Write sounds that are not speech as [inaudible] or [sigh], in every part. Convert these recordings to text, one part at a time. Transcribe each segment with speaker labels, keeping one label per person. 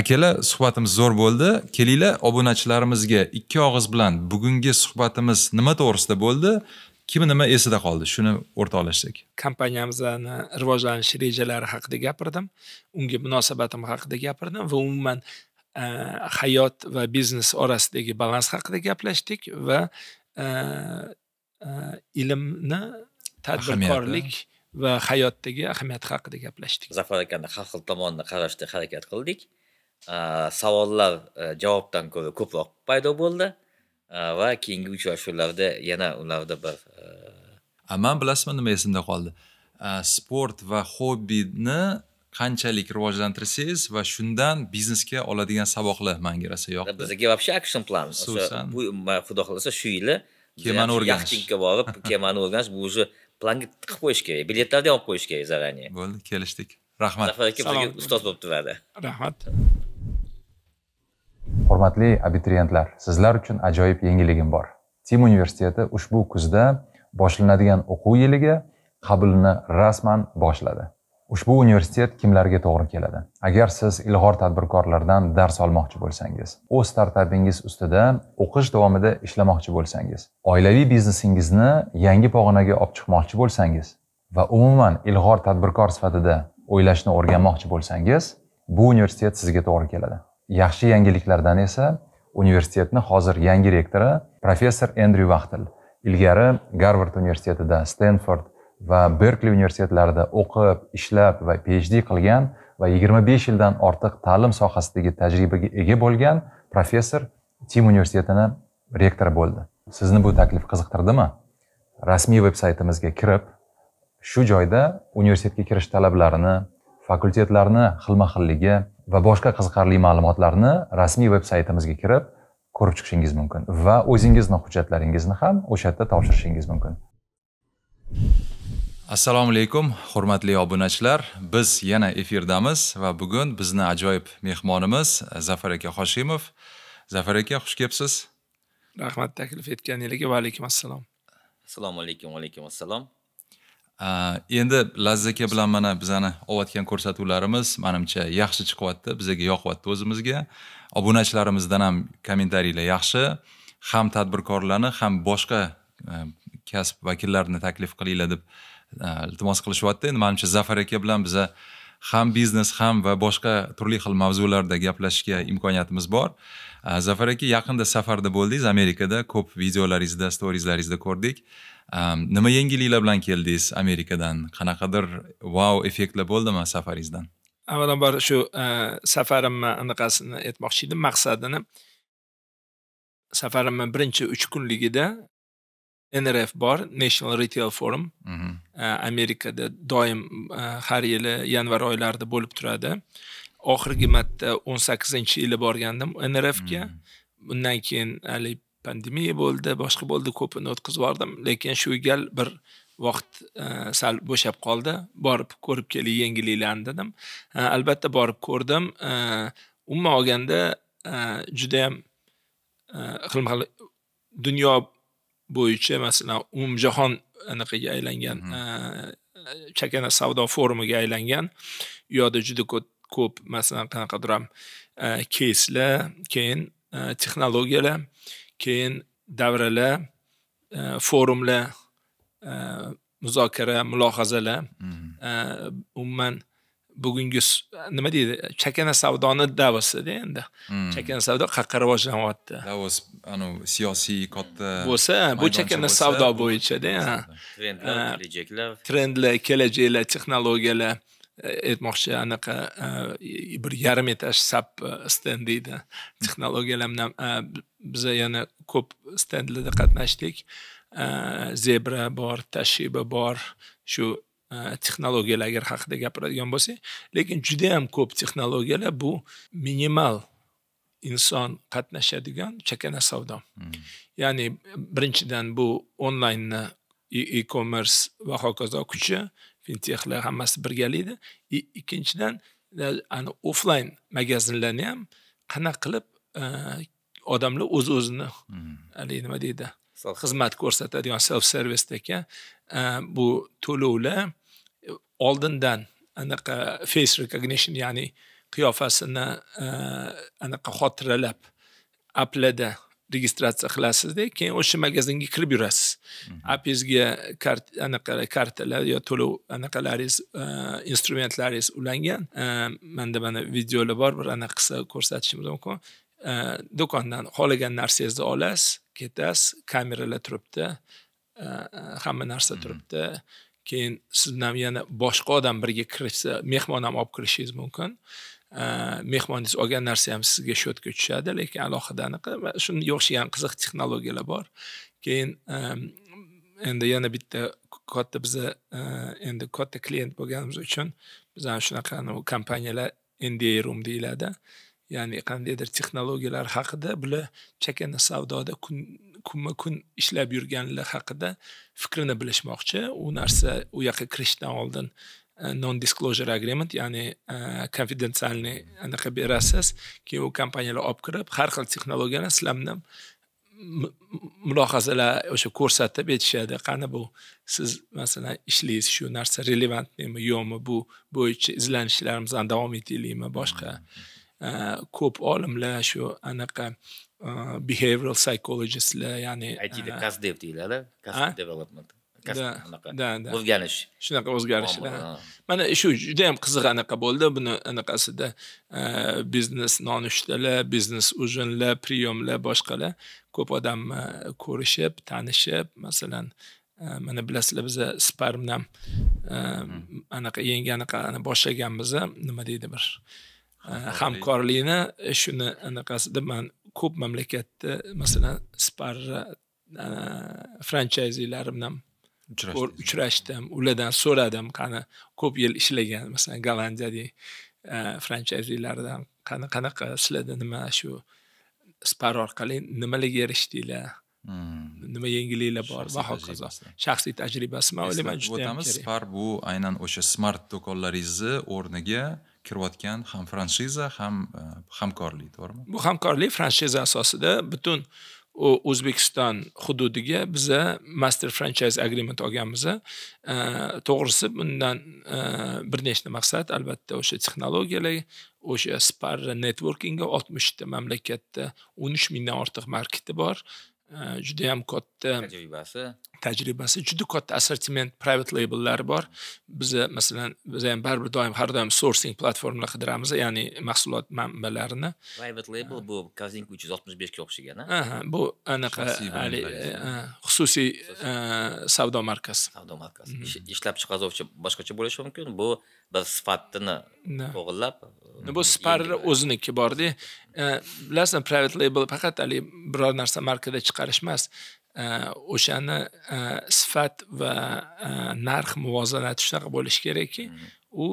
Speaker 1: akalar suhbatimiz zo'r bo'ldi kelinglar obunachilarimizga ikki og'iz bilan bugungi suhbatimiz nima to'g'risida bo'ldi kim nima esida qoldi shuni o'rtoqlashsak
Speaker 2: kompaniyamizni rivojlanish rejalari haqida gapirdim unga munosabatim haqida gapirdim va umuman e, hayot va biznes orasidagi balans haqida gaplashdik va e, e, ilmni tadbirkorlik va hayotdagi ahamiyati haqida gaplashdik
Speaker 3: zafar akani har xil tomonini qarashda harakat qildik Э, savollar э, javobdan ko'ra ko'proq paydo bo'ldi э, va keyingi uchrashuvlarda yana ularda bir
Speaker 1: man bilasizmi nima esimda qoldi sport va hobbini qanchalik rivojlantirsangiz va shundan biznesga oladigan saboqlar manga rosa yoqdi
Speaker 3: bizga вообще action plan bu xudo xohlasa shu yili kemani o'rganish yaxtinga borib [laughs] kemani o'rganish bu уже planga tiqib qo'yish kerak biletlarni ham olib qo'yish kerak заранее bo'ldi kelishdik rahmat zafar aka bizga ustoz bo'lib turadi rahmat
Speaker 1: hurmatli abituriyentlar sizlar uchun ajoyib yangiligim bor tim universiteti ushbu kuzda boshlanadigan o'quv yiliga qabulni rasman boshladi ushbu universitet kimlarga to'g'ri keladi agar siz ilg'or tadbirkorlardan dars olmoqchi bo'lsangiz o'z startapingiz ustida o'qish davomida ishlamoqchi bo'lsangiz oilaviy biznesingizni yangi pog'onaga olib chiqmoqchi bo'lsangiz va umuman ilg'or tadbirkor sifatida o'ylashni o'rganmoqchi bo'lsangiz bu universitet sizga to'g'ri keladi yaxshi yangiliklardan esa universitetni hozir yangi rektori professor endryu vaxtil ilgari garvard universitetida stenford va berkli universitetlarida o'qib ishlab va phd qilgan va yigirma besh yildan ortiq ta'lim sohasidagi tajribaga ega bo'lgan professor tim universitetini rektori bo'ldi sizni bu taklif qiziqtirdimi rasmiy veb saytimizga kirib shu joyda universitetga kirish talablarini fakultetlarni xilma xilligi va boshqa qiziqarli ma'lumotlarni rasmiy veb saytimizga kirib ko'rib chiqishingiz mumkin va o'zingizni hujjatlaringizni ham o'sha yerda topshirishingiz mumkin assalomu alaykum hurmatli obunachilar biz yana efirdamiz va bugun bizni ajoyib mehmonimiz zafar aka hoshimov zafar aka xush kelibsiz
Speaker 2: rahmat taklif etganingizga va alaykum assalom assalomu alaykum va alaykum assalom
Speaker 1: Э, endi lazza aka bilan mana bizani olayotgan ko'rsatuvlarimiz manimcha yaxshi chiqyapti bizaga yoqyapti o'zimizga obunachilarimizdan ham kommentariylar yaxshi ham tadbirkorlarni ham boshqa e, kasb vakillarini taklif qilinglar deb e, iltimos qilishyapti endi manimcha zafar aka bilan biza ham biznes ham va boshqa turli xil mavzularda gaplashishga imkoniyatimiz bor e, zafar aka yaqinda safarda bo'ldingiz amerikada ko'p videolaringizda storizlaringizda ko'rdik um, nima yangiliklar bilan keldingiz amerikadan qanaqadir vau wow effektlar bo'ldimi safaringizdan
Speaker 2: avvalambor shu e, safarimni anaqasini aytmoqchi edim maqsadini safarimni birinchi uch kunligida nrf bor national retail forum mm -hmm. uh, amerikada doim uh, har yili yanvar oylarida bo'lib turadi oxirgi marta o'n sakkizinchi yili borgandim nrfga mm -hmm. bundan keyin haligi pandemiya bo'ldi boshqa bo'ldi ko'pini o'tkazib yubordim lekin shu gal bir vaqt e, sal bo'shab qoldi borib ko'rib kelay yangiliklarni dedim e, albatta borib ko'rdim e, umuman olganda judayam xilma xil dunyo bo'yicha masalan umumjahon anaqaga aylangan mhm. chakana savdo forumiga aylangan u yoqda juda ko'p masalan qanaqadir ham keyslar keyin texnologiyalar keyin davralar e, forumlar e, muzokara mulohazalar mm-hmm. e, umuman bugungi nima deydi chakana savdoni davosida endi mm. chakana savdo qayerqa rivojlanyapti davos anavi siyosiy katta bo'lsa bu chakana savdo bo'yichada trendlar kelajaklar trendlar kelajaklar texnologiyalar aytmoqchi anaqa e, bir yarim etaj sap e, stend deydi texnologiyalar bilan e, biz yana ko'p stendlarda qatnashdik zebra bor tashiba bor shu texnologiyalar haqida gapiradigan bo'lsak lekin juda yam ko'p texnologiyalar bu minimal inson qatnashadigan chakana savdo hmm. ya'ni birinchidan bu onlaynni e-commerce va hokazo kuchi fintexlar hammasi birgalikda и ikkinchidan ana offlayn magazinlarni ham qanaqa qilib e, odamlar o'z o'zini mm-hmm. haligi nima deydi xizmat ko'rsatadigan self servis degan e, bu to'lovlar e, oldindan anaqa face recognition ya'ni qiyofasini anaqa xotiralab aplada registratsiya qilasizda keyin o'sha magazinga kirib yurasiz mhm. apizga anaqa kartalar yo to'lov anaqalaringiz e, instrumentlaringiz ulangan e, manda mana videolar bor bir anaqa qilsa ko'rsatishim mumkin e, do'kondan xohlagan narsangizni olasiz ketasiz kameralar turibdi hamma narsa mhm. turibdi keyin siz ham yana boshqa odam birga kirishsa mehmon ham olib kirishingiz mumkin mehmoningiz э, olgan narsa ham sizga счетga tushadi lekin alohida anaqa va shunga o'xshagan qiziq texnologiyalar bor keyin endi yana bitta katta biza e, endi katta klient bo'lganimiz uchun bizani shunaqa kompaniyalar nda room deyiladi ya'ni qandaydir texnologiyalar haqida bular chakana savdoda kun kunma kun ishlab yurganlar haqida fikrini bilishmoqchi u narsa u yoqqa kirishdan oldin Э, non disclosure agreement ya'ni konfidensialniy anaqa berasiz keyin u kompaniyalar olib kirib har xil texnologiyani sizlar bilan mulohazalar o'sha ko'rsatib aytishadi qani bu siz masalan ishlaysiz shu narsa relevantnimi yo'qmi bu bo'yicha izlanishlarimizni davom etaylikmi boshqa ko'p olimlar shu anaqa behavioral psychologistlar ya'ni itda
Speaker 3: deb deyiladi kasb development anaqa o'zgarish shunaqa o'zgarish
Speaker 2: mana shu juda yam qiziq anaqa bo'ldi buni anaqasida e, biznes nonushtalar biznes ujinlar priyomlar boshqalar ko'p odamni e, ko'rishib tanishib masalan e, mana bilasizlar biza sparmdan mm-hmm. anaqa yangi anaqani boshlaganmiz nima deydi bir hamkorlikni shuni anaqasida man ko'p mamlakatda masalan spar franchayzilari bilan uchrashdim ulardan so'radim qani ko'p yil ishlagan masalan gollandiyadagi e, franchayzilardan qani qanaqa sizlarda nima shu spar orqali nimalarga erishdinglar hmm. nima yengilliklar bor va hokazo shaxsiy tajribasi man o'ylayman juda o'tamiz
Speaker 1: spar bu aynan o'sha smart do'konlaringizni o'rniga kirayotgan ham franshiza ham e, hamkorlik to'g'rimi
Speaker 2: bu hamkorlik franshiza asosida butun o'zbekiston hududiga biza master franchise agreement olganmiz e, to'g'risi bundan e, bir nechta maqsad albatta o'sha texnologiyalar o'sha sparra networkingga oltmishta mamlakatda o'n uch mingdan ortiq marketi bor e, judayam katta tajribasi tajribasi juda katta assortiment private labellar bor biza masalan biz ham baribir doim har doim sourcing platformalar qidiramiz ya'ni mahsulot manbalarini
Speaker 3: private label bu kozinka uch yuz oltmish beshga o'xshagan aha bu anaqa e, e, e, xususiy
Speaker 2: savdo markasi
Speaker 3: savdo markasi mhm. ishlab chiqaruvchi boshqacha bo'lishi mumkin bu bir sifatini to'g'irlab bu sparni o'ziniki
Speaker 2: borda bilasizmi private label faqat haligi biror narsa markada chiqarish emas Э, o'shani э, sifat va э, narx muvozanati shunaqa bo'lishi kerakki u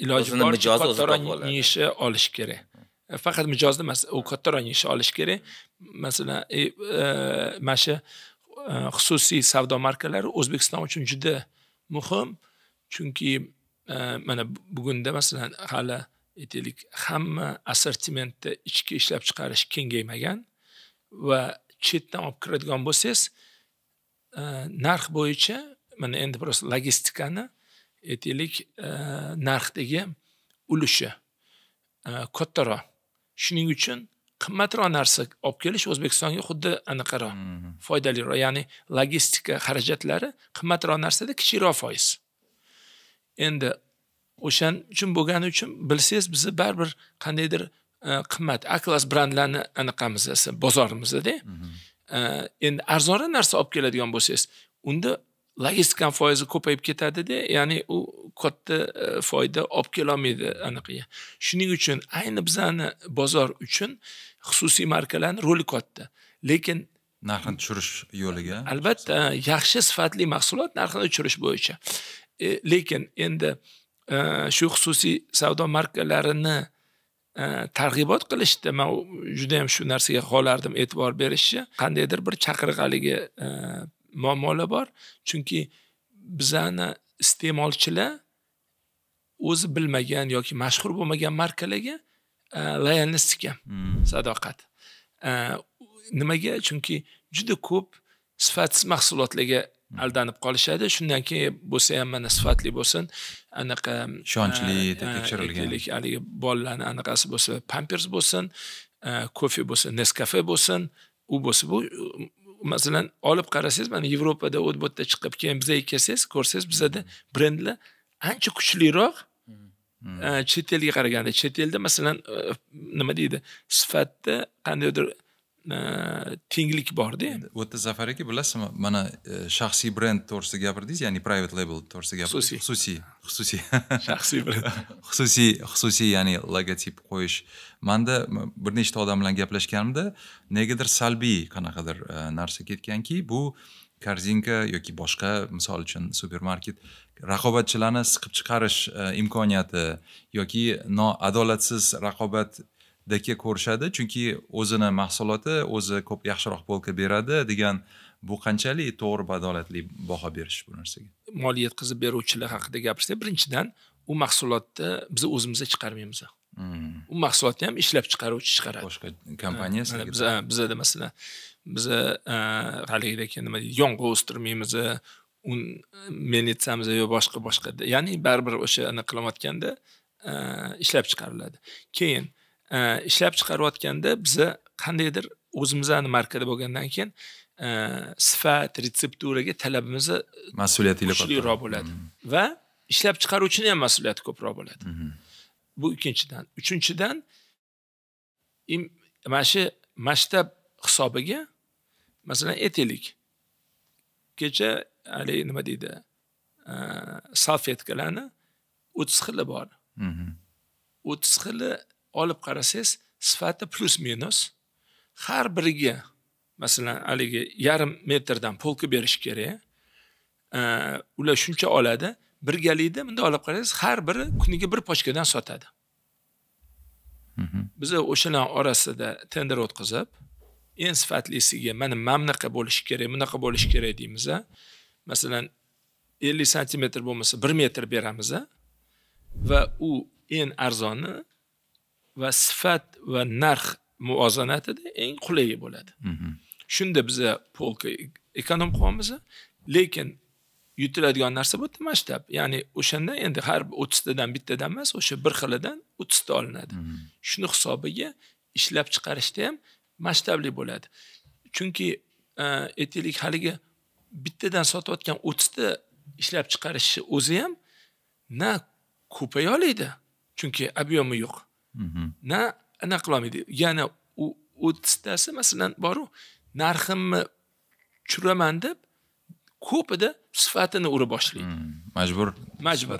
Speaker 3: iloji boricha kattaroq
Speaker 2: olish kerak mhmm. faqat mijoz emas u kattaroq nisha olish kerak masalan e, e, mana shu e, xususiy savdo markalari o'zbekiston uchun juda muhim chunki mana bugunda masalan hali aytaylik hamma assortimentda ichki ishlab chiqarish kengaymagan va chetdan olib kiradigan bo'lsangiz e, narx bo'yicha mana endi просто logistikani aytaylik e, narxdagi ulushi e, kattaroq shuning uchun qimmatroq narsa olib kelish o'zbekistonga xuddi anaqaroq mm-hmm. foydaliroq ya'ni logistika xarajatlari qimmatroq narsada kichikroq foiz endi o'shaning uchun bo'lgani uchun bilsangiz bizni baribir qandaydir Э, qimmat a klass brendlarni anaqamiz bozorimizda э, endi arzonroq narsa olib keladigan bo'lsangiz unda logistikani foizi ko'payib ketadida ya'ni u katta e, foyda olib kelolmaydi anaqaga shuning uchun ayni bizani bozor uchun xususiy markalarni roli katta lekin narxini tushirish yo'liga albatta yaxshi sifatli mahsulot narxini tushirish bo'yicha e, lekin endi e, shu xususiy savdo markalarini targ'ibot qilishdi man yam shu narsaga xohlardim e'tibor berishni qandaydir bir chaqirg'aligi e, muammolar bor chunki bizani iste'molchilar o'zi bilmagan yoki mashhur bo'lmagan markalarga e, loyalnistik hmm. sadoqat e, nimaga chunki juda ko'p sifatsiz mahsulotlarga aldanib qolishadi shundan keyin bo'lsa ham mana sifatli bo'lsin anaqa ishonchli e, deb tekshirilgan e, haligi bolalarni anaqasi bo'lsa pampers bo'lsin kofe e, bo'lsa neskafe bo'lsin u bo'lsa bu masalan olib qarasangiz mana yevropada u yerda chiqib keyin bizaga kelsangiz ko'rsangiz bizada brendlar ancha kuchliroq chet elga qaraganda chet elda masalan nima deydi sifatda qandaydir tenglik borda u yerda zafar
Speaker 1: aka bilasizmi mana e, shaxsiy brend to'g'risida gapirdingiz ya'ni private label to'g'risida gapir xususiy xususiy xususiy [laughs] shaxsiy brend [laughs] xususiy xususiy ya'ni logotip qo'yish manda bir nechta odam bilan gaplashganimda negadir salbiy qanaqadir e, narsa ketganki bu korzinka yoki boshqa misol uchun supermarket raqobatchilarni siqib chiqarish e, imkoniyati yoki noadolatsiz raqobat daka ko'rishadi chunki o'zini mahsuloti o'zi ko'p yaxshiroq polka beradi degan bu qanchalik to'g'ri adolatli baho berish bu narsaga
Speaker 2: moliya yetkazib beruvchilar haqida gapirsak birinchidan u mahsulotni biz o'zimizda chiqarmaymiz hmm. u mahsulotni ham ishlab chiqaruvchi chiqaradi boshqa kompaniya bizada masalan biza haligidek nima deydi yong'oq o'stirmaymiz un melnitsamiz yo boshqa boshqa ya'ni baribir o'sha anaqa qilayotganda ishlab chiqariladi keyin ishlab chiqarayotganda biza qandaydir o'zimizni markada bo'lgandan keyin e, sifat retsepturaga talabimizni mas'uliyati kuchliroq bo'ladi hmm. va ishlab chiqaruvchini ham mas'uliyati ko'proq bo'ladi hmm. bu ikkinchidan uchinchidan mana shu masshtab hisobiga masalan aytaylik kecha haligi nima deydi e, salfetkalarni o'ttiz xili bor hmm. o'ttiz xili olib qarasangiz sifati plyus minus har biriga masalan haligi yarim metrdan polka berish kerak ular shuncha oladi birgalikda bunday olib qarasangiz har biri kuniga bir pochkadan sotadi mhm. biza o'shalar orasida tender o'tkazib eng sifatlisiga mana mana bunaqa bo'lishi kerak bunaqa bo'lishi kerak deymiz masalan ellik santimetr bo'lmasa bir metr beramiz va u eng arzoni va sifat va narx muvozanatida eng qulayi bo'ladi mhm. shunda biza polka ekonom qilyapmiz lekin yutiladigan narsa bu masshtab ya'ni o'shanda endi har o'ttiztadan bittadan emas o'sha bir xilidan o'ttizta olinadi mhm. shuni hisobiga ishlab chiqarishda ham masshtabli bo'ladi chunki e, aytaylik haligi bittadan sotayotgan o'ttizta ishlab chiqarishni o'zi ham na ko'paya oladi chunki объемi yo'q na anaqa qilolmaydi yana u o'ttiztasi masalan boru narximni tushiraman deb ko'pida sifatini ura boshlaydi hmm, majbur majbur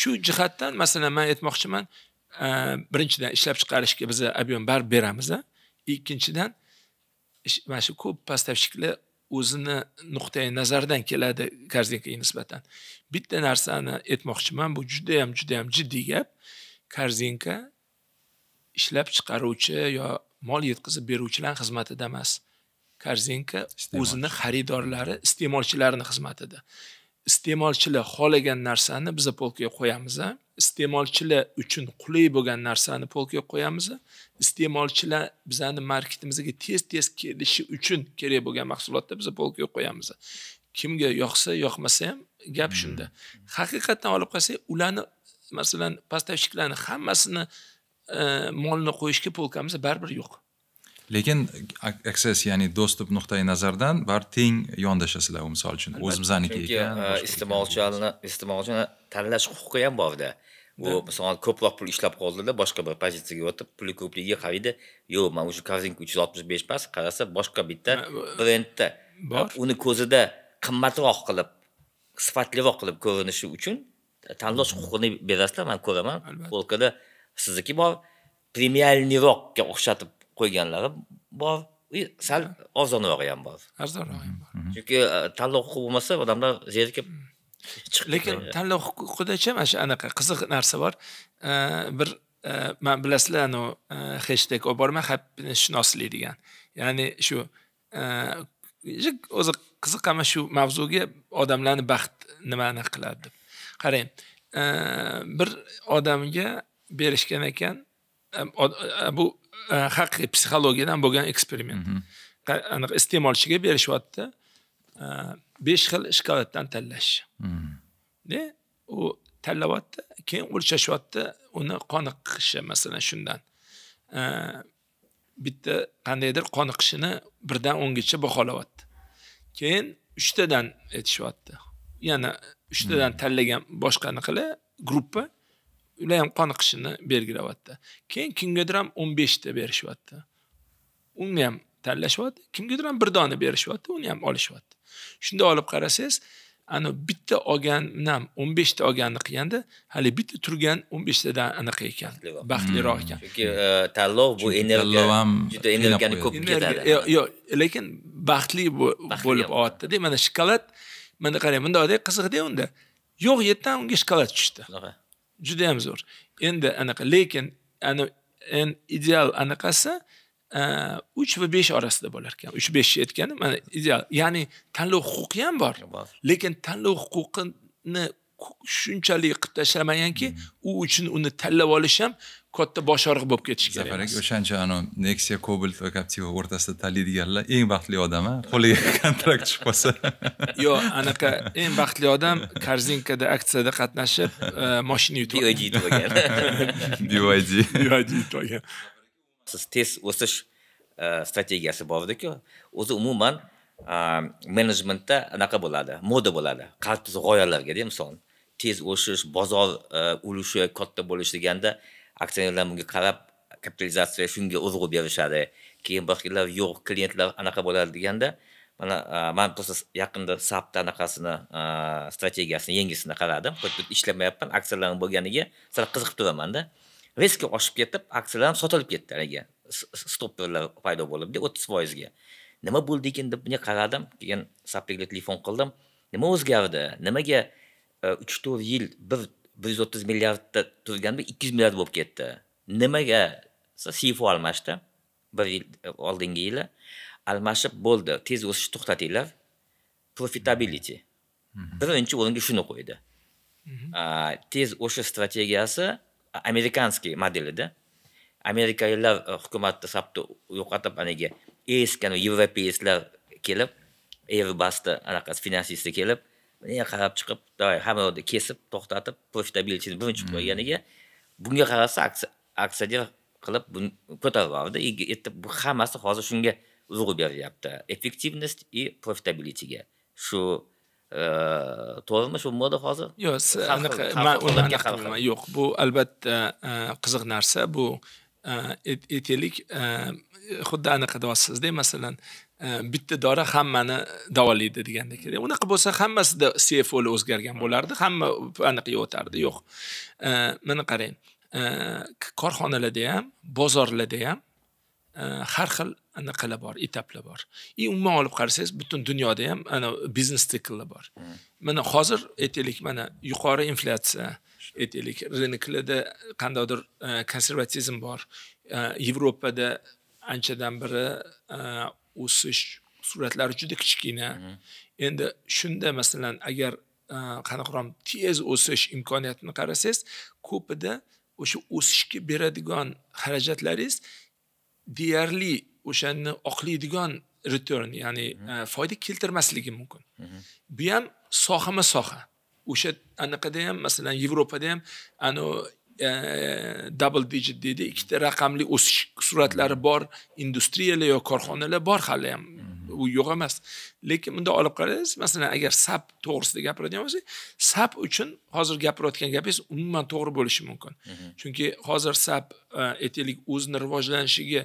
Speaker 2: shu jihatdan masalan man aytmoqchiman e, birinchidan ishlab chiqarishga biza объем baribir beramiz ikkinchidan mana shu ko'p поставщиклар o'zini nuqtai nazaridan keladi korzinkaga nisbatan bitta narsani aytmoqchiman bu judayam judayam jiddiy gap korzinka ishlab chiqaruvchi yo mol yetkazib beruvchilar xizmatida emas korzinka o'zini xaridorlari iste'molchilarni xizmatida iste'molchilar xohlagan narsani biza polkaga qo'yamiz iste'molchilar uchun qulay bo'lgan narsani polkaga qo'yamiz iste'molchilar bizani marketimizga tez tez kelishi uchun kerak bo'lgan mahsulotni biz polkaga qo'yamiz kimga yoqsa yoqmasa ham gap hmm. shunda haqiqatdan olib qarasak ularni masalan поставщикlarni hammasini molni qo'yishga
Speaker 3: polkamiz baribir yo'q
Speaker 1: lekin aksas ya'ni do'stib nuqtai nazardan baribir teng yondashasizlar u misol uchun o'zimizniki ekan
Speaker 3: iste'molchini iste'molchini tanlash huquqi ham borda bu misol ko'proq pul ishlab qoldida boshqa bir pozitsiyaga o'tib puli ko'pligiga qaraydi yo'q man уже korzinka uch yuz oltmish besh emas qarasa boshqa bitta brendda bor uni ko'zida qimmatroq qilib sifatliroq qilib ko'rinishi uchun e, tanlash huquqini berasizlar man ko'raman polkada sizniki bor rokka o'xshatib qo'yganlari bor и sal arzonrog'i ham bor arzonrog'i ham bor chunki e, tanlov huquqi bo'lmasa odamlar zerikib hmm.
Speaker 2: lekin tanlov huquqidachi mana shu anaqa qiziq narsa bor e, bir e, man bilasizlar anavi heshteg olib borman happinessshunoslik degan ya'ni shu o'zi qiziq ham shu mavzuga odamlarni baxt nimani qiladi deb qarang bir odamga berishgan ekan e, e, bu e, haqiqiy psixologiyadan bo'lgan eksperiment mhm. anaqa iste'molchiga berishyapti besh xil shokoladdan tanlash mhm. u tanlayapti keyin o'lchashyapti uni qoniqishi masalan shundan bitta qandaydir qoniqishini birdan o'ngacha baholayapti keyin uchtadan aytishyapti yana uchtadan mhm. tanlagan boshqa anaqalar gruppa ular ham qoniqishini belgilayapti keyin kimgadir ham o'n beshta berishyapti uni ham tanlashyapti kimgadir ham bir dona berishyapti uni ham olishyapti shunday olib qarasangiz ana bitta ham o'n beshta olganni qilganda hali bitta turgan o'n beshtadan anaqa ekan baxtliroq ekan
Speaker 3: chunki e, tanlov bu energiya juda energiyani ko'p ketadi e, yo'q lekin baxtli
Speaker 2: bo'lib olyaptida mana shokolad mana qarang bundoqda qiziqda unda yo'q yerdan unga shokolad tushdi juda ham zo'r endi anaqa lekin ana ideal anaqasi e, uch va besh orasida bo'lar ekan uch besh aytganim mana ideal ya'ni tanlov huquqi ham bor lekin tanlov huquqini shunchalik qilib tashlamaganki hmm. u uchun uni tanlab olish ham katta boshoriq bo'lib ketishi kerak zafar aka
Speaker 1: o'shancha anavi nexia cobalt va captiva o'rtasida tanlaydiganlar eng baxtli odam a qo'liga [laughs] kontrakt tushib qolsa
Speaker 2: [laughs] yo'q anaqa eng baxtli odam korzinkada aksiyada qatnashib
Speaker 3: e, moshina yutib olgan [laughs] olgan siz tez o'sish e, strategiyasi bor ediku o'zi umuman e, menejmentda anaqa bo'ladi moda bo'ladi qalbsiz g'oyalarga misol tez o'sish bozor ulushi katta bo'lish deganda aksionerlar bunga qarab kapitalizatsiya shunga urg'u berishadi keyin bir xillar yo'q klientlar anaqa bo'ladi deganda mana man просто yaqinda sapni anaqasini strategiyasini yangisini qaradim xuddi ishlamayapman aksiyalarim bo'lganiga sal qiziqib turamanda резко oshib ketib aksiyalarim sotilib ketdi haligi stopperlar paydo bo'libdi o'ttiz foizga nima bo'ldi ekan deb bunga qaradim keyin sapga telefon qildim nima o'zgardi nimaga uch to'rt yil bir bir yuz o'ttiz milliardda turganda ikki yuz milliard bo'lib ketdi nimaga sifo e almashdi bir yil e, oldingi yili almashib bo'ldi tez o'sishni to'xtatinglar profitability mhm. birinchi o'ringa shuni qo'ydi mhm. tez o'sish strategiyasi amerikanskiy modelida amerikaliklar e, hukumatni sapni yo'qotib haligi eskan yevropeyslar kelib airbusni anaqasi finansisti kelib bunga qarab chiqib hammayoqni kesib to'xtatib profitabilityni birinchi hmm. qo'yganiga bunga qarasa aksioner qilib ko'tarib oldi bu hammasi hozir shunga urg'u beryapti effektivnost и profitabilityga shu e, to'g'rimi shu moda hozir yo'q anaqa man uni anaqa
Speaker 2: yo'q bu albatta e, qiziq narsa bu e, etelik xuddi anaqa deyapsizda masalan Э, bitta dori hammani davolaydi degandek unaqa bo'lsa hammasida sfol o'zgargan bo'lardi hamma aniq o'tardi yo'q э, mana qarang э, korxonalarda ham bozorlarda ham har xil anaqalar bor etaplar bor и umuman olib qarasangiz butun dunyoda ham ana biznes sikllar bor mana hozir aytaylik mana yuqori inflyatsiya aytaylik rinklarda qandaydir e, konservatizm bor e, yevropada anchadan beri e, o'sish sur'atlari juda kichkina endi shunda masalan agar e, qanaqaroq tez o'sish imkoniyatini qarasangiz ko'pida o'sha o'sishga beradigan xarajatlaringiz deyarli o'shani oqlaydigan return ya'ni e, foyda keltirmasligi mumkin bu ham sohama soha o'sha anaqada ham masalan yevropada ham anavi E, double digit deydi ikkita raqamli o'sish sur'atlari bor industriyalar yo korxonalar bor hali ham mhm. u yo'q emas lekin bundoq olib qarasangiz masalan agar sap to'g'risida gapiradigan bo'lsak sap uchun hozir gapirayotgan gapingiz umuman to'g'ri bo'lishi mumkin mhm. chunki hozir sap aytaylik e, o'zini rivojlanishiga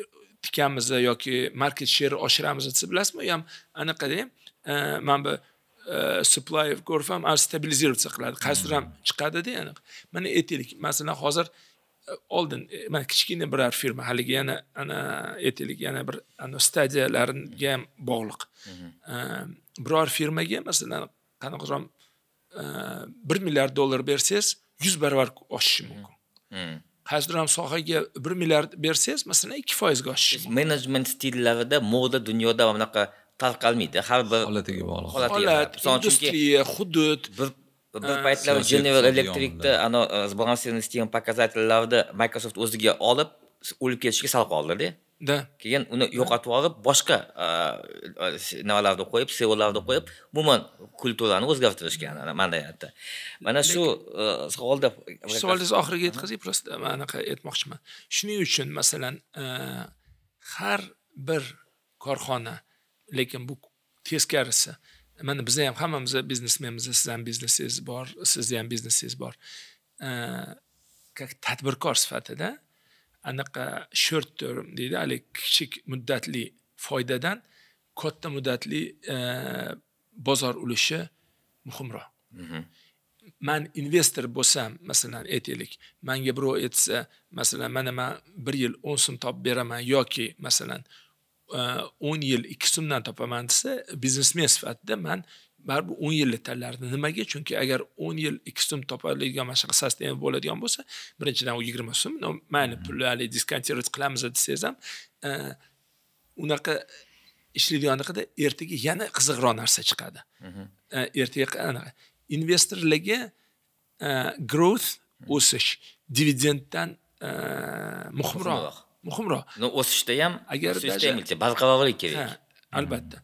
Speaker 2: e, tikamiz yoki market sheri oshiramiz desa bilasizmi u ham anaqada man bu Э, supply of go'rf ham stabilizirov qiladi qasr ham chiqadida yana mana aytaylik masalan hozir э, oldin э, mana kichkina biror firma haligi yana ana aytaylik yana bir ana stadiyalarga ham bog'liq biror firmaga masalan qanaqaroq bir milliard dollar bersangiz yuz baravar oshishi mumkin qaysidir ham sohaga bir milliard
Speaker 3: bersangiz masalan ikki foizga oshishi mumkin menejment stillarida moda dunyoda bunaqa tarqalmaydi har bir holatiga bog'liq holat industriya
Speaker 2: hudud bir bir paytlar general electricda
Speaker 3: ana сбалансированность degan показательlarni microsoft o'ziga olib o'lib ketishiga sal qoldirdi да keyin uni yo'qotib yuborib boshqa e, e, nimalarni qo'yib serverlarni qo'yib umuman kulturani o'zgartirishgan madaniyatda mana shu savolda e, savolingizni oxiriga yetkazay просто man anaqa aytmoqchiman shuning uchun
Speaker 2: masalan har bir korxona lekin bu teskarisi mana bizni ham hammamiz biznesmenmiz siz ham biznesingiz bor sizni ham biznesingiz bor как tadbirkor sifatida anaqa short term deydi haligi kichik muddatli foydadan katta muddatli e, bozor ulushi muhimroq mhm. man investor bo'lsam masalan aytaylik manga birov aytsa masalan mana man bir yil o'n so'm topib beraman yoki masalan o'n yil ikki so'mdan topaman desa biznesmen sifatida man baribir o'n yilni tanlardim nimaga chunki agar o'n yil ikki so'm topadigan mana shunaqa sostenib bo'ladigan bo'lsa birinchidan u yigirma so'm mayli pul haligi diskontirovat qilamiz desangiz ham e, unaqa ishlaydiganligida ertaga yana qiziqroq narsa chiqadi mhm. e, ertaga anaqa investorlarga e, growth mhm. o'sish dividenddan muhimroq
Speaker 3: muhimroq o'sishda ham agar barqarorlik kerak
Speaker 2: hmm. albatta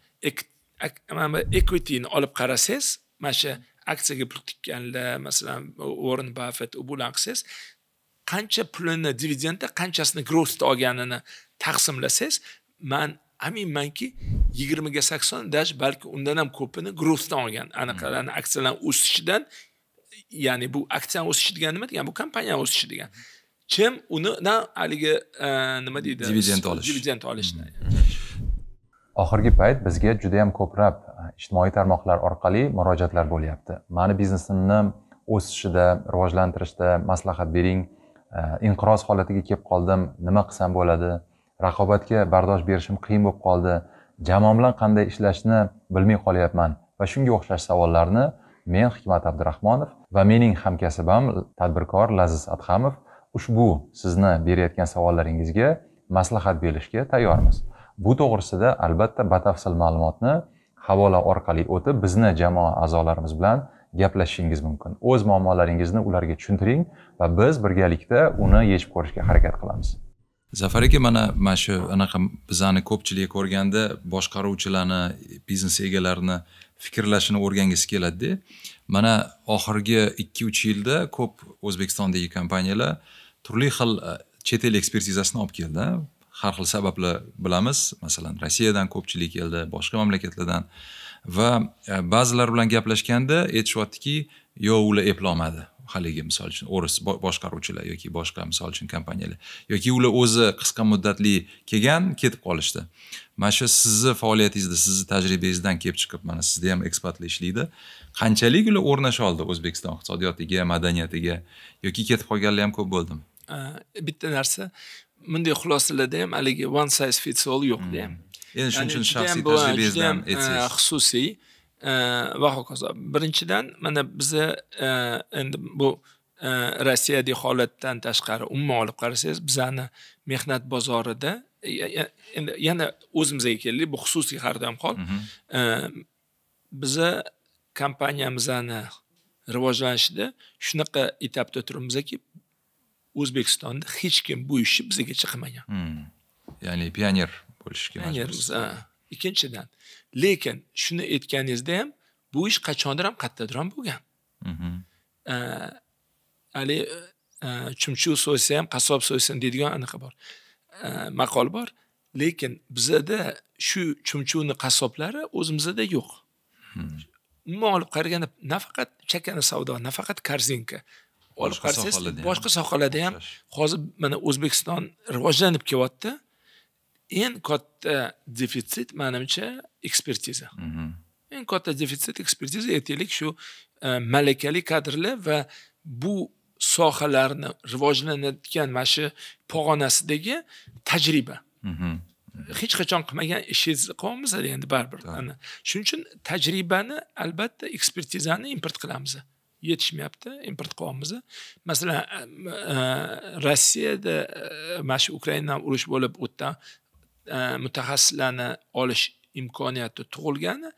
Speaker 2: equityni olib qarasangiz mana shu aksiyaga pul tikkanlar masalan warren baffet bular qilsangiz qancha pulini dividendda qanchasini grossda olganini taqsimlasangiz man aminmanki yigirmaga sakson даже balki undan ham ko'pini grossdan olgan anaqalarni hmm. aksiyalarni o'sishidan ya'ni bu aksiyani o'sishi degani nima degani bu kompaniyani o'sishi degani kim unidan haligi e, nima deydi dividend olish dividend olishni mm-hmm. mm-hmm.
Speaker 1: oxirgi payt bizga juda yam ko'plab e, ijtimoiy tarmoqlar orqali murojaatlar bo'lyapti mani biznesimni o'sishida rivojlantirishda maslahat bering e, inqiroz holatiga kelib qoldim nima qilsam bo'ladi raqobatga bardosh berishim qiyin bo'lib qoldi jamoam bilan qanday ishlashni bilmay qolyapman va shunga o'xshash savollarni men hikmat abdurahmonov va mening hamkasbam tadbirkor laziz adhamov ushbu sizni berayotgan savollaringizga maslahat berishga tayyormiz bu to'g'risida albatta batafsil ma'lumotni havola orqali o'tib bizni jamoa a'zolarimiz bilan gaplashishingiz mumkin o'z muammolaringizni ularga tushuntiring va biz birgalikda uni yechib ko'rishga harakat qilamiz zafar aka mana mana shu anaqa bizani ko'pchilik ko'rganda boshqaruvchilarni biznes egalarini fikrlashini o'rgangisi keladida mana oxirgi ikki uch yilda ko'p o'zbekistondagi kompaniyalar turli xil e, chet el ekspertizasini olib keldi har xil sabablar bilamiz masalan rossiyadan ko'pchilik keldi boshqa mamlakatlardan va e, ba'zilar bilan gaplashganda aytishyaptiki yo'q ular eplolmadi haligi misol uchun o'ris boshqaruvchilar yoki boshqa misol uchun kompaniyalar yoki ular o'zi qisqa muddatli kelgan ketib qolishdi mana shu sizni faoliyatingizda sizni tajribangizdan kelib chiqib mana sizda ham ekspatlar ishlaydi qanchalik ular o'rnasha oldi o'zbekiston iqtisodiyotiga madaniyatiga yoki ketib qolganlar ham ko'p bo'ldimi
Speaker 2: bitta narsa bunday xulosalarda ham haligi one size fits all yo'qda hmm. ham endi shuning uchun shaxsiy tajribangizdan aytsangiz xususiy va hokazo birinchidan mana biza endi bu rossiyadagi holatdan tashqari umuman olib qarasangiz bizani mehnat bozorida endi yana o'zimizga keldik bu xususiy har doim hol mhm. biza kompaniyamizni rivojlanishida shunaqa etapda turibmizki o'zbekistonda hech kim bu ishni bizgacha qilmagan
Speaker 1: hmm. ya'ni pioner
Speaker 2: bo'lishga pionermiz ikkinchidan lekin shuni aytganingizda ham bu ish qachondir ham qayerdadir ham bo'lgan mhm. haligi e, chumchuq so'ysa ham qassob so'ysin deydigan anaqa bor maqol bor lekin bizada shu chumchuqni qassoblari o'zimizda yo'q hmm. umuman olib qaraganda nafaqat chakana savdo nafaqat korzinka olib qarasangiz boshqa sohalarda ham hozir mana o'zbekiston rivojlanib kelyapti eng katta defitsit manimcha ekspertiza mhm. eng katta defitsit ekspertiza aytaylik shu e, malakali kadrlar va bu sohalarni rivojlanayotgan mana shu pog'onasidagi tajriba mhm. hech qachon qilmagan ishingizni qilyapmiz endi baribir shuning uchun tajribani albatta ekspertizani import qilamiz yetishmayapti import qilyapmiz masalan e, rossiyada e, mana shu ukraina urush bo'lib u yerdan e, mutaxassislarni olish imkoniyati tug'ilgani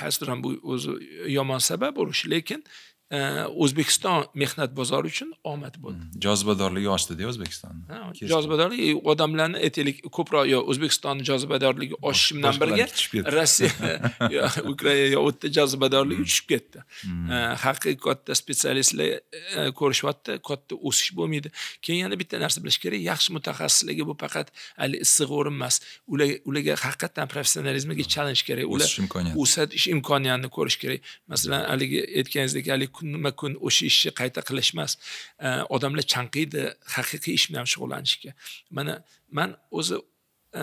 Speaker 2: qaysidir bu o'zi yomon sabab urush lekin Э, o'zbekiston mehnat bozori uchun omad bo'ldi
Speaker 1: jozibadorligi oshdida o'zbekistonni
Speaker 2: jozibadorlik e, odamlarni aytaylik ko'proq yo o'zbekistonni jozibadorligi oshishi bilan birga [laughs] rossiya [laughs] yo ukraina yo u yerda jozibadorligi tushib ketdi haqiqiy katta spetsialistlar e, ko'rishyapti katta o'sish bo'lmaydi keyin yana bitta narsa bilish kerak yaxshi mutaxassislarga bu faqat haligi issiq o'rin emas ularga haqiqatdan professionalizmga challenge kerak ular o'sish imkoniyati o'sadish imkoniyatini ko'rish kerak masalan haligi aytganingizdek haligi kunma kun o'sha ishni qayta qilish emas odamlar chanqiydi haqiqiy ish bilan shug'ullanishga mana man o'zi e,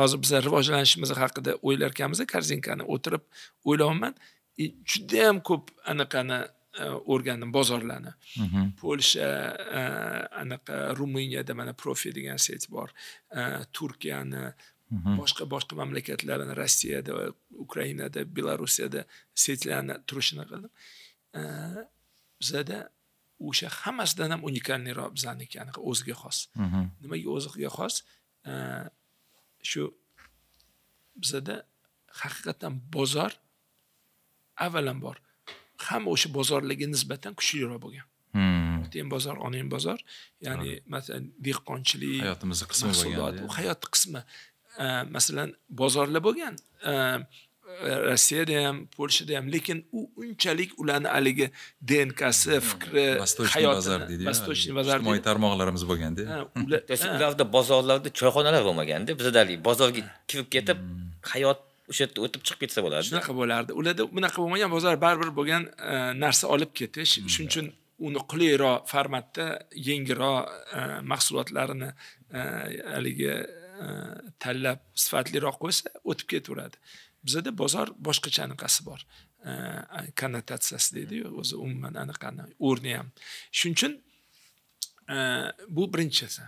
Speaker 2: hozir biza rivojlanishimiz haqida o'ylar ekanmiz korzinkani o'tirib o'ylayapman e, judayam ko'p anaqani e, o'rgandim bozorlarni mhm. polsha anaqa ruminiyada mana profi degan sayt bor turkiyani mhm. boshqa boshqa mamlakatlarni rossiyada ukrainada belarusiyada setlarni turishini qildim bizada o'sha hammasidan ham unikalniroq bizaniki anaqa o'ziga xos mhm. nimaga o'ziga xos shu bizada haqiqatdan bozor avvalambor hamma o'sha bozorlarga nisbatan kuchliroq bo'lgan hmm. otang bozor onang bozor ya'ni masalan dehqonchilik hayotimizni qismi bo'lgan mahsulot qismi masalan bozorlar bo'lgan rossiyada ham polshada ham lekin u unchalik ularni haligi dnkasi
Speaker 3: fikri восточный bozor ijtimoiy
Speaker 1: tarmoqlarimiz bo'lganda
Speaker 3: ularda bozorlarda choyxonalar bo'lmaganda bizada haligi bozorga kirib ketib hmm. hayot o'sha yerda
Speaker 2: o'tib chiqib ketsa bo'ladi shunaqa bo'lardi ularda bunaqa bo'lmagan bozor baribir bo'lgan e, narsa olib ketish hmm. shuning uchun uni qulayroq formatda yengilroq e, mahsulotlarini e, haligi tanlab sifatliroq qo'ysa o'tib ketaveradi bizada bozor boshqacha anaqasi bor konnotatsiyasi deydiyu o'zi umuman anaqani o'rni ham shuning uchun e, bu birinchisi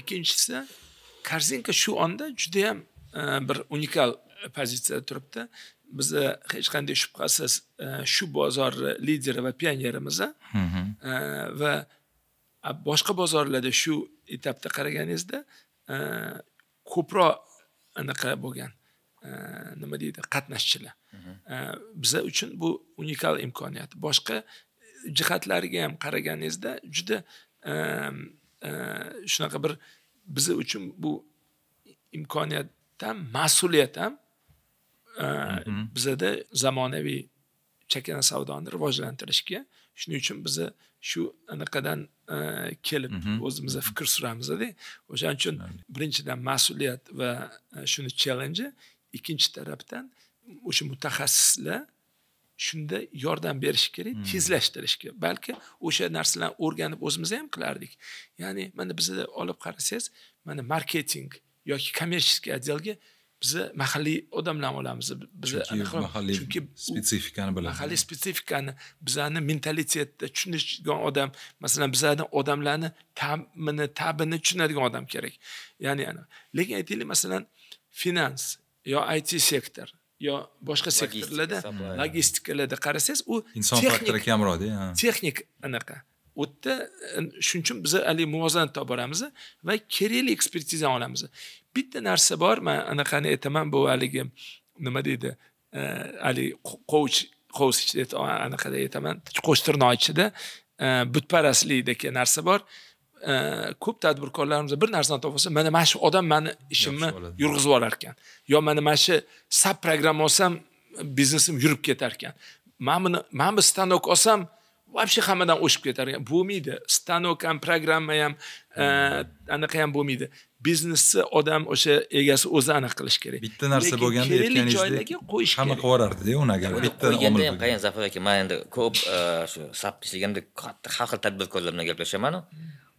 Speaker 2: ikkinchisi korzinka shu onda judayam e, bir unikal pozitsiyada turibdi bizni hech qanday shubhasiz e, shu bozorni lideri va pionerimiz va boshqa bozorlarda shu etapda qaraganingizda ko'proq anaqa bo'lgan nima deydi qatnashchilar bizlar uchun bu unikal imkoniyat boshqa jihatlariga ham qaraganingizda juda shunaqa bir biza uchun bu imkoniyat ham mas'uliyat ham bizada zamonaviy chakana savdoni rivojlantirishga shuning uchun biza shu anaqadan kelib o'zimizga fikr suramizda o'shaning uchun birinchidan mas'uliyat va shuni challenji ikkinchi tarafdan o'sha mutaxassislar shunda yordam berishi kerak hmm. kerak balki o'sha narsalarni o'rganib o'zimiz ham qilardik ya'ni mana bizda olib qarasangiz mana marketing yoki kommerchеский отделga biza mahalliy odamlarni olamiz biz mahalliy
Speaker 1: spesifikani biladi mahalliy
Speaker 2: spesifikani bizani mentalitetni tushunadigan odam masalan bizani odamlarni ta'mini ta'bini tushunadigan odam kerak ya'ni lekin aytaylik masalan finans yo it sektor yo boshqa sektorlarda logistikalarda qarasangiz u inson faktori
Speaker 1: kamroqda
Speaker 2: texnik anaqa u yerda shuning uchun biz haligi muvozanat topib boramiz va kerakli ekspertizani olamiz bitta narsa bor man anaqani aytaman bu haligi nima deydi haligi e, qovuch qovus ichida anaqada aytaman qo'shtirnoq ichida e, butparastlikdagi narsa bor ko'p tadbirkorlarimiz bir narsani olsa mana mana shu odam mani ishimni yurg'izib yuborar ekan yo mana mana shu sab programma olsam biznesim yurib ketar ekan man buni mana bu stanok olsam вообще hammadan o'shib ketar ekan bo'lmaydi stanok ham programma ham anaqa ham bo'lmaydi biznesni odam o'sha egasi o'zi aniq qilishi kerak bitta narsa bo'lganda aytganingizdek
Speaker 3: qo'yish hamma qilib yuborardida uni agar bitta qo'yganda ham qarang zafar aka man endi ko'p shu sab ishlaganda katta har xil tadbirkorlar bilan gaplashamanu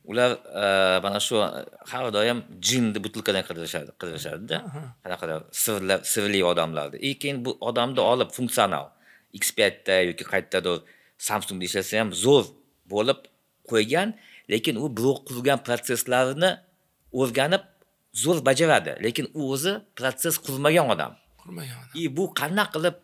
Speaker 3: ular eh, mana shu eh, har doim jin deb butilkadan qidirishadi qidirishadida qanaqadir sirlar sirli odamlarni и keyin bu odamni olib funksional x pятьda yoki qayerdadir samsungda ishlasa ham zo'r bo'lib qo'ygan lekin u birov qurgan protsesslarni o'rganib zo'r bajaradi lekin u o'zi protsess qurmagan odam qurmagan odam и bu qanaqa qilib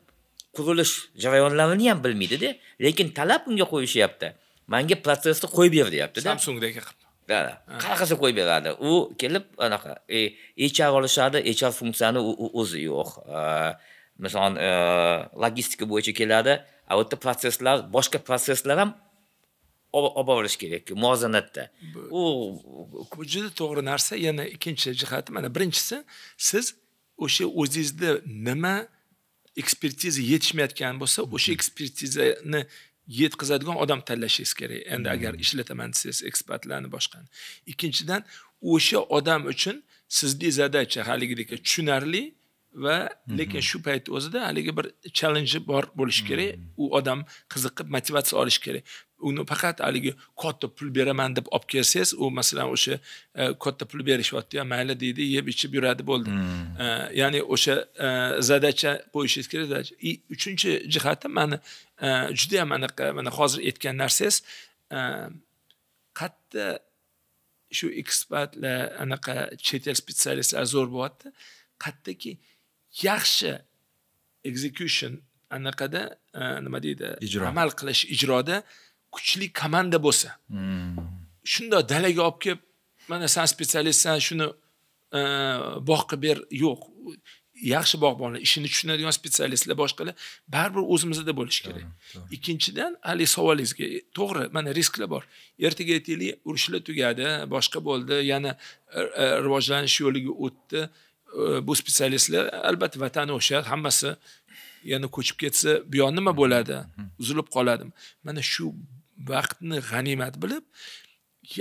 Speaker 3: qurilish jarayonlarini ham bilmaydida lekin talab unga qo'yishyapti şey menga protsessni qo'yib ber deyaptida samsungdagi qilib qilib qo'yib beradi u kelib anaqa e, hr olishadi hr funksiyani o'zi yo'q e, masalan e, logistika bo'yicha keladi a u yerda protsesslar boshqa protsesslar ham olib borish kerak muvozanatda
Speaker 2: u bu juda to'g'ri narsa yana ikkinchi jihati mana birinchisi siz o'sha o'zingizda nima ekspertiza yetishmayotgan bo'lsa o'sha ekspertizani yetkazadigan odam tanlashingiz kerak endi hmm. agar ishlataman desangiz ekspertlarni boshqani ikkinchidan o'sha odam uchun sizni zadacha haligidek tushunarli va hmm. lekin shu paytni o'zida haligi bir challenji bor bo'lishi kerak hmm. u odam qiziqib motivatsiya olishi kerak uni faqat haligi katta pul beraman deb olib kelsangiz u masalan o'sha e, katta pul berishyapti ya mayli deydi yeb ichib yuradi bo'ldi hmm. e, ya'ni o'sha e, zadacha qo'yishingiz kerak и uchinchi jihati mani ham anaqa mana hozir aytgan narsangiz qayerda shu ekspertlar anaqa chet el spetsialistlari zo'r bo'lyapti qayerdaki yaxshi execution anaqada nima deydi ijro amal qilish ijroda kuchli komanda bo'lsa hmm. shundoq dalaga olib kelib mana san specialistsan shuni e, bog' qilib ber yo'q yaxshi bog'bonlar ishini tushunadigan specialistlar boshqalar baribir o'zimizda bo'lishi kerak ikkinchidan haligi savolingizga to'g'ri mana risklar bor ertaga aytaylik urushlar tugadi boshqa bo'ldi yana e, e, rivojlanish yo'liga o'tdi bu specialistlar albatta vatani o'sha hammasi yana ko'chib ketsa bu yoq nima hmm, bo'ladi hmm, uzilib qoladimi mana shu vaqtni g'animat bilib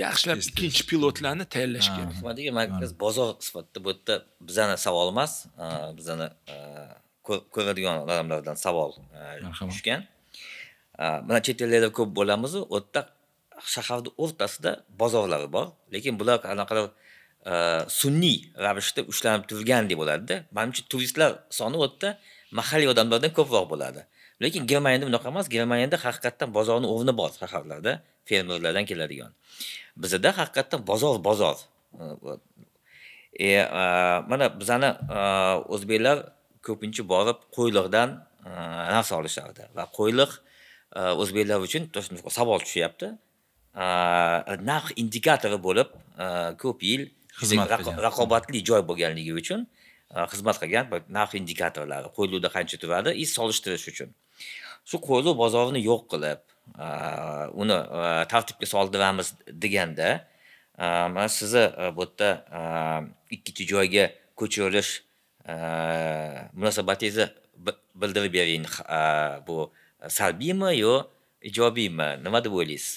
Speaker 3: yaxshilab ikkinchi pilotlarni tayyorlash kerak nimaga markaz bozor sifatida bu yerda bizani savol emas e, bizani e, ko'radigan odamlardan savol e, tushgan mana chet ellarda ko'p bo'lamizu u yerda shaharni o'rtasida bozorlari bor lekin bular qanaqadir sun'iy ravishda ushlanib turgandek deb bo'ladida manimcha turistlar soni u yerda mahalliy odamlardan ko'proq bo'ladi lekin germaniyada bunaqa emas germaniyada haqiqatdan bozorni o'rni bor shaharlarda fermerlardan keladigan bizada haqiqatdan bozor bozor e, e mana bizani e, o'zbeklar ko'pincha borib qo'yliqdan e, narsa olishardi va qo'yliq o'zbeklar uchun savol tushyapti narx indikatori bo'lib ko'p yil raqobatli joy bo'lganligi uchun xizmat qilgan narx indikatorlari qo'yliqda qancha turadi и solishtirish uchun shu qo'ziq bozorini yo'q qilib uni tartibga soldiramiz deganda mana sizni bu yerda ikkinchi joyga ko'chirilish munosabatingizni bildirib bering bu salbiymi yo ijobiymi nima deb o'ylaysiz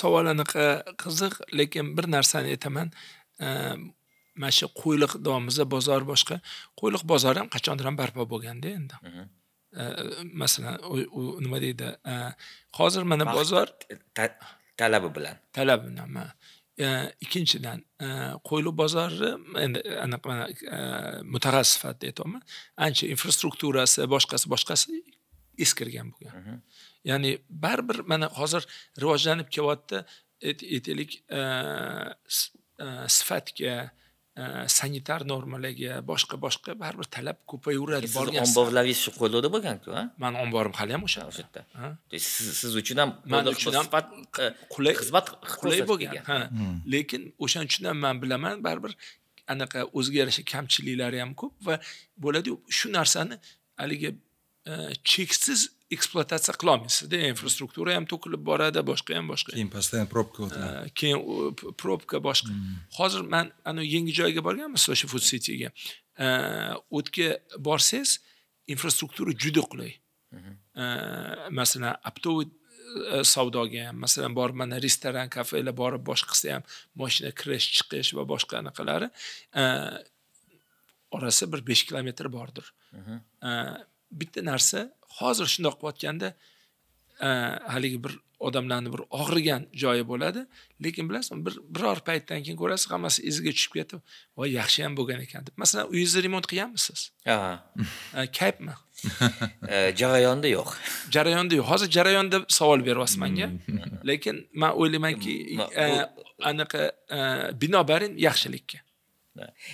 Speaker 2: savol anaqa qiziq lekin bir narsani aytaman mana shu qo'yliq domza bozor boshqa qo'yliq bozori ham qachondir ham barpo bo'lganda endi mhmm. Э, masalan u nima deydi э, hozir mana bozor
Speaker 3: talabi bilan talabi bilan
Speaker 2: э, ikkinchidan qo'yliq bozori endi anaqa mana e, mutaxassis sifatida aytyapman ancha infrastrukturasi boshqasi boshqasi eskirgan bo'lgan ya'ni baribir mana hozir rivojlanib kelyapti aytaylik e, e, sifatga sanitar normalarga boshqa boshqa baribir talab ko'payaveradi borgan sizni
Speaker 3: ombavlaringiz shu qo'ylovda bo'lganku mani omborim hali ham o'sha o'sha yerda siz
Speaker 2: uchun ham man uchun ham
Speaker 3: qulay xizmat qulay bo'lgan ha
Speaker 2: lekin o'shaning uchun ham man bilaman baribir anaqa o'ziga yarasha kamchiliklari ham ko'p va bo'ladiyu shu narsani haligi cheksiz e, ekspluatatsiya qilolmaysizda infrastruktura ham to'kilib boradi boshqa ham boshqa keyin постоянно probka o'tadi e, keyin probka boshqa hmm. hozir man anavi yangi joyga borganmiz o'sha food cityga u e, yerga borsangiz infrastruktura juda qulay mhm. masalan оптовый savdoga ham masalan borib mana restoran kafelar borib boshqasi ham moshina kirish chiqish va boshqa anaqalari orasi bir besh kilometr bordir mhm. bitta narsa hozir shundoq qilayotganda e, haligi bir odamlarni bir og'rigan joyi bo'ladi lekin bilasizmi bir biror paytdan keyin ko'rasiz hammasi iziga tushib ketib voy yaxshi ham bo'lgan ekan deb masalan uyingizni remont qilganmisiz [laughs]
Speaker 3: e,
Speaker 2: kayfmi [laughs] e, jarayonda yo'q [laughs] jarayonda yo'q hozir jarayonda savol beryapsiz manga lekin man o'ylaymanki anaqa binobarin yaxshilikka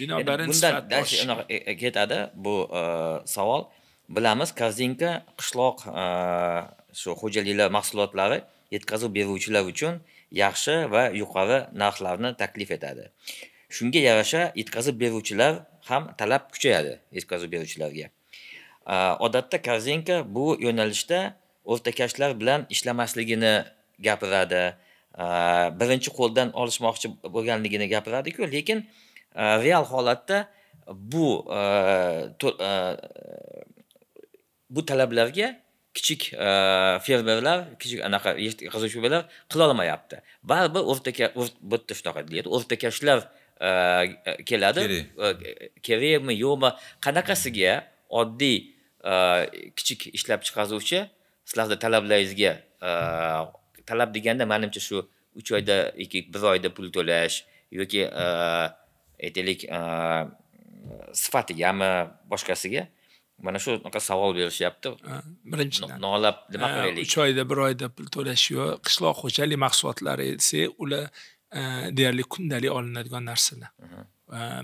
Speaker 2: binobarin bundan
Speaker 3: ketadi bu savol bilamiz korzinka qishloq e, shu xo'jaliklar mahsulotlari yetkazib beruvchilar uchun yaxshi va yuqori narxlarni taklif etadi shunga yarasha yetkazib beruvchilar ham talab kuchayadi yetkazib beruvchilarga e, odatda korzinka bu yo'nalishda o'rtakashlar bilan ishlamasligini gapiradi e, birinchi qo'ldan olishmoqchi bo'lganligini gapiradiku lekin real holatda bu bu talablarga kichik e, fermerlar kichik anaqa g'azochubalar qilolmayapti baribir o'rtaka bitta shunaqa deyiladi o'rtakashlar e, keladi e, kerakmi yo'qmi qanaqasiga oddiy kichik ishlab chiqaruvchi sizlarni talablaringizga talab deganda manimcha shu uch oyda yoki bir oyda pul to'lash yoki aytaylik sifatigami boshqasiga mana shu unaqa savol berishyapti birinchidan nolab nima qilaylik
Speaker 2: uch oyda bir oyda pul to'lash yo'q qishloq xo'jalik mahsulotlari esa ular e, deyarli kundalik olinadigan narsalar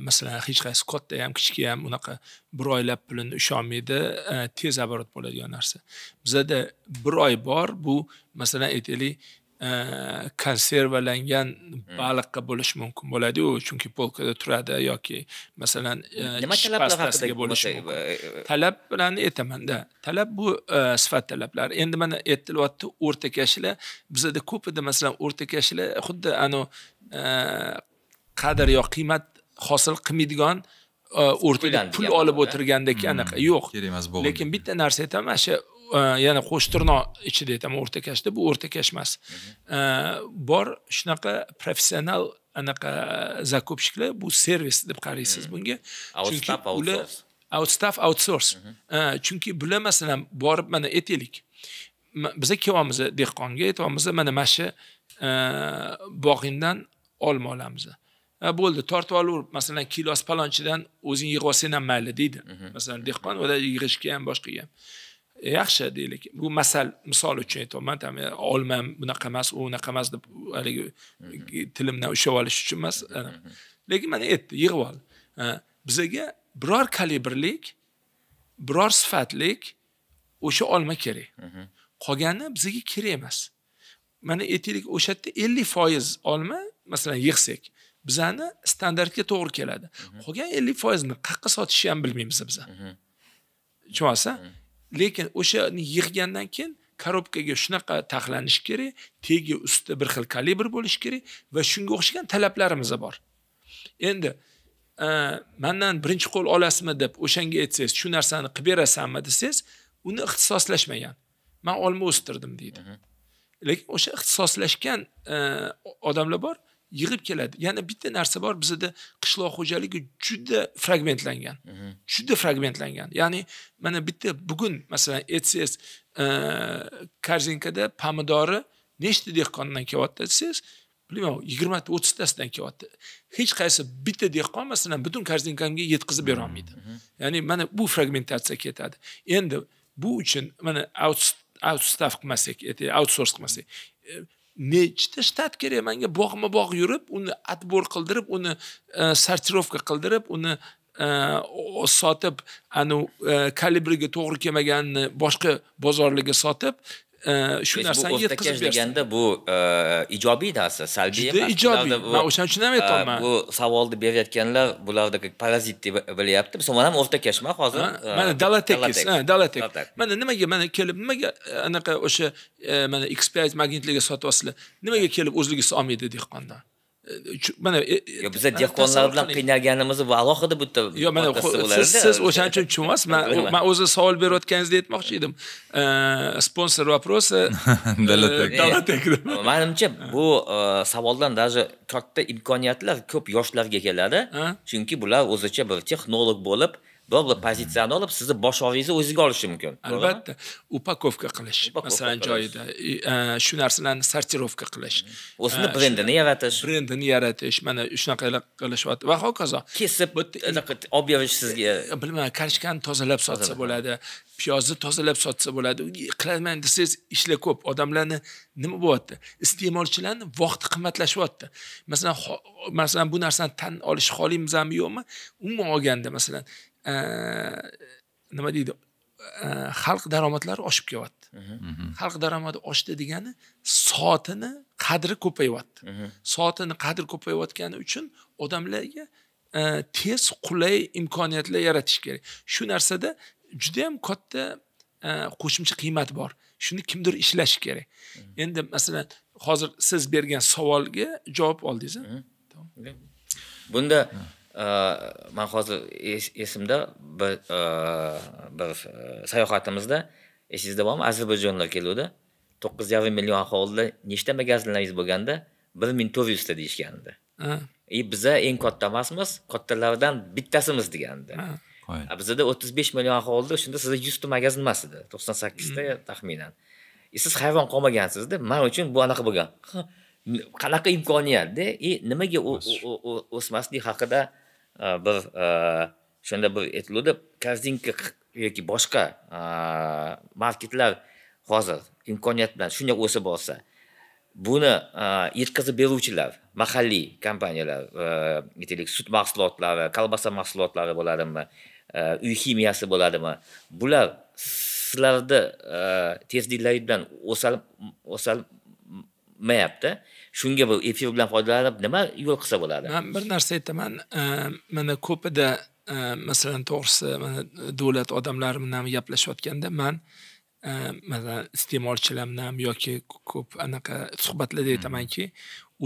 Speaker 2: masalan hech qaysi katta ham kichik ham unaqa bir oylab pulini olmaydi e, tez оборот bo'ladigan narsa bizada bir oy bor bu masalan aytaylik konservalangan hmm. baliqqa bo'lishi mumkin bo'ladiyu chunki polkada turadi yoki masalan e, nima talablar haqida bo'lishi
Speaker 3: mumkin e,
Speaker 4: e. talab
Speaker 2: bilan aytamanda talab bu sifat talablari endi mana aytilyapti o'rtakashlar bizada ko'pida masalan o'rtakashlar xuddi anavi qadr yo qiymat hosil qilmaydigan o'rtada pul olib o'tirgandek anaqa hmm. yo'q kerak emas lekin bitta narsa aytaman shu ya'ni qo'shtirno ichida aytaman o'rtakashda bu o'rtakash emas bor shunaqa professional anaqa zakupchiklar bu servis deb qaraysiz bunga chunki outstaff chunki bular masalan borib mana aytaylik biza kelyapmiz dehqonga aytyapmiz mana mana shu bog'ingdan olma olamiz bo'ldi tortib olaverib masalan kilosi palonchidan o'zing yig'ib olsang ham mayli deydi masalan dehqon yig'ishga ham boshqaga ham yaxshi deylik bu masal misol uchun aytyapman там e, olmam bunaqa emas u unaqa emas deb haligi tilimdan ushlab olish uchun emas lekin mana aytdi yig'ib ol bizaga biror kalibrlik biror sifatlik o'sha olma kerak qolgani bizaga kerak emas mana aytaylik o'sha yerda ellik foiz olma masalan yig'sak bizani standartga to'g'ri keladi qolgan ellik foizni qayerqa sotishni ham bilmaymiz biza tushunyapsan lekin o'shani yig'gandan keyin korobkaga shunaqa taxlanish kerak tegi usti bir xil kalibr bo'lishi kerak va shunga o'xshagan talablarimiz bor endi e, mandan birinchi qo'l olasizmi deb o'shanga aytsangiz shu narsani qilib berasanmi desangiz uni ixtisoslashmagan man olma o'stirdim deydi lekin o'sha ixtisoslashgan e, odamlar bor yig'ib keladi yana bitta narsa bor bizada qishloq xo'jaligi juda fragmentlangan mhm. juda fragmentlangan ya'ni mana bitta bugun masalan aytsangiz e, korzinkada pomidori nechta dehqondan kelyapti desangiz bilmayman yigirmata o'ttiztasidan kelyapti hech qaysi bitta dehqon masalan butun korzinkamga yetkazib berolmaydi mhm, mhm. ya'ni mana bu fragmentatsiya ketadi endi bu uchun mana outstaff qilmasak outsource qilmasak e, nechta shtat kerak manga bog'ma bog' yurib uni отбор qildirib uni e, sortirovka qildirib uni e, sotib anu e, kalibriga to'g'ri kelmaganini boshqa bozorlarga sotib shu narsani yetkazib bersin deganda
Speaker 3: bu e, ijobiy narsa salbiy juda ijobiy man o'shaning uchun ham aytyapman bu savolni berayotganlar bularda parazit deb bilyapti misol man ham o'rtakashman hozir mana dala dalatek
Speaker 2: mana nimaga mana kelib nimaga e, anaqa o'sha e, mana x5 magnitlarga sotyapsizlar nimaga kelib o'zligisiz olmaydi dehqondan mana e, e, biza dehqonlar bilan qiynalganimizni bu alohida bitta yo'q mana siz siz o'shaning uchun tushunasiz man man o'zi savol berayotganingizni aytmoqchi edim sponsor вопросы [laughs] e, davlat [laughs]
Speaker 3: manimcha bu savoldan даже katta imkoniyatlar ko'p yoshlarga keladi chunki bular o'zicha bir texnolog bo'lib bir pozitsiyani olib sizni boshog'ingizni o'ziga olishi mumkin albatta
Speaker 2: upakovka qilish masalan joyida e, shu narsalarni sortirovka qilish o'zini e, brendini yaratish brendini yaratish mana shunaqa qilishyapti va hokazo kesib olib berish sizga e, bilmayman karishkani tozalab sotsa bo'ladi piyozni tozalab sotsa bo'ladi qilaman desangiz ishlar ko'p odamlarni nima bo'lyapti iste'molchilarni vaqti qimmatlashyapti masalan masalan bu narsani tan olish xohlaymizmi yo'qmi umuman olganda masalan nima deydi xalq daromadlari oshib kelyapti mhm. Mhm. xalq daromadi oshdi degani soatini qadri ko'payyapti mhm. soatini qadri ko'payayotgani uchun odamlarga tez qulay imkoniyatlar yaratish kerak shu narsada juda yam katta qo'shimcha qiymat bor shuni kimdir ishlashi kerak endi masalan hozir siz bergan savolga javob oldingiz
Speaker 3: bunda man hozir esimda bir bir sayohatimizda esingizda bormi ozarbayjonlar keluvdi to'qqiz yarim million aholida nechta magazinlaringiz bo'lganda bir ming to'rt yuzta deyishgandi и biza eng katta emasmiz kattalardan bittasimiz degandi bizada o'ttiz besh million aholida shunda sizda yuzta magazin emas edi to'qson sakkizta taxminan и siz hayron qolmagansizda man uchun bu anaqa bo'lgan qanaqa imkoniyatda и nimaga o'smaslik haqida bir o'shanda bir aytiluvdi korzinka yoki boshqa marketlar hozir imkoniyat bilan shunday o'sa borsa buni yetkazib beruvchilar mahalliy kompaniyalar aytaylik sut mahsulotlari kolbasa mahsulotlari bo'ladimi uy ximiyasi bo'ladimi bular sizlarni tezliklaringiz bilan o'sal o'sal mayapti shunga bu efir bilan foydalanib nima yo'l qilsa bo'ladi man bir
Speaker 2: narsa aytaman e, mana ko'pida e, masalan to'g'risi mana davlat odamlari bilan gaplashayotganda man e, masalan iste'molchilar bilan yoki ko'p anaqa suhbatlarda hmm. aytamanki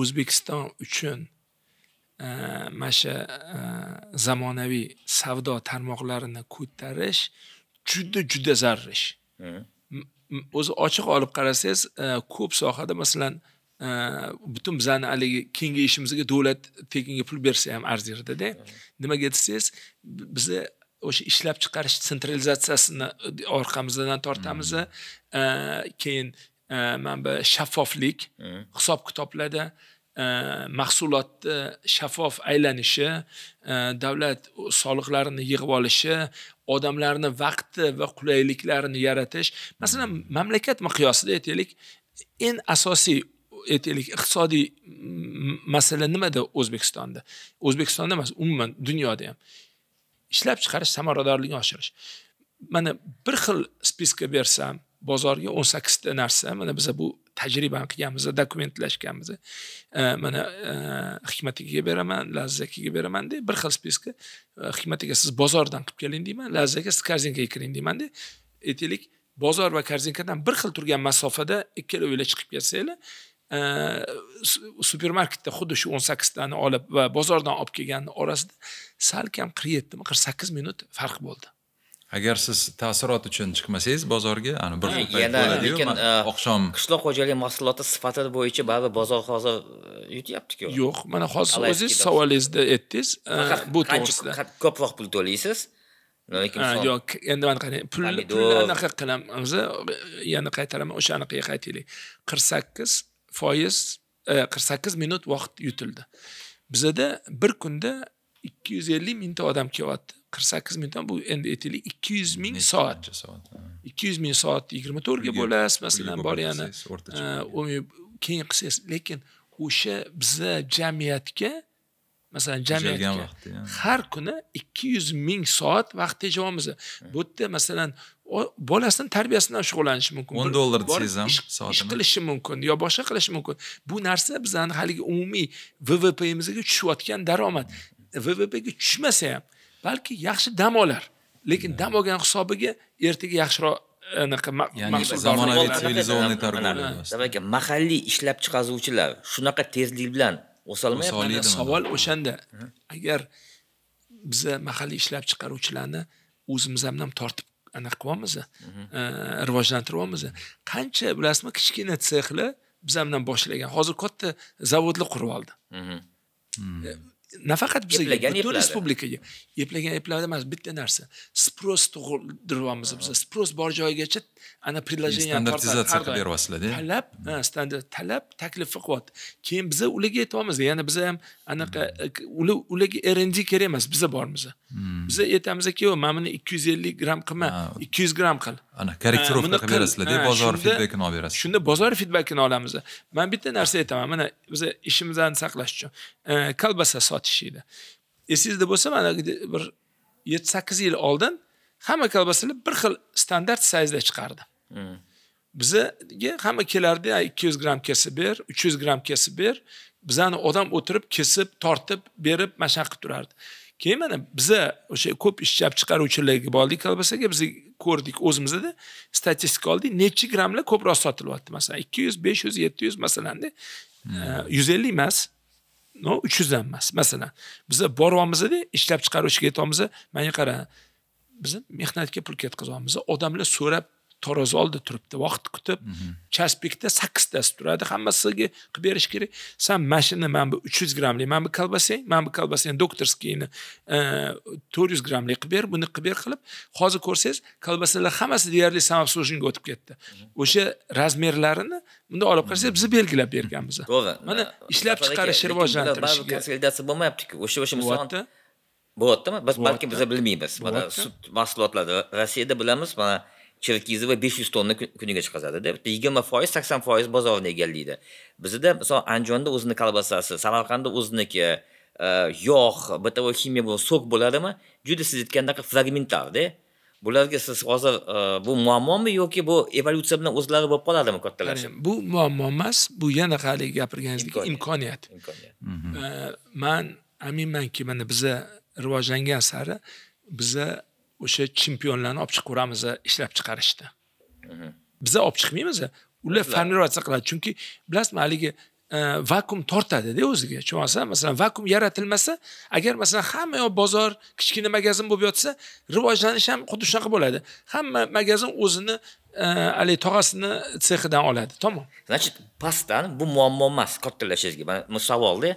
Speaker 2: o'zbekiston uchun mana shu zamonaviy savdo tarmoqlarini ko'tarish juda juda zarur ish hmm. o'zi ochiq olib qarasangiz e, ko'p sohada masalan e, butun bizani haligi keyingi ishimizga davlat tekinga pul bersa ham arziydida nimaga desangiz bizni o'sha ishlab chiqarish sentralizatsiyasini orqamizdan tortamiz hmm. e, keyin mana bu shaffoflik hmm. hisob kitoblarda mahsulotni shaffof aylanishi davlat soliqlarini yig'ib olishi odamlarni vaqti va qulayliklarini yaratish masalan mamlakat miqyosida aytaylik eng asosiy aytaylik iqtisodiy masala nimada o'zbekistonda o'zbekistonda emas umuman dunyoda ham ishlab chiqarish samaradorligini oshirish mana bir xil spiska bersam bozorga o'n sakkizta narsa mana biza bu tajribani qilganmiz dokumentlashganmiz e, mana e, hikmat akaga beraman laziz akaga beraman deb bir xil spiska e, hikmat aka siz bozordan qilib keling deyman laziz aka siz korzinkaga kiring deymanda aytaylik bozor va korzinkadan bir xil turgan masofada ikkala o'yla chiqib kelsanglar supermarketda xuddi shu o'n sakkiztani olib va bozordan olib kelganni orasida salkam qirq yettimi qirq sakkiz minut farq bo'ldi
Speaker 1: agar siz taassurot uchun chiqmasangiz bozorga ana bir yana lekin e, oqshom
Speaker 3: qishloq xo'jaligi mahsuloti sifati bo'yicha baribir bozor hozir e, yutyaptiku yo'q mana hozir o'zingiz savolingizda aytdingiz e, bu to'g'risida ko'proq pul to'laysiz lekin yo'q endi mana qarang pulni pulni anaqa
Speaker 2: qilamiz yana qaytaraman o'sha anaqaga qaytaylik qirq sakkiz foiz qirq sakkiz minut vaqt yutildi bizada bir kunda ikki yuz ellik mingta odam kelyapti qirq sakkiz mingdan bu endi aytaylik ikki yuz ming soat ikki yuz ming soat yigirma to'rtga bo'lasiz masalan bor yana keyin qilsangiz lekin o'sha bizni jamiyatga masalan jamiyatga har kuni ikki yuz ming soat vaqt tejayapmiz bu yerda masalan bolasini tarbiyasi bilan shug'ullanishi mumkin o'n dollar desangiz ham ish qilishi mumkin yo boshqa qilishi mumkin bu narsa bizani haligi umumiy vvpimizga tushayotgan daromad vvpga tushmasa ham balki yaxshi dam olar lekin dam olgan hisobiga
Speaker 3: ertaga yaxshiroq anaqa zamonaviy mahalliy ishlab chiqaruvchilar shunaqa tezlik bilan o'solmayapti savol o'shanda
Speaker 2: agar biza mahalliy ishlab chiqaruvchilarni o'zimiz ham tortib anaqa qilyapmiz e, rivojlantiryapmiz qancha bilasizmi kichkina sexlar biz ham boshlagan hozir katta zavodlar qurib oldi
Speaker 4: hmm. e,
Speaker 2: nafaqat bizga butun respublikaga eplagan epladi emas bitta narsa spros tug'ildiryapmiz biz spros bor joygacha ana предложение standartizatsiya qilib beryapsizlar talab standart talab taklifni qilyapti keyin biza ularga aytyapmiz yana biza ham anaqa ularga rnd kerak emas biza bormiz Hmm. biza aytamiz aka mana buni ikki yuz ellik gramm qilma ikki yuz gramm qil ana korrektirovka qilib berasizlarda bozor feedbekini olib berasiz shunda bozor feedbekini olamiz man bitta narsa aytaman mana biza ishimizni saqlash uchun e, kolbasa edi esingizda bo'lsa mana bir yetti sakkiz yil oldin hamma kolbasalar bir xil standart saizda chiqardi hmm. bizaga hamma kelardi ikki yuz gramm kesib ber uch yuz gramm kesib ber bizani odam o'tirib kesib tortib berib mana shunaqa qilib turardi keyin mana biza o'sha ko'p ishlab chiqaruvchilarga bordik kolbasaga biz ko'rdik o'zimizda statistika oldik nechi grammlar ko'proq sotilyapti masalan ikki yuz besh yuz yetti yuz masalanda hmm. e, yuz ellik emas no uch yuzdan emas masalan biza boryapmizda ishlab chiqaruvchiga aytyapmiz manga qara biz mehnatga pul ketkazyapmiz odamlar so'rab tarozi oldida turibdi vaqt kutib mhm. chaspikda sakkiztasi turadi hammasiga qilib berish kerak san mana shuni mana bu uch yuz grammli mana bu kolbasang mana bu kolbasa doktorskiyni e, to'rt yuz grammli qilib ber buni qilib ber qilib hozir ko'rsangiz kolbasalar hammasi deyarli samoobслужениеga o'tib ketdi mhm. o'sha razmerlarini bunda olib qarasangiz biz belgilab berganmiz [laughs] to'g'ri
Speaker 3: mana ishlab chiqarish rivojlantirish konsolidatsiya bo'lmayaptiku o'sha o'sha misol bo'lyaptimi biz balki biz bilmaymiz mana sut mahsulotlari rossiyada bilamiz mana cherkizov va besh yuz tonna kuniga chiqazadida bitta yigirma foiz sakson foiz bozorni egallaydi bizda misol andijonda o'zini kolbasasi samarqandda o'ziniki e, yog' btv ximiya bu sok bo'ladimi juda siz aytgandaqa fragmentarda bularga siz hozir e, bu muammomi yoki bu evolyutsiya bilan o'zlari bo'lib qoladimi kattalashib
Speaker 2: bu muammo emas bu yana haligi gapirganingizdek imkoniyat e, man aminmanki mana biza rivojlangan sari biza o'sha chempionlarni olib chiqib ko'ramiz ishlab chiqarishda mhm. biza olib chiqmaymiz ular formirovatsiya qiladi chunki bilasizmi haligi e, vakuum tortadida o'ziga tushunyapsizmi masalan vakuum yaratilmasa agar masalan hamma yoq bozor kichkina magazin bo'lib yotsa rivojlanish ham xuddi shunaqa bo'ladi hamma
Speaker 3: magazin o'zini
Speaker 2: e, haligi tog'asini sexidan oladi tamom
Speaker 3: значит pastdan bu muammo emas kattalashishga bu savolda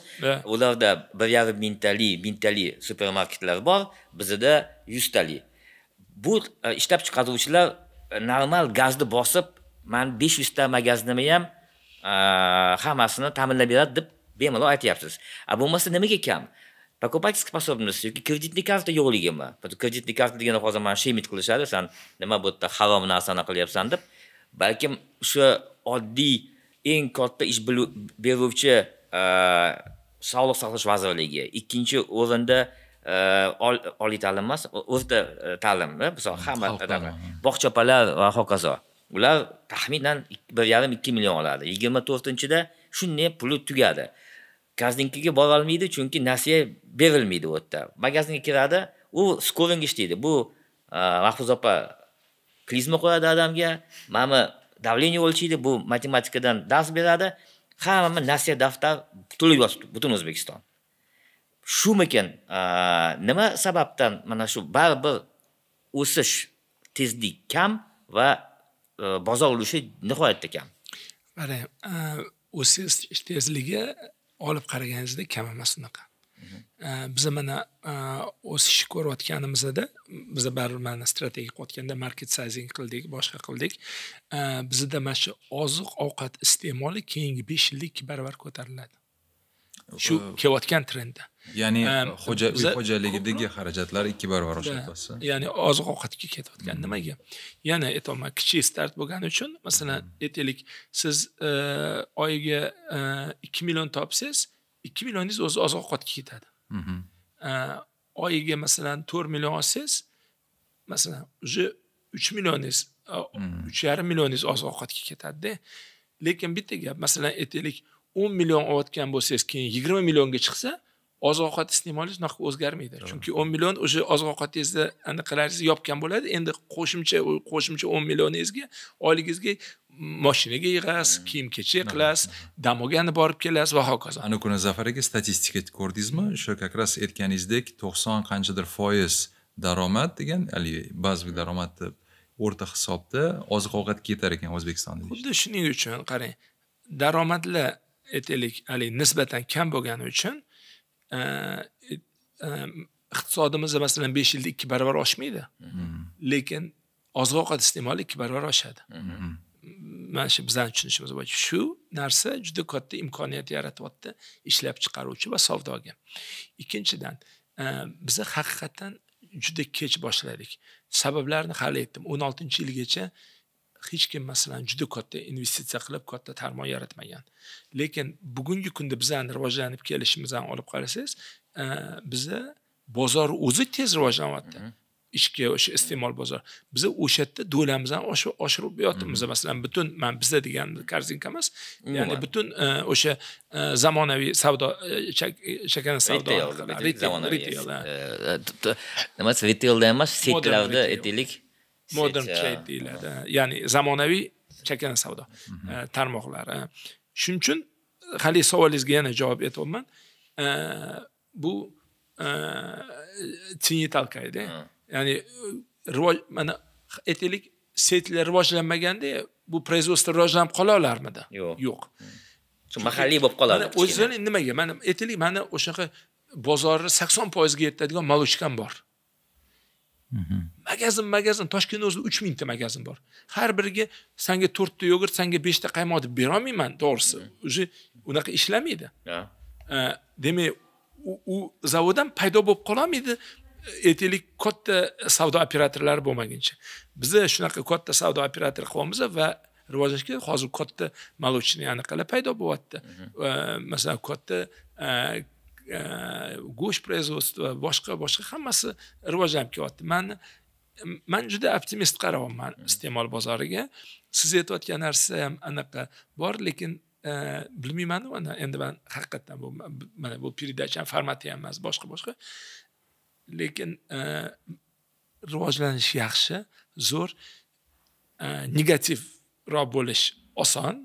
Speaker 3: ularda bir yarim mingtalik mingtalik supermarketlar bor bizada yuztalik bu e, ishlab chiqaruvchilar e, normal gazni bosib man 500 ta magazinimni ham e, hammasini ta'minlab beradi deb bemalol aytyapsiz a bo'lmasa nimaga kam покупательская способность yoki kreditniy karta yo'qligimi kreditniy karta degani hozir mana shemit qilishadi san nima bu yerda harom narsani qilyapsan deb balkim o'sha oddiy eng katta ish beruvchi sog'liq saqlash vazirligi ikkinchi o'rinda oliy э, ta'lim emas o'zida э, ta'limda misol hamma bog'cha opalar va hokazo ular taxminan bir yarim ikki million oladi yigirma to'rtinchida shunday puli tugadi gazinkiga borolmaydi chunki nasiya berilmaydi u yerda magazinga kiradi u skoring ishlaydi bu e, mahfuz opa klizma qo'yadi odamga mana давление o'lchaydi bu matematikadan dars beradi hamma nasiya daftar to'lib yotibdi butun o'zbekiston shumikin nima sababdan mana shu baribir o'sish tezlik kam va bozor ulushi nihoyatda kam
Speaker 2: qarang o'sish tezligi olib qaraganingizda kam emas unaqa mhm. biza mana o'sishni ko'rayotganimizda biza baribir mana strategiya qilayotganda market sizing qildik boshqa qildik bizda mana shu oziq ovqat iste'moli keyingi besh yilda ikki baravar ko'tariladi shu kelayotgan trendda ya'ni
Speaker 1: xo'ja uy xo'jaligidagi xarajatlar ikki barobar oshib qolsa ya'ni oziq
Speaker 2: ovqatga ketayotgan mhm. nimaga yana aytyapman kichik start bo'lgani uchun masalan mhm. aytaylik siz e, oyiga e, ikki million topsangiz ikki millioningiz o'zi oziq ovqatga ketadi mhm. e, oyiga masalan to'rt million olsangiz masalan уже uch millioningiz uch yarim millioningiz oziq ovqatga ketadida lekin bitta gap masalan aytaylik o'n million olayotgan bo'lsangiz keyin yigirma millionga chiqsa oziq ovqat iste'molingiz narx o'zgarmaydi chunki o'n million o'sha oziq ovqatingizni anaqalaringizni yopgan bo'ladi endi qo'shimcha qo'shimcha o'n millioningizga oyligingizga moshinaga yig'asiz hmm. kiyim kechak qilasiz dam olgani borib kelasiz va hokazo ana kuni zafar aka statistika ko'rdingizmi o'sha как раз
Speaker 1: aytganingizdek to'qson qanchadir foiz daromad degan haligi bazaviy daromad deb o'rta hisobda oziq ovqat ketar ekan o'zbekistonda
Speaker 2: xuddi shuning uchun qarang daromadlar aytaylik haligi nisbatan kam bo'lgani uchun iqtisodimiz masalan besh yilda ikki barobar oshmaydi mm-hmm. lekin oziq ovqat iste'moli ikki barobar oshadi mm-hmm. mana shu bizani tushunishimiz bo'yicha shu narsa juda katta imkoniyat yaratyapti ishlab chiqaruvchi va savdoga ikkinchidan biza haqiqatdan juda kech boshladik sabablarini hali aytdim o'n oltinchi yilgacha hech kim masalan juda katta investitsiya qilib katta tarmoq yaratmagan lekin bugungi kunda bizani rivojlanib kelishimizni olib qarasangiz e, bizni bozor o'zi tez rivojlanyapti ichki o'sha iste'mol bozori biz o'sha yerda do'lamizni oshirib yotibmiz masalan butun man bizda degan korzinka emas ya'ni butun e, o'sha e, zamonaviy savdo chakana savdo retail
Speaker 3: nima retailda emas setlarda aytaylik modern trade deyiladi ya'ni
Speaker 2: zamonaviy chakana savdo mhm. e, tarmoqlari shuning uchun haligi savolingizga yana javob aytyapman e, bu e, tinitalkayda hmm. ya'ni rivoj mana aytaylik setlar rivojlanmaganda bu производство rivojlanib qolaolarmidi yo'q yo'q shu hmm. mahalliy bo'lib qoladi o'zini nimaga mana aytaylik mana o'shanaqa bozorni sakson foizga yetadigan malochkam bor Mhm. magazin magazin toshkentni o'zida uch mingta magazin bor har biriga sanga to'rtta yogurt sanga beshta qaymoq deb berolmayman to'g'risi уже mhm. unaqa ishlamaydi demak u zavod ham paydo bo'lib qololmaydi aytaylik katta savdo operatorlari bo'lmaguncha biza shunaqa katta savdo operatori qilyapmiz va rivojlanishga hozir katta молочный anaqalar paydo bo'lyapti mhm. masalan katta go'sht э, производства boshqa boshqa hammasi rivojlanib kelyapti man man juda optimist qarayapman iste'mol bozoriga siz aytayotgan narsa ham anaqa bor lekin э, bilmayman mana endi man haqiqatdan bu mana bu передача formati ham emas boshqa boshqa lekin э, rivojlanish yaxshi zo'r negativroq bo'lish oson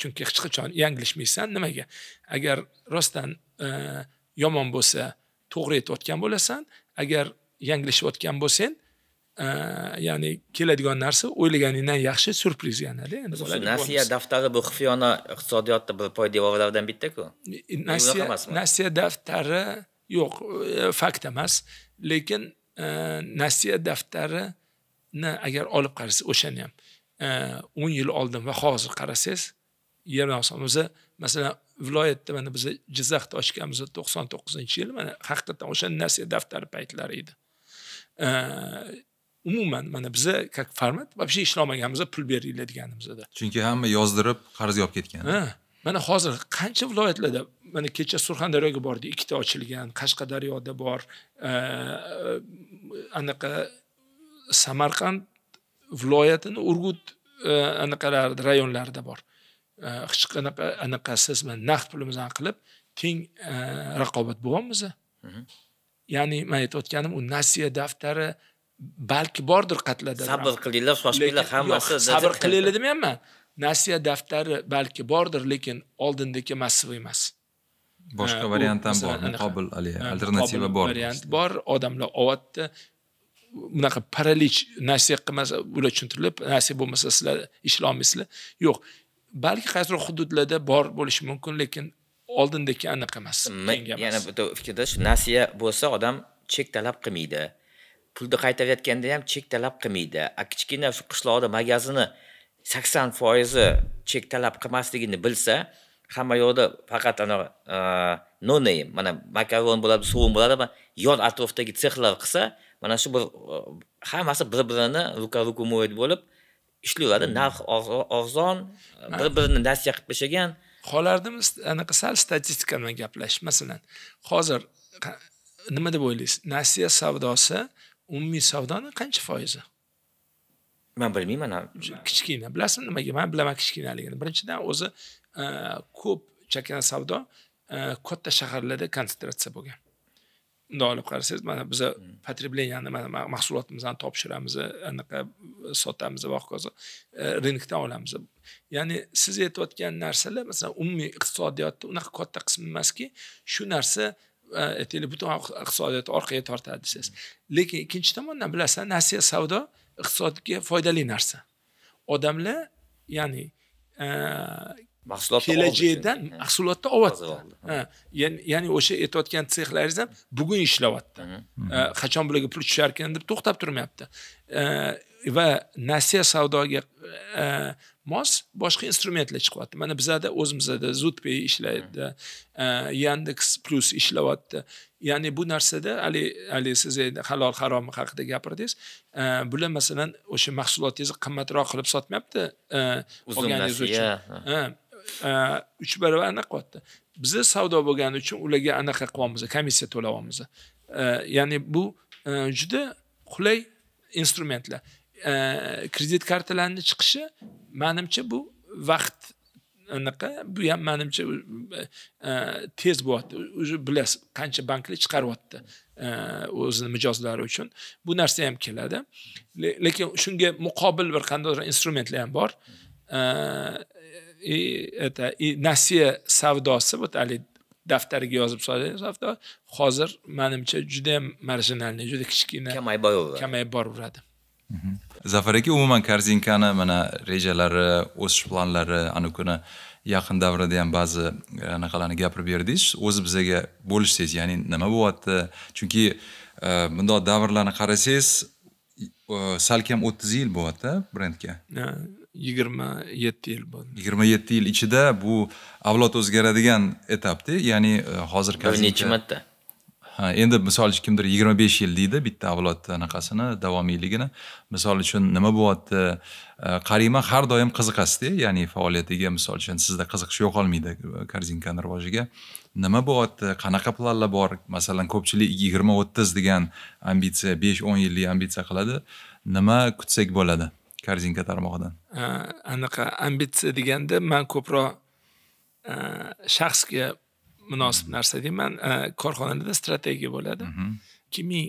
Speaker 2: chunki hech qachon yanglishmaysan nimaga agar rostdan yomon bo'lsa to'g'ri aytayotgan bo'lasan agar yanglishayotgan bo'lsang e, ya'ni keladigan narsa o'ylaganingdan yaxshi surpriz yanada nasiya
Speaker 3: daftari bu xufiyona iqtisodiyotda bir poydevorlardan bittaku nasiya
Speaker 2: nasiya daftari yo'q e, fakt emas lekin e, nasiya daftarini agar olib qarasangiz o'shani ham o'n yil oldin va hozir qarasangiz yerdan o'zi masalan viloyatda mana biz jizzaxda ochganmiz to'qson to'qqizinchi yil mana haqiqatdan o'sha nasiya daftari paytlari edi umuman mana biza как format вообще ishlamaganmiz pul beringlar deganimizda
Speaker 1: chunki hamma yozdirib qarzga olib ketgan
Speaker 2: mana hozir qancha viloyatlarda mana kecha surxondaryoga bordik ikkita ochilgan qashqadaryoda bor anaqa samarqand viloyatini urgut anaqalarida rayonlarida bor hech э, qanaqa anaqasiz naqd pulimizdan qilib teng e, raqobat bo'lganmiz mhm. ya'ni man aytayotganim u nasiya daftari balki bordir qatlarda sabr qilinglar shoshmanglar hammasi sabr qilinglar demayapman nasiya daftari balki bordir lekin oldindagi massiv emas boshqa variant ham bor e, muqobil alternativa bor variant bor odamlar olyapti bunaqa paralich nasiya qilmasa ular tushuntirilib nasiya bo'lmasa sizlar ishlolmaysizlar yo'q balki qaysidir hududlarda
Speaker 3: bor bo'lishi mumkin lekin oldindagi anaqa emas yana bitta fikrda shu nasiya bo'lsa odam chek talab qilmaydi pulni qaytarayotganda ham chek talab qilmaydi a kichkina shu qishloqda magazini sakson foizi chek talab qilmasligini bilsa hamma yoqda faqat anavi no name mana makaron bo'ladi sovun bo'ladi yon atrofdagi sexlar qilsa mana shu bir hammasi bir birini ruka ruku mo'yit bo'lib ishlayveradi hmm. narx arzon bir birini nasiya qilib tashlagan xolardim anaqa sal statistika bilan gaplashish masalan hozir
Speaker 2: nima deb o'ylaysiz nasiya savdosi umumiy savdoni qancha foizi man bilmayman kichkina bilasizmi nimaga man bilaman kichkinaligini birinchidan o'zi e, ko'p chakana savdo e, katta shaharlarda konsentratsiya bo'lgan bundoq olib qarasangiz mana biza потребленияni hmm. mana mahsulotimizni topshiramiz anaqa sotamiz va hokazo e, rinkdan olamiz ya'ni siz aytayotgan narsalar masalan umumiy iqtisodiyotni unaqa katta qismi emaski shu narsa e, aytaylik butun iqtisodiyotni orqaga tortadi desangiz hmm. lekin ikkinchi tomondan bilasan nasiya savdo iqtisodga foydali narsa odamlar ya'ni e, mahsulotni kelajakdan mahsulotni olyapti ya'ni ya'ni o'sha aytayotgan sexlaringiz ham bugun ishlayapti qachon bularga pul tusharkan deb to'xtab turmayapti va nasiya savdoga mos boshqa instrumentlar chiqyapti mana bizada o'zimizda zudpay ishlaydi yandex plus ishlayapti ya'ni bu narsada hali hali siz endi halol harom haqida gapirdingiz bular masalan o'sha mahsulotingizni qimmatroq qilib sotmayapti organizm uchun Э, uch barobar anaqa qilyapti biza savdo bo'lgani uchun ularga anaqa qilyapmiz komissiya to'layapmiz э, ya'ni bu э, juda qulay instrumentlar kredit kartalarini chiqishi manimcha bu vaqt anaqa bu ham manimcha e, tez bo'lyapti уже bilasiz qancha banklar chiqaryapti e, o'zini mijozlari uchun bu narsa ham keladi lekin shunga muqobil bir qandaydir instrumentlar ham bor nasiya savdosi вот haligi daftariga yozib soladigan savdo hozir manimcha judayam marjinalniy juda kichkina kamayib boraveradi kamayib boraveradi
Speaker 1: mhm. zafar aka umuman korzinkani mana rejalari o'sish planlari ana kuni yaqin davrada ham ba'zi e, anaqalarni gapirib berdingiz o'zi bizaga bo'lishsangiz ya'ni nima bo'lyapti chunki e, bundoq davrlarni qarasangiz e, salkam o'ttiz yil bo'lyapti
Speaker 2: brendga yigirma yetti yil bo'ldi
Speaker 1: yigirma yetti yil ichida bu avlod o'zgaradigan etapda ya'ni e, hozir necha marta ha endi misol uchun kimdir yigirma besh yil deydi bitta avlodni anaqasini davomiyligini misol uchun nima bo'lyapti e, qariyman har doim qiziqasizda ya'ni faoliyatiga misol uchun sizda qiziqish yo'qolmaydi e, korzinkani rivojiga nima bo'lyapti qanaqa planlar bor masalan ko'pchilik yigirma o'ttiz degan ambitsiya besh o'n yillik ambitsiya qiladi nima kutsak bo'ladi korzinka tarmog'idan
Speaker 2: э, anaqa ambitsiya deganda man ko'proq э, shaxsga munosib narsa deyman э, korxonada strategiya bo'ladi mhm. ikki ming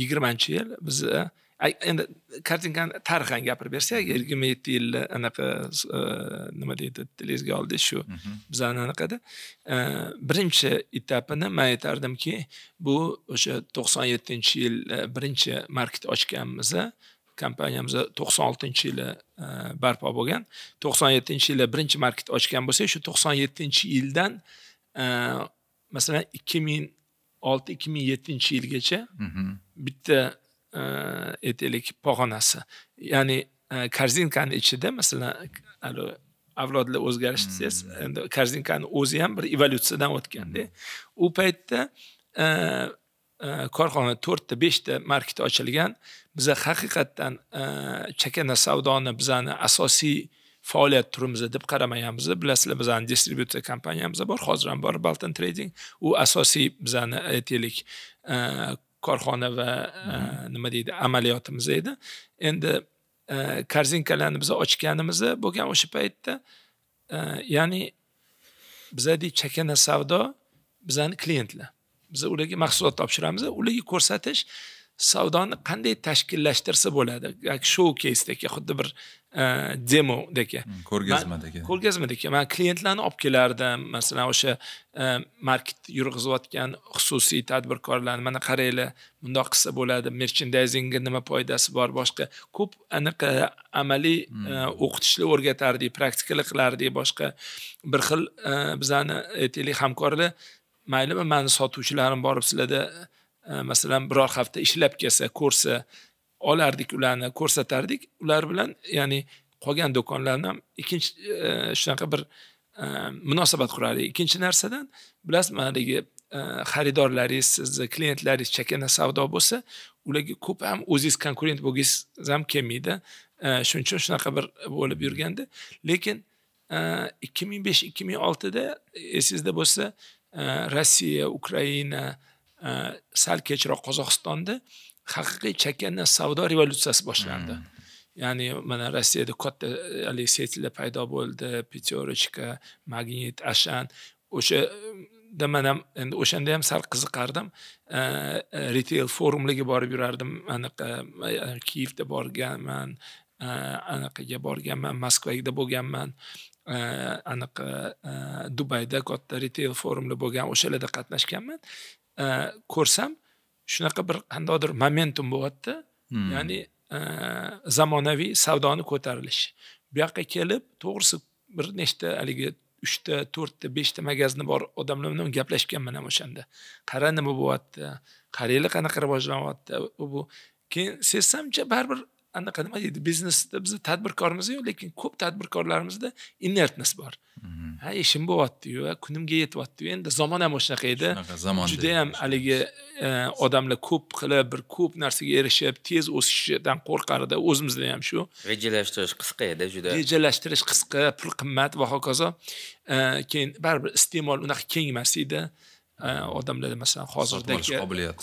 Speaker 2: yigirmanchi yil biz e, endi kartinkani tarixini gapirib bersak mhm. yigirma yetti yilda anaqa e, nima deydi tilingizga oldik shu mhm. bizani anaqada e, birinchi etapini man aytardimki bu o'sha to'qson yettinchi yil birinchi market ochganmiz kompaniyamiz to'qson oltinchi yili e, barpo bo'lgan to'qson yettinchi yili birinchi market ochgan bo'lsak shu to'qson yettinchi yildan e, masalan ikki ming olti ikki ming yettinchi yilgacha mhm. bitta aytaylik e, pog'onasi ya'ni korzinkani ichida masalan avlodlar o'zgarishi desangiz mhm. endi korzinkani o'zi ham bir evolyutsiyadan o'tganda mhm. u paytda Э, korxona to'rtta beshta market ochilgan biza haqiqatdan э, chakana savdoni bizani asosiy faoliyat turimiz deb qaramayapmiz bilasizlar bizani distributor kompaniyamiz bor hozir ham bor baltin trading u asosiy bizani aytaylik e, korxona va e, nima deydi amaliyotimiz edi endi e, korzinkalarni biz ochganimiz bo'lgan o'sha paytda ya'ni bizadek chakana savdo bizani klientlar biz ularga mahsulot topshiramiz ularga ko'rsatish savdoni qanday tashkillashtirsa bo'ladi yoki shou keysdek xuddi bir e, demodek hmm, ko'rgazmadek ko'rgazmadek man klientlarni olib kelardim masalan o'sha e, market yurg'izayotgan xususiy tadbirkorlarni mana qaranglar bundoq qilsa bo'ladi merchandizingga nima foydasi bor boshqa ko'p anaqa e, amaliy hmm. o'qitishlar o'rgatardik praktikalar qilardik boshqa bir xil bizani aytaylik hamkorlar maylimi mani sotuvchilarim borib sizlarda e, masalan biror hafta ishlab kelsa ko'rsa olardik ularni ko'rsatardik ular bilan ya'ni qolgan do'konlarni ham ikkinchi e, shunaqa bir e, munosabat qurardik ikkinchi narsadan bilasizmi haligi xaridorlaringiz sizni klientlaringiz chakana savdo bo'lsa ularga ko'p ham o'zingiz konkurent bo'lgingiz ham kelmaydi shuning uchun shunaqa bir bo'lib yurgandi lekin ikki ming besh ikki ming oltida esingizda bo'lsa Э, rossiya ukraina э, sal kechroq qozog'istonda haqiqiy chakana savdo revolyutsiyasi boshlandi hmm. ya'ni mana rossiyada katta e, haligi setlar paydo bo'ldi пятерочка magnit ashan o'shada man ham endi o'shanda ham sal qiziqardim e, e, retail forumlarga borib yurardim anaqa kiyevda borganman anaqaga borganman moskvada bo'lganman Э, anaqa э, dubayda katta retail forumda bo'lgan o'shalarda qatnashganman э, ko'rsam shunaqa bir qandaydir momentum bo'lyapti hmm. ya'ni e, zamonaviy savdoni ko'tarilishi bu yoqqa kelib to'g'risi bir nechta haligi uchta to'rtta beshta magazini bor odamlar bilan gaplashganman ham o'shanda qara nima bo'lyapti qaranglar qanaqa rivojlanyapti bu keyin sezsamcha baribir anaqa nima deydi biznesda biz tadbirkormiz yo'q lekin ko'p tadbirkorlarimizda inertness bor mhm. ha ishim bo'lyaptiyu kunimga yetyaptiyu endi zamon ham o'shanaqa edi zamon judayam haligi e, odamlar ko'p qilib bir ko'p narsaga erishib tez o'sishdan qo'rqardi o'zimizda ham shu
Speaker 3: rejalashtirish qisqa edi juda
Speaker 2: rejalashtirish qisqa pul qimmat va hokazo e, keyin baribir iste'mol unaqa keng emas edi e, mhm. odamlarda masalan hozirdagi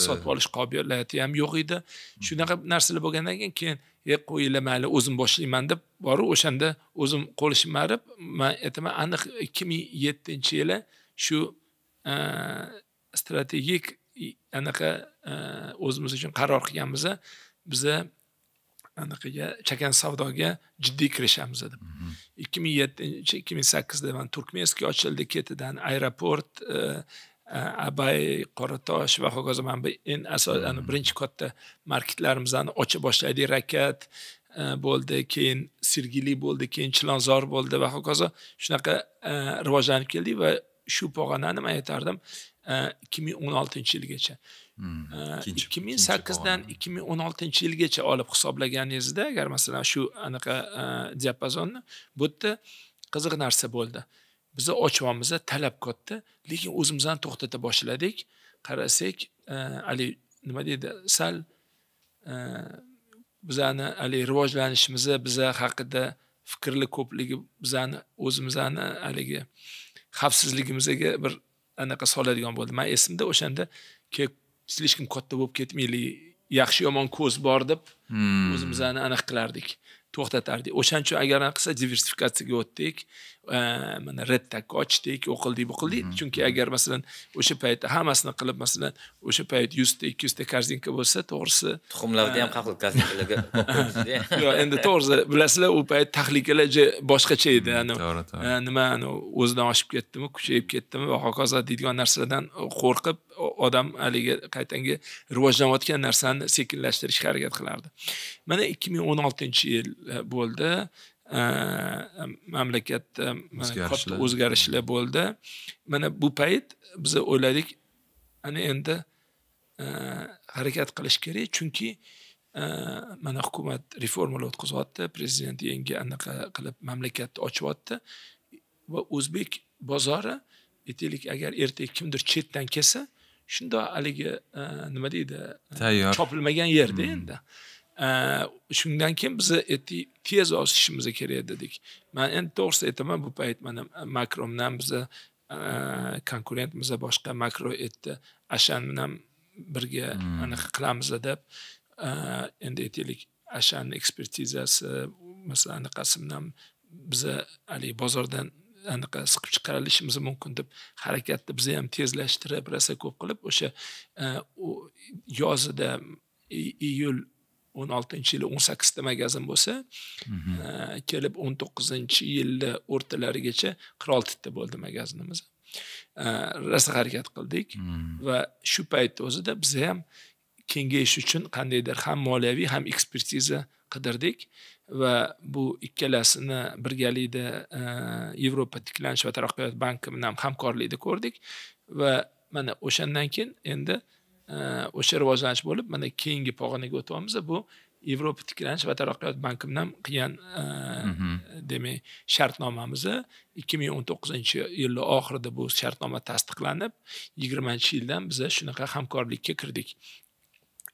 Speaker 2: sotib olish qobiliyati ham yo'q edi mhm. shunaqa narsalar bo'lgandan keyin keyin e qo'yinglar mayli o'zim boshlayman deb boru o'shanda o'zim qo'l shimarib man aytaman aniq ikki ming yettinchi yili shu e, strategik anaqa e, o'zimiz uchun qaror qilganmiz biza anaqaga chakan savdoga jiddiy kirishamiz deb mhm. ikki ming yettinchi ikki ming sakkizda man turkmenskiy ochildi ketidan aeroport e, abay qoratosh va hokazo mana bu eng asosiy birinchi katta marketlarimizni ocha boshladik rakat bo'ldi keyin sergeli bo'ldi keyin chilonzor bo'ldi va hokazo shunaqa rivojlanib keldik va shu pog'onani man aytardim э, ikki ming o'n oltinchi yilgacha э, ikki ming sakkizdan ikki ming o'n oltinchi yilgacha olib hisoblaganingizda agar masalan shu anaqa э, diapazonni bu yerda qiziq narsa bo'ldi bizni ochvonimizda talab katta lekin o'zimizni to'xtata boshladik qarasak haligi e, nima deydi sal e, bizani haligi rivojlanishimizni biza haqida fikrli ko'pligi bizani o'zimizni haligi xavfsizligimizga bir anaqa soladigan bo'ldi man esimda o'shanda слишком katta bo'lib ketmaylik yaxshi yomon ko'z bor deb hmm. o'zimizni anaqa qilardik to'xtatardik o'shaning uchun agar anaqa qilsa diversifikatsiyaga o'tdik mana redda qochdik o'qildik qildik bu mhm. qildik chunki agar masalan o'sha paytda hammasini qilib masalan o'sha payt yuzta ikki yuzta korzinka bo'lsa to'g'risi tuxumlarni ham qabul korzinkalarga yo'q endi to'g'risi bilasizlar u payt tahlikalar boshqacha edi e, nima o'zidan oshib ketdimi kuchayib ketdimi va hokazo deydigan narsalardan qo'rqib odam haligi qaytangi rivojlanayotgan narsani sekinlashtirishga harakat qilardi mana ikki ming o'n oltinchi yil e, bo'ldi mamlakatda katta o'zgarishlar bo'ldi mana bu payt biz o'yladik ana endi harakat qilish kerak chunki mana hukumat reformalar o'tkazyapti prezident yangi anaqa qilib mamlakatni ochyapti va o'zbek bozori aytaylik agar ertaga kimdir chetdan kelsa shundoq haligi nima deydi tayyor chopilmagan yerda hmm. endi hmm. shundan keyin biz tez osishimiz kerak dedik man endi to'g'risini aytaman bu payt mana makromdan biza e, konkurent boshqa makro aytdi ashan bilan birga hmm. anaqa qilamiz deb endi aytaylik ashani ekspertizasi masalan anaqasi bilan biza haligi bozordan anaqa siqib chiqarilishimiz mumkin deb harakatni biza ham tezlashtirib rosa ko'p qilib o'sha e, yozida iyul o'n oltinchi yili o'n sakkizta magazin bo'lsa mhm. e, kelib o'n to'qqizinchi yilni o'rtalarigacha qirq oltita bo'ldi magazinimiz e, rosa harakat qildik mhm. va shu paytni o'zida biza ham kengayish uchun qandaydir ham moliyaviy ham ekspertiza qidirdik va bu ikkalasini birgalikda e, yevropa tiklanish va taraqqiyot banki bilan hamkorlikda ko'rdik va mana o'shandan keyin endi o'sha rivojlanish bo'lib mana keyingi pog'onaga o'tyapmiz bu yevropa tiklanish va taraqqiyot banki bilan qilgan e, mhm. demak shartnomamiz ikki ming o'n to'qqizinchi yilni oxirida bu shartnoma tasdiqlanib yigirmanchi yildan biza shunaqa hamkorlikka kirdik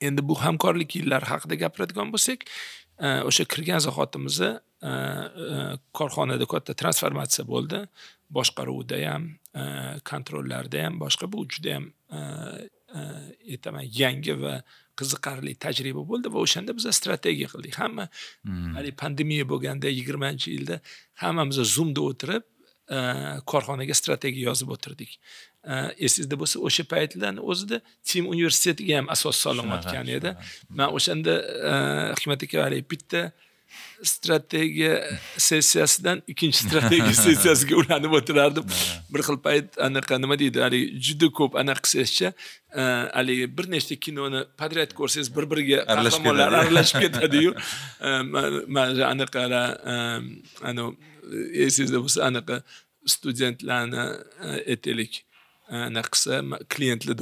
Speaker 2: endi bu hamkorlik yillari haqida gapiradigan bo'lsak e, o'sha kirgan zahotimizni e, korxonada katta transformatsiya bo'ldi boshqaruvda ham kontrollarda ham boshqa bu juda yam aytaman yangi va qiziqarli tajriba bo'ldi va o'shanda biz strategiya qildik hamma haligi hmm. pandemiya bo'lganda yigirmanchi yilda hammamiz zoomda o'tirib korxonaga strategiya yozib o'tirdik esingizda bo'lsa o'sha paytlarni o'zida tim universitetiga ham asos solinayotgan edi man o'shanda hikmat aka haligi bitta strategiya sessiyasidan ikkinchi [laughs] strategiya sessiyasiga ulanib o'tirardim [laughs] bir xil payt anaqa nima deydi haligi juda ko'p anaqa qilsangizchi e, haligi bir nechta kinoni подряд ko'rsangiz bir biriga qahramonlar aralashib [laughs] ketadiyu e, mana anaqalar e, anavi esingizda bo'lsa anaqa studentlarni aytaylik anaqasi qilsa klientlar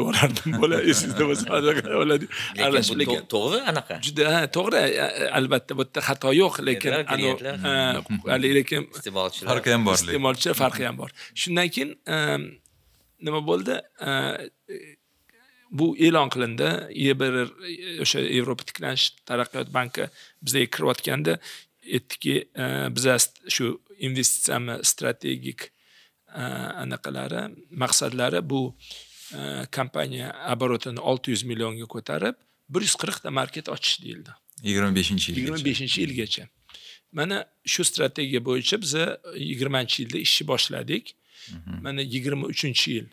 Speaker 2: bola esingizda bo'lsa aralashib to'g'ri anaqa juda ha to'g'ri albatta bu yerda xato yo'q lekin lekin iste'molchilar farqi ham bor iste'molchi farqi ham bor shundan keyin nima bo'ldi bu e'lon qilindi ebr o'sha yevropa tiklanish taraqqiyot banki bizga kirayotganda aytdiki biza shu investitsiyani strategik Э, anaqalari maqsadlari bu э, kompaniya оборотini olti yuz millionga ko'tarib bir yuz qirqta market ochish deyildi
Speaker 1: yigirma beshinchi yilgacha yigirma beshinchi
Speaker 2: yilgacha mana shu strategiya bo'yicha biz e, yigirmanchi yilda ishni boshladik mhm. mana yigirma uchinchi yil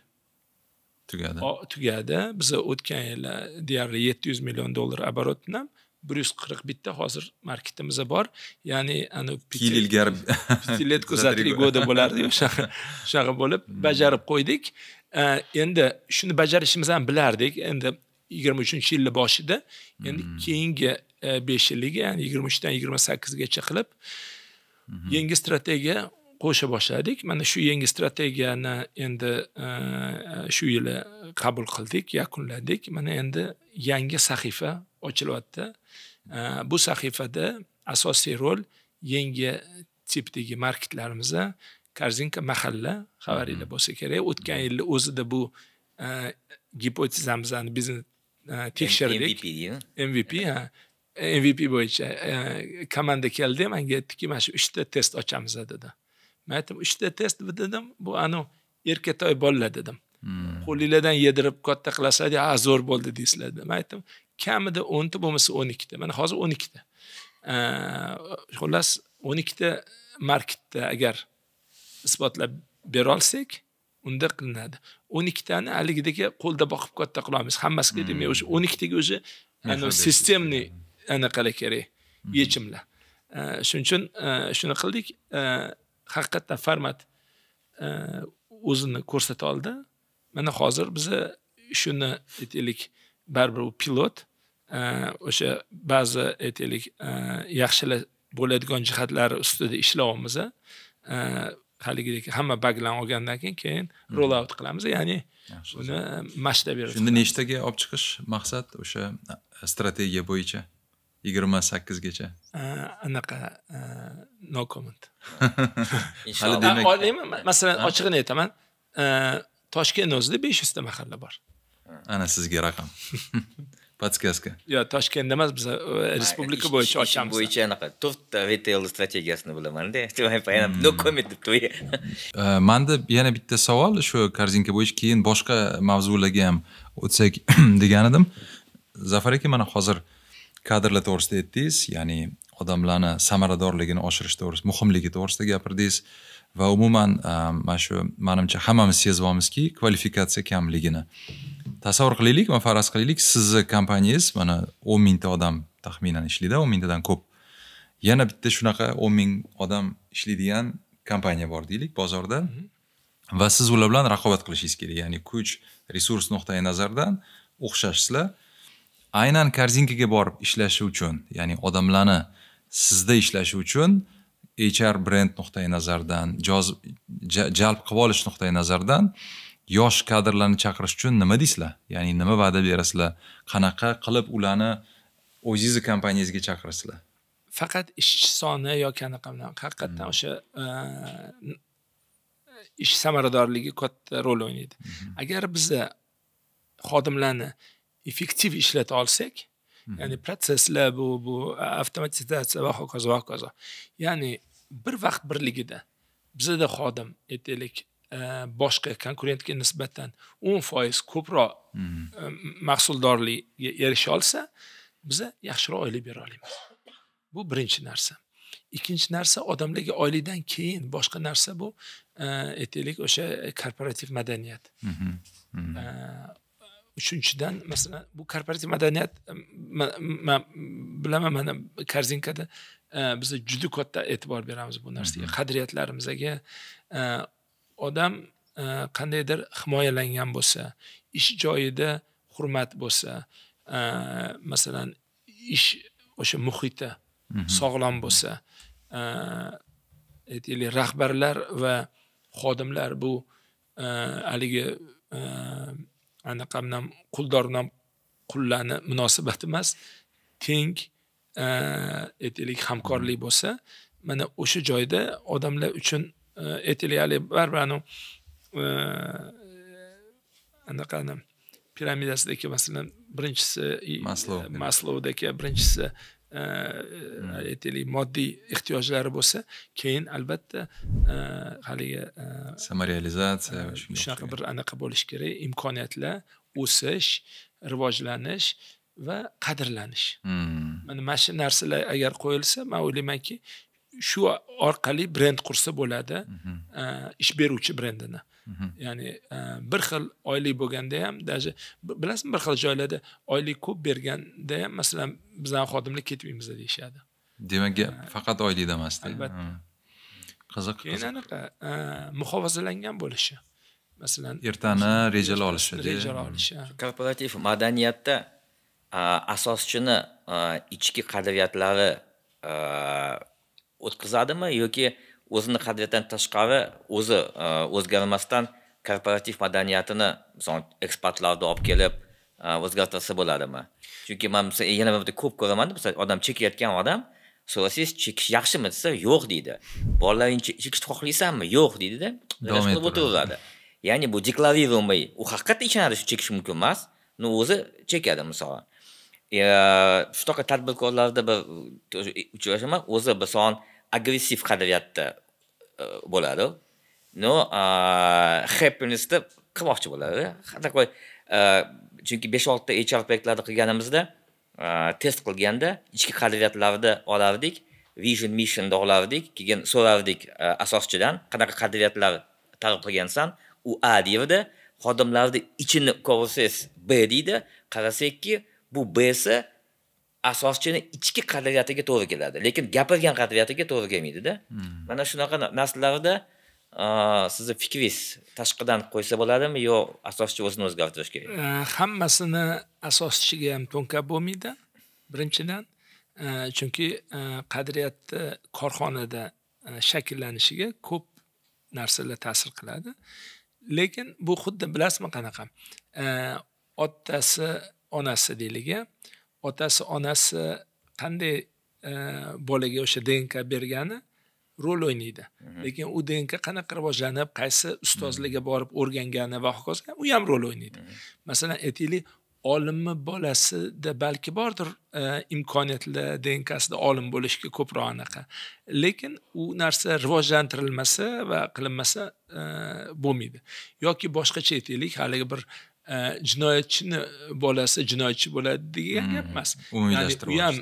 Speaker 2: tugadi tugadi biza o'tgan yili deyarli yetti yuz million dollar оборотni bir yuz qirq bitta hozir marketimizda bor ya'ni ani yil ilgari пятилетку за bo'lardi года bo'lardiyu shunaqa bo'lib bajarib qo'ydik endi shuni bajarishimizni ham bilardik endi yigirma uchinchi yilni boshida endi hmm. keyingi e, besh yilligi ya'ni yigirma uchdan yigirma sakkizgacha qilib hmm. yangi strategiya qo'sha boshladik mana shu yangi strategiyani endi e, e, shu yili qabul qildik yakunladik mana endi yangi sahifa ochilyapti bu sahifada asosiy rol yangi tipdagi marketlarimizni korzinka mahalla xabaringlar bo'lsa kerak o'tgan yilni o'zida bu e, gipotezamizni biznes tekshirdik mvp ha mvp bo'yicha e, komanda keldi manga aytdiki mana shu uchta test ochamiz dedi man aytdim uchta test dedim bu anavi erkatoy bolalar dedim qo'linglardan yedirib katta qilasizlar zo'r bo'ldi deysizlar dedim man aytdim kamida o'nta bo'lmasa o'n ikkita mana hozir o'n ikkita xullas o'n ikkita marketda agar isbotlab berolsak unda qilinadi o'n ikkitani haligidagi qo'lda boqib katta qilolmaymiz hammasiga demak o'sha o'n ikkitaga o'zi sistemniy anaqalar kerak yechimlar shuning uchun shuni qildik haqiqatdan format o'zini ko'rsata oldi mana hozir biza shuni aytaylik baribir u pilot Э, o'sha ba'zi aytaylik e, yaxshila bo'ladigan jihatlari ustida ishlayapmiz e, haligidek hamma baglan olgandan keyin keyin roll out qilamiz ya'ni uni mashqlab beramiz shunda
Speaker 1: nechtaga olib chiqish maqsad o'sha e, strategiya bo'yicha yigirma sakkizgacha anaqa no comment [laughs]
Speaker 2: masalan ochig'ini aytaman toshkentni o'zida besh yuzta mahalla bor
Speaker 1: ana sizga raqam [laughs] подсказка
Speaker 3: yo'q toshkentda emas biz respublika э, bo'yicha ochamiz bo'yicha anaqa to'rtta vtl strategiyasini bilamanda [laughs] hmm. no [laughs] э,
Speaker 1: manda yana bitta savol shu korzinka bo'yicha keyin boshqa mavzularga ham o'tsak [clears throat] degan edim zafar aka mana hozir kadrlar to'g'risida aytdingiz ya'ni odamlarni samaradorligini oshirish to'g'risida muhimligi to'g'risida gapirdingiz va umuman ehm, mana shu manimcha hammamiz sezyapmizki kvalifikatsiya kamligini tasavvur qilaylik va faraz qilaylik sizni kompaniyangiz mana o'n mingta odam taxminan ishlaydi o'n mingtadan ko'p yana bitta shunaqa o'n ming odam ishlaydigan kompaniya bor deylik bozorda mhm. va siz ular bilan raqobat qilishingiz kerak ya'ni kuch resurs nuqtai nazaridan o'xshashsizlar aynan korzinkaga borib ishlashi uchun ya'ni odamlarni sizda ishlashi uchun hr brend nuqtai nazaridan jalb qilib olish nuqtai nazaridan yosh kadrlarni chaqirish uchun nima deysizlar ya'ni nima va'da berasizlar qanaqa qilib ularni o'zingizni kompaniyangizga chaqirasizlar
Speaker 2: faqat ishchi soni yoki anaqa bilan haqiqatdan hmm. o'sha e, ish samaradorligi katta rol o'ynaydi hmm. agar biza xodimlarni effektiv ishlata olsak hmm. ya'ni protsesslar bu bu avtomatizatsiya va hokazo va hokazo ya'ni bir vaqt birligida bizada xodim aytaylik boshqa konkurentga nisbatan o'n foiz ko'proq mahsuldorlikka erisha olsa biza yaxshiroq oylik bera olamiz bu birinchi narsa ikkinchi narsa odamlarga oylikdan keyin boshqa narsa bu aytaylik o'sha korporativ madaniyat uchinchidan masalan bu korporativ madaniyat man bilaman mana korzinkada biz juda katta e'tibor beramiz bu narsaga qadriyatlarimizga odam e, qandaydir himoyalangan bo'lsa ish joyida hurmat bo'lsa e, masalan ish o'sha muhiti mhm. sog'lom bo'lsa e, aytaylik rahbarlar va xodimlar bu haligi anaqa bilan quldor bilan qullarni munosabati emas teng aytaylik hamkorlik mhm. bo'lsa mana o'sha joyda odamlar uchun aytilyapti e, barbani e, anaqani piramidasidagi masalan birinchisi e, maslov maslovdagi birinchisi aytaylik hmm. moddiy ehtiyojlari bo'lsa keyin albatta haligi samorealizatsiya shunaqa bir anaqa bo'lishi kerak imkoniyatlar o'sish rivojlanish va qadrlanish
Speaker 4: hmm.
Speaker 2: mana mana shu narsalar agar qo'yilsa man o'ylaymanki shu orqali brend qursa bo'ladi mhm. e, ish beruvchi brendini mhm. ya'ni e, bir xil oylik bo'lganda ham даже bilasizmi bir xil joylarda oylik ko'p berganda ham masalan bizdan xodimlar ketmaymiz deyishadi
Speaker 1: demak gap e, faqat oylikda emas albatta qiziq keyin anaqa
Speaker 2: muhofazalangan bo'lishi masalan
Speaker 1: ertani rejalar olishi rejalar
Speaker 3: olishi hmm. korporativ madaniyatda asoschini ichki qadriyatlari o'tkazadimi yoki o'zini qadriyatidan tashqari o'zi e, o'zgarmasdan korporativ madaniyatini misol ekspatlarda olib kelib e, o'zgartirsa bo'ladimi chunki man e, yana bir ko'p ko'ramanda misol odam chekayotgan odam so'rasangiz chekish yaxshimi desa yo'q deydi bolalaringni chekishni xohlaysanmi yo'q deydida davom qilib o'tiraveradi ya'ni bu deklariruемый u haqiqatda ishonadi shu chekish mumkin emas но o'zi chekadi misol shunaqa tadbirkorlarda bir uchrashaman o'zi misol agressiv qadriyatda eh, bo'ladi no happinessda eh, qilmoqchi bo'ladi такой chunki eh, besh oltita hr proyektlarni qilganimizda test qilganda ichki qadriyatlarni olardik vision missionni olardik keyin so'rardik asoschidan qanaqa qadriyatlar talab qilgansan u a deydi xodimlarni ichini ko'rsangiz b deydi qarasakki bu b esa asoschini ichki qadriyatiga to'g'ri keladi lekin gapirgan qadriyatiga to'g'ri kelmaydida hmm. mana shunaqa narsalarda sizni fikringiz tashqidan qo'ysa bo'ladimi yo asoschi o'zini o'zgartirish kerak
Speaker 2: hammasini asoschiga ham to'nkab bo'lmaydi birinchidan chunki qadriyatni korxonada shakllanishiga ko'p narsalar ta'sir qiladi lekin bu xuddi bilasizmi qanaqa otasi onasi deylik otasi onasi e, qanday e, bolaga o'sha dnk bergani rol o'ynaydi mhm. lekin u dnk qanaqa rivojlanib qaysi ustozlarga mhm. borib o'rgangani va hokazo u ham rol o'ynaydi mhm. masalan aytaylik olimni bolasida balki bordir e, imkoniyatlar dnkasida olim bo'lishga ko'proq anaqa lekin u narsa rivojlantirilmasa va qilinmasa bo'lmaydi yoki boshqacha aytaylik haligi bir Э, jinoyatchini e, bolasi jinoyatchi bo'ladi degan hmm, gap emas ya'ni u ham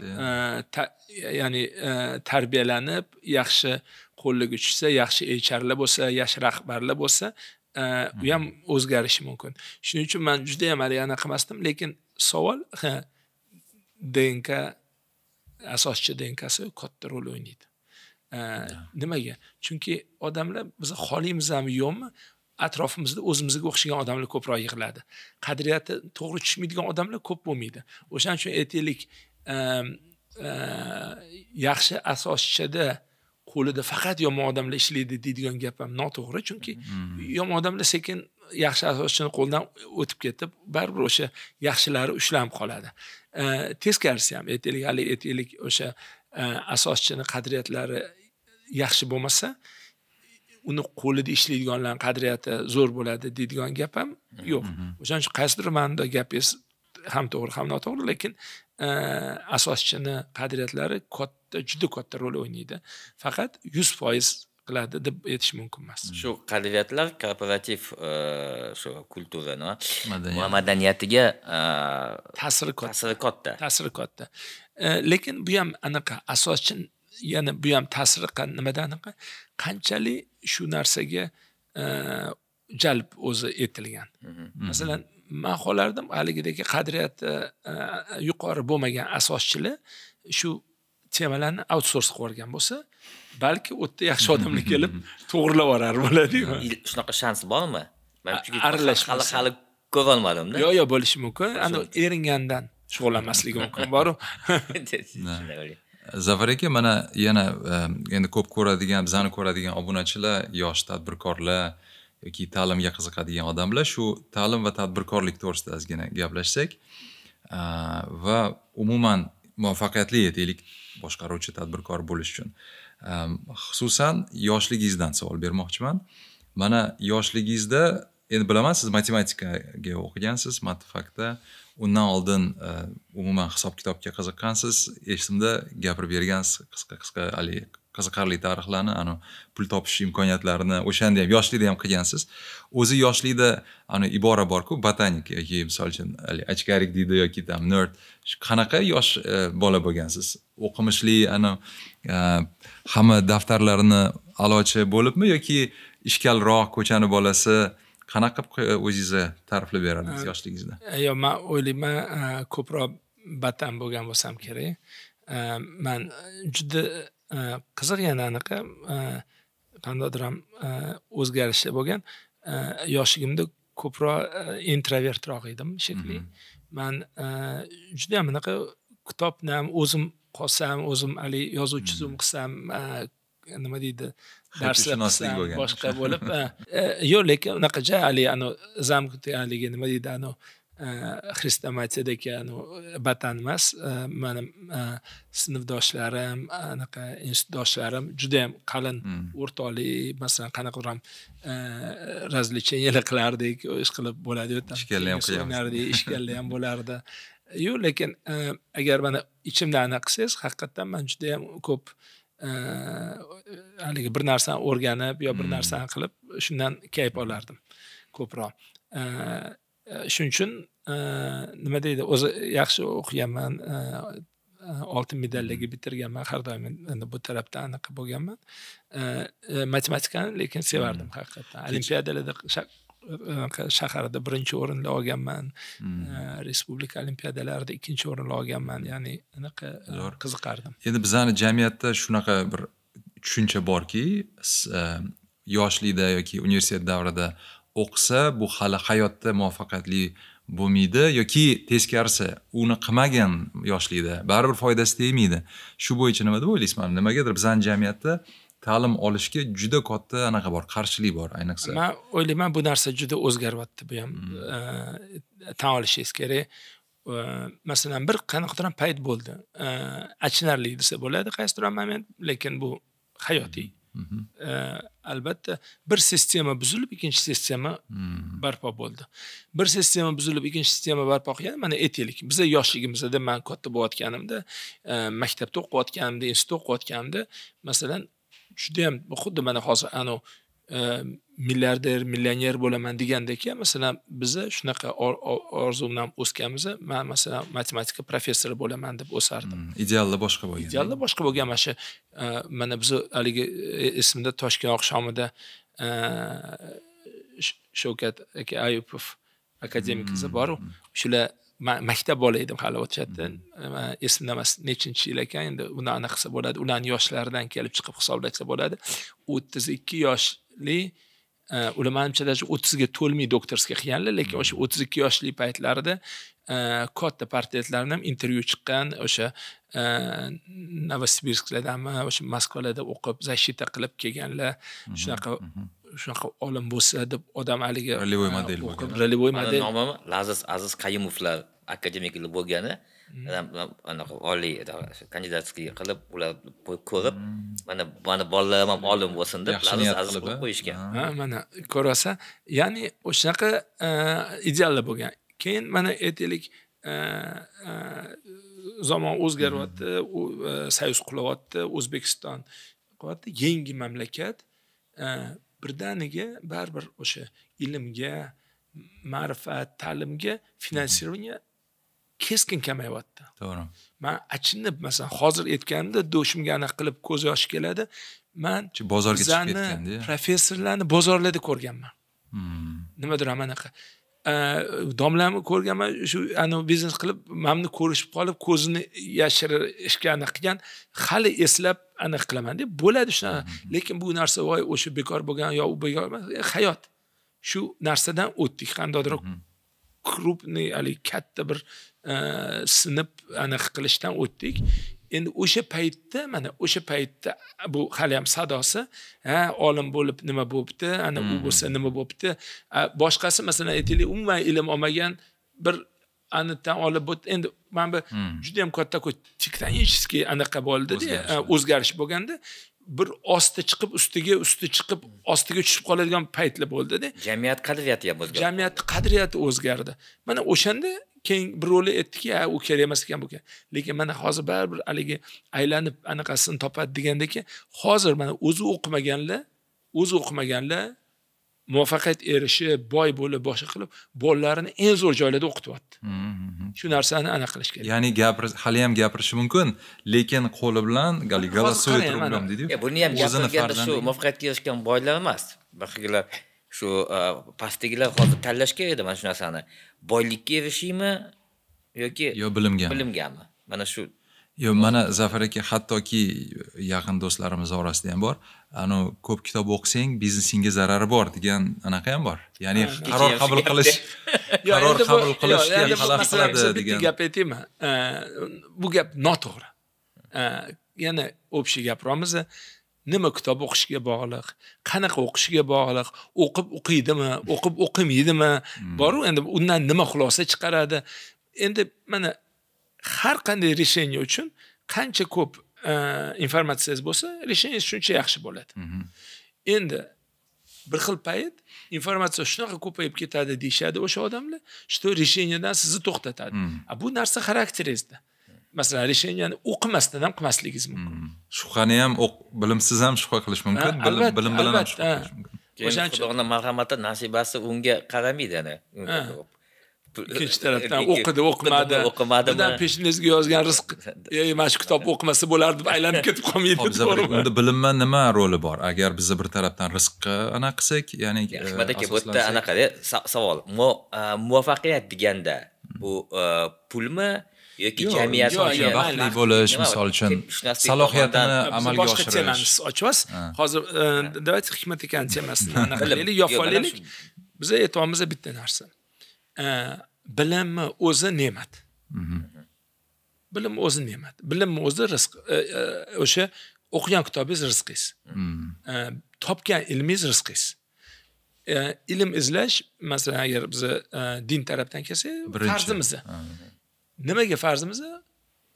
Speaker 2: e, ya'ni e, tarbiyalanib yaxshi qo'lga tushsa yaxshi echarlar bo'lsa yaxshi rahbarlar bo'lsa u ham hmm. o'zgarishi mumkin shuning uchun man yam haligi anaqa emasdim lekin savol dnk asoschi dnkasi katta rol o'ynaydi nimaga chunki odamlar biz xohlaymizmi yo'qmi atrofimizda o'zimizga o'xshagan odamlar ko'proq yig'iladi qadriyati to'g'ri tushmaydigan odamlar ko'p bo'lmaydi o'shaning uchun aytaylik ehm, ehm, yaxshi asoschida qo'lida faqat yomon odamlar ishlaydi deydigan gap ham noto'g'ri chunki mm-hmm. yomon odamlar sekin yaxshi asoschini qo'lidan o'tib ketib baribir o'sha yaxshilari ushlanib qoladi ehm, teskarisi ham aytaylik haligi aytaylik o'sha asoschini qadriyatlari yaxshi bo'lmasa uni qo'lida ishlaydiganlarni qadriyati zo'r bo'ladi deydigan gap ham mhm, yo'q mhm. o'shaning uchun qaysidir ma'noda gapingiz ham to'g'ri ham noto'g'ri lekin e, asoschini qadriyatlari katta juda katta rol o'ynaydi faqat yuz foiz qiladi deb aytish mumkin
Speaker 3: emas mhm. shu qadriyatlar korporativ e, shu nima madaniyatiga e, ta'siri katta ta'siri katta
Speaker 2: lekin bu ham anaqa asoschi yana bu ham ta'siri nimadan qanchalik shu narsaga e, jalb o'zi etilgan masalan man xohlardim haligidagi qadriyati e, yuqori bo'lmagan asoschilar shu temalarni outsors qilib yuborgan bo'lsa balki u yerda yaxshi odamlar kelib to'g'irlab yuborar bo'ladiku shunaqa shans bormi aralash hali hali ko'rolmadimda yo'q yo'q bo'lishi mumkin eringandan shug'ullanmasligi mumkin boru [laughs]
Speaker 1: zafar aka mana yana e, endi ko'p ko'radigan bizani ko'radigan obunachilar yosh tadbirkorlar yoki ta'limga qiziqadigan odamlar shu ta'lim va tadbirkorlik to'g'risida ozgina gaplashsak e, va umuman muvaffaqiyatli deylik boshqaruvchi tadbirkor bo'lish uchun e, xususan yoshligingizdan savol bermoqchiman mana yoshligingizda endi bilaman siz matematikaga o'qigansiz matfakda undan oldin e, umuman hisob kitobga qiziqqansiz eshitdimda gapirib bergansiz qisqa qisqa haligi qiziqarli tarixlarni an pul topish imkoniyatlarini o'shanda ham yoshlikda ham qilgansiz o'zi yoshlikda an ibora borku botanik yoki misol uchun ochkarik deydi yoki там nerd qanaqa yosh e, bola bo'lgansiz o'qimishli ani e, hamma daftarlarini a'lochi bo'libmi yoki ishkalroq ko'chani bolasi qanaqa qilib e, o'zingizni ta'riflab berardingiz e, yoshligingizda
Speaker 2: e, yo'q man o'ylayman ko'proq batan bo'lgan bo'lsam kerak man juda qiziq yana anaqa qandaydir ham o'zgarishlar bo'lgan yoshligimda ko'proq introvertroq edim shekilli mhm. man juda anaqa kitobni ham o'zim qolsam o'zim haligi yozuv chizuv mhm. qilsam nima deydi narsa boshqa bo'lib e, yo'q lekin joy haligi an замкнутый haligi nima deydi an e, xristomatiyadagi vatan emas e, mani sinfdoshlarim anaqa institutdoshlarim judayam qalin hmm. o'rtoqli masalan qanaqa ham razlicheniyalar qilardik ish qilib bo'ladiyu ishkalla ham qilardik ishkalla ham [laughs] bo'lardi yo'q lekin agar mana ichimdan anaqa qilsangiz haqiqatdan man judayam ko'p haligi bir narsani o'rganib yo bir hmm. narsani qilib shundan kayf olardim ko'proq shuning uchun nima deydi o'zi yaxshi o'qiganman oltin medallarga hmm. bitirganman har doim endi bu tarafdan anaqa bo'lganman matematikani lekin sevardim hmm. haqiqatdan olimpiadalarda shaharida birinchi o'rinni olganman hmm. respublika olimpiadalarida ikkinchi o'rinni olganman ya'ni anaqa qiziqardim
Speaker 1: endi bizani jamiyatda shunaqa bir tushuncha borki yoshlikda yoki universitet davrida o'qisa bu hali hayotda muvaffaqiyatli bo'lmaydi yoki teskarisi uni qilmagan yoshlikda baribir foydasi tegmaydi shu bo'yicha nima deb o'ylaysiz nimagadir bizani jamiyatda ta'lim olishga juda katta anaqa bor qarshilik bor ayniqsa man
Speaker 2: o'ylayman bu narsa juda o'zgaryapti bu ham mm-hmm. e, tan olishingiz kerak e, masalan bir qanaqadir payt bo'ldi e, achinarli desa bo'ladi qaysidir moment lekin bu hayotiy mm-hmm. Mm-hmm. albatta bir sistema buzilib ikkinchi sistema barpo bo'ldi bir sistema buzilib ikkinchi sistema barpo qilgan mana aytaylik biza yoshligimizda man katta bo'layotganimda maktabda o'qiyotganimda institutda o'qiyotganimda masalan ham xuddi mana hozir anavi e, milliarder millioner bo'laman degandek masalan biza shunaqa orzu bilan o'sganmiz man masalan matematika professori bo'laman deb o'sardim
Speaker 1: hmm, idealda boshqa bo'lgan idealda
Speaker 2: boshqa bo'lgan mana shu e, mana biz haligi esimda toshkent oqshomida e, shavkat aka ayupov akademik qizi hmm, boru hmm. shular man maktab bola edim hali o'chadi mm-hmm. esimda emas nechinchi yil ekan endi uni aniq qilsa bo'ladi ularni yoshlaridan kelib chiqib hisoblasa bo'ladi o'ttiz ikki yoshli e, ular manimcha даже o'ttizga to'lmay doktorskiy qilganlar lekin mm-hmm. o'sha o'ttiz ikki yoshli paytlarida e, katta portretlarni ham intervyu chiqqan o'sha e, novosibirsklardami o'sha moskvalarda o'qib защита qilib kelganlar mm-hmm. shunaqa shunaqa olim bo'lsa deb odam haligi rolivoy model bo'lgan rolivoy model nomimi
Speaker 3: laziz aziz qayumovlar akademiklar bo'lgani hmm. anaqa oliy kandidatskiy qilib ular ko'rib hmm. mana mana bolalarim ham olim bo'lsin deb aziz qilib qo'yishgan ha
Speaker 2: mana ko'rasan ya'ni o'shanaqa e, ideallar bo'lgan
Speaker 3: keyin mana aytaylik e, e,
Speaker 2: zamon o'zgaryapti soyuz qulayapti o'zbekiston qilyapti yangi mamlakat birdaniga baribir o'sha ilmga ma'rifat ta'limga finansирование keskin kamayyapti to'g'ri man achinib masalan hozir aytganimda do'shimga anaqa qilib ko'z yoshi keladi man bozorga chiqib ketganda professorlarni bozorlarda ko'rganman hmm. nimadir ham anaqa domlamni ko'rganman shu anavi biznes qilib mana buni ko'rishib qolib ko'zini yashirishga anaqa qilgan hali eslab anaqa qilamanda bo'ladi shunaqa mm-hmm, mm-hmm. lekin bu narsa voy o'sha bekor bo'lgan yo u bekor emas hayot shu narsadan o'tdik qandaydir крупный mm-hmm. haligi katta bir e, sinib anaqa qilishdan o'tdik endi o'sha paytda mana o'sha paytda bu hali ham sadosi ha olim bo'lib nima bo'libdi ana u bo'lsa mm-hmm. nima bo'libdi boshqasi masalan aytaylik umuman ilm olmagan bir anidan olib endi mana bu mm. juda yam kattaku tektonический anaqa bo'ldida o'zgarish bo'lganda bir osti chiqib ustiga usti chiqib ostiga tushib qoladigan paytlar bo'ldida jamiyat qadriyati ham o'zgardi jamiyatni qadriyati o'zgardi mana o'shanda keng bir birovlar aytdiki ha u kerak emas ekan bu lekin mana hozir baribir haligi aylanib anaqasini topadi degandaki hozir mana o'zi o'qimaganlar o'zi o'qimaganlar muvaffaqiyat erishib boy bo'lib boshqa qilib bolalarini eng zo'r joylarda o'qityapti hmm, hmm, hmm. shu narsani
Speaker 1: anaqa qilish kerak ya'ni gapirish hali ham gapirishi mumkin lekin qo'li bilan голосует рублем deydiyu buni ham gapirganda shu
Speaker 3: muvaffaqiyatga erishgan boylar emas bir shu e, pastdagilar hozir tanlash kerak edi mana shu narsani boylikka erishingmi yoki yo bilimga bilimgami mana shu
Speaker 1: yo mana zafar aka hattoki yaqin do'stlarimiz orasida ham bor anu ko'p kitob o'qisang biznesingga zarari bor degan anaqa ham bor
Speaker 2: ya'ni qaror [laughs] qabul qilish qaror qabul qilishga xalaqit qiladi degan gap aytaymi e, bu gap noto'g'ri e, yana общий gapiramiz nima kitob o'qishga bog'liq qanaqa o'qishga bog'liq o'qib o'qiydimi o'qib o'qimaydimi hmm. boru endi undan nima xulosa chiqaradi endi mana har qanday решение uchun qancha ko'p e, informatsiyangiz bo'lsa решение shuncha yaxshi bo'ladi mhm. endi bir xil payt informatsiya shunaqa ko'payib ketadi deyishadi o'sha odamlar что решениедан sizni to'xtatadi hmm. bu narsa xarakteringizda masalan решенияni o'qimasdan ham qilmasligingiz mumkin hmm.
Speaker 1: shubhani ham bilimsiz ham shubha qilish mumkin bilim bilan ham
Speaker 3: shubha qilish mumkin o'shaning uchun xudoni marhamati nasibasi unga qaramaydi ana ikkinchi tarafdan o'qidi o'qimadi o'qimadi birdan
Speaker 2: peshinangizga yozgan rizq ey mana shu kitob o'qimasa bo'lardi deb aylanib ketib qolmaydi to'g'rimi unda
Speaker 1: bilimman nima roli bor agar biz bir tarafdan rizqqa ana qilsak ya'ni e, ahmad aka bu yerda
Speaker 3: anaqada e, savol e, muvaffaqiyat deganda bu pulmi yoki jamiyat baxtli bo'lish misol uchun salohiyatini amalga oshirish boshqa
Speaker 2: hozir давайте hikmat ekan temasini anaqa qilaylik yo olaylik biza aytyapmiz bitta narsa bilimni o'zi ne'mat bilim o'zi ne'mat bilimni o'zi rizq o'sha o'qigan kitobingiz rizqingiz topgan ilmingiz rizqingiz ilm izlash masalan agar biza din tarafdan kelsak farzimizni nimaga farzimiz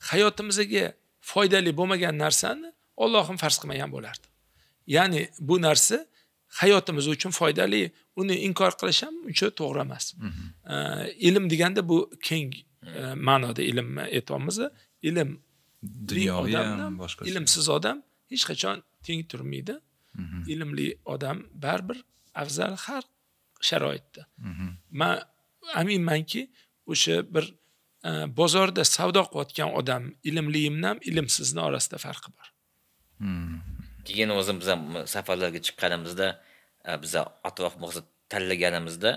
Speaker 2: hayotimizga foydali bo'lmagan narsani ollohim farz qilmagan bo'lardi ya'ni bu narsa hayotimiz uchun foydali uni inkor qilish ham uncha to'g'ri emas mhm. ilm deganda bu keng e, ma'noda ilmni aytyapmiz ilm dunyoviy ham boshqa ilmsiz odam hech qachon teng turmaydi mhm. ilmli odam baribir afzal har sharoitda mhm. man aminmanki o'sha bir bozorda savdo qilayotgan odam ilmliyimni ham ilmsizni orasida farqi bor
Speaker 4: hmm.
Speaker 3: keyin o'zi biza ham safarlarga chiqqanimizda e, biza atrof muhitni tanlaganimizda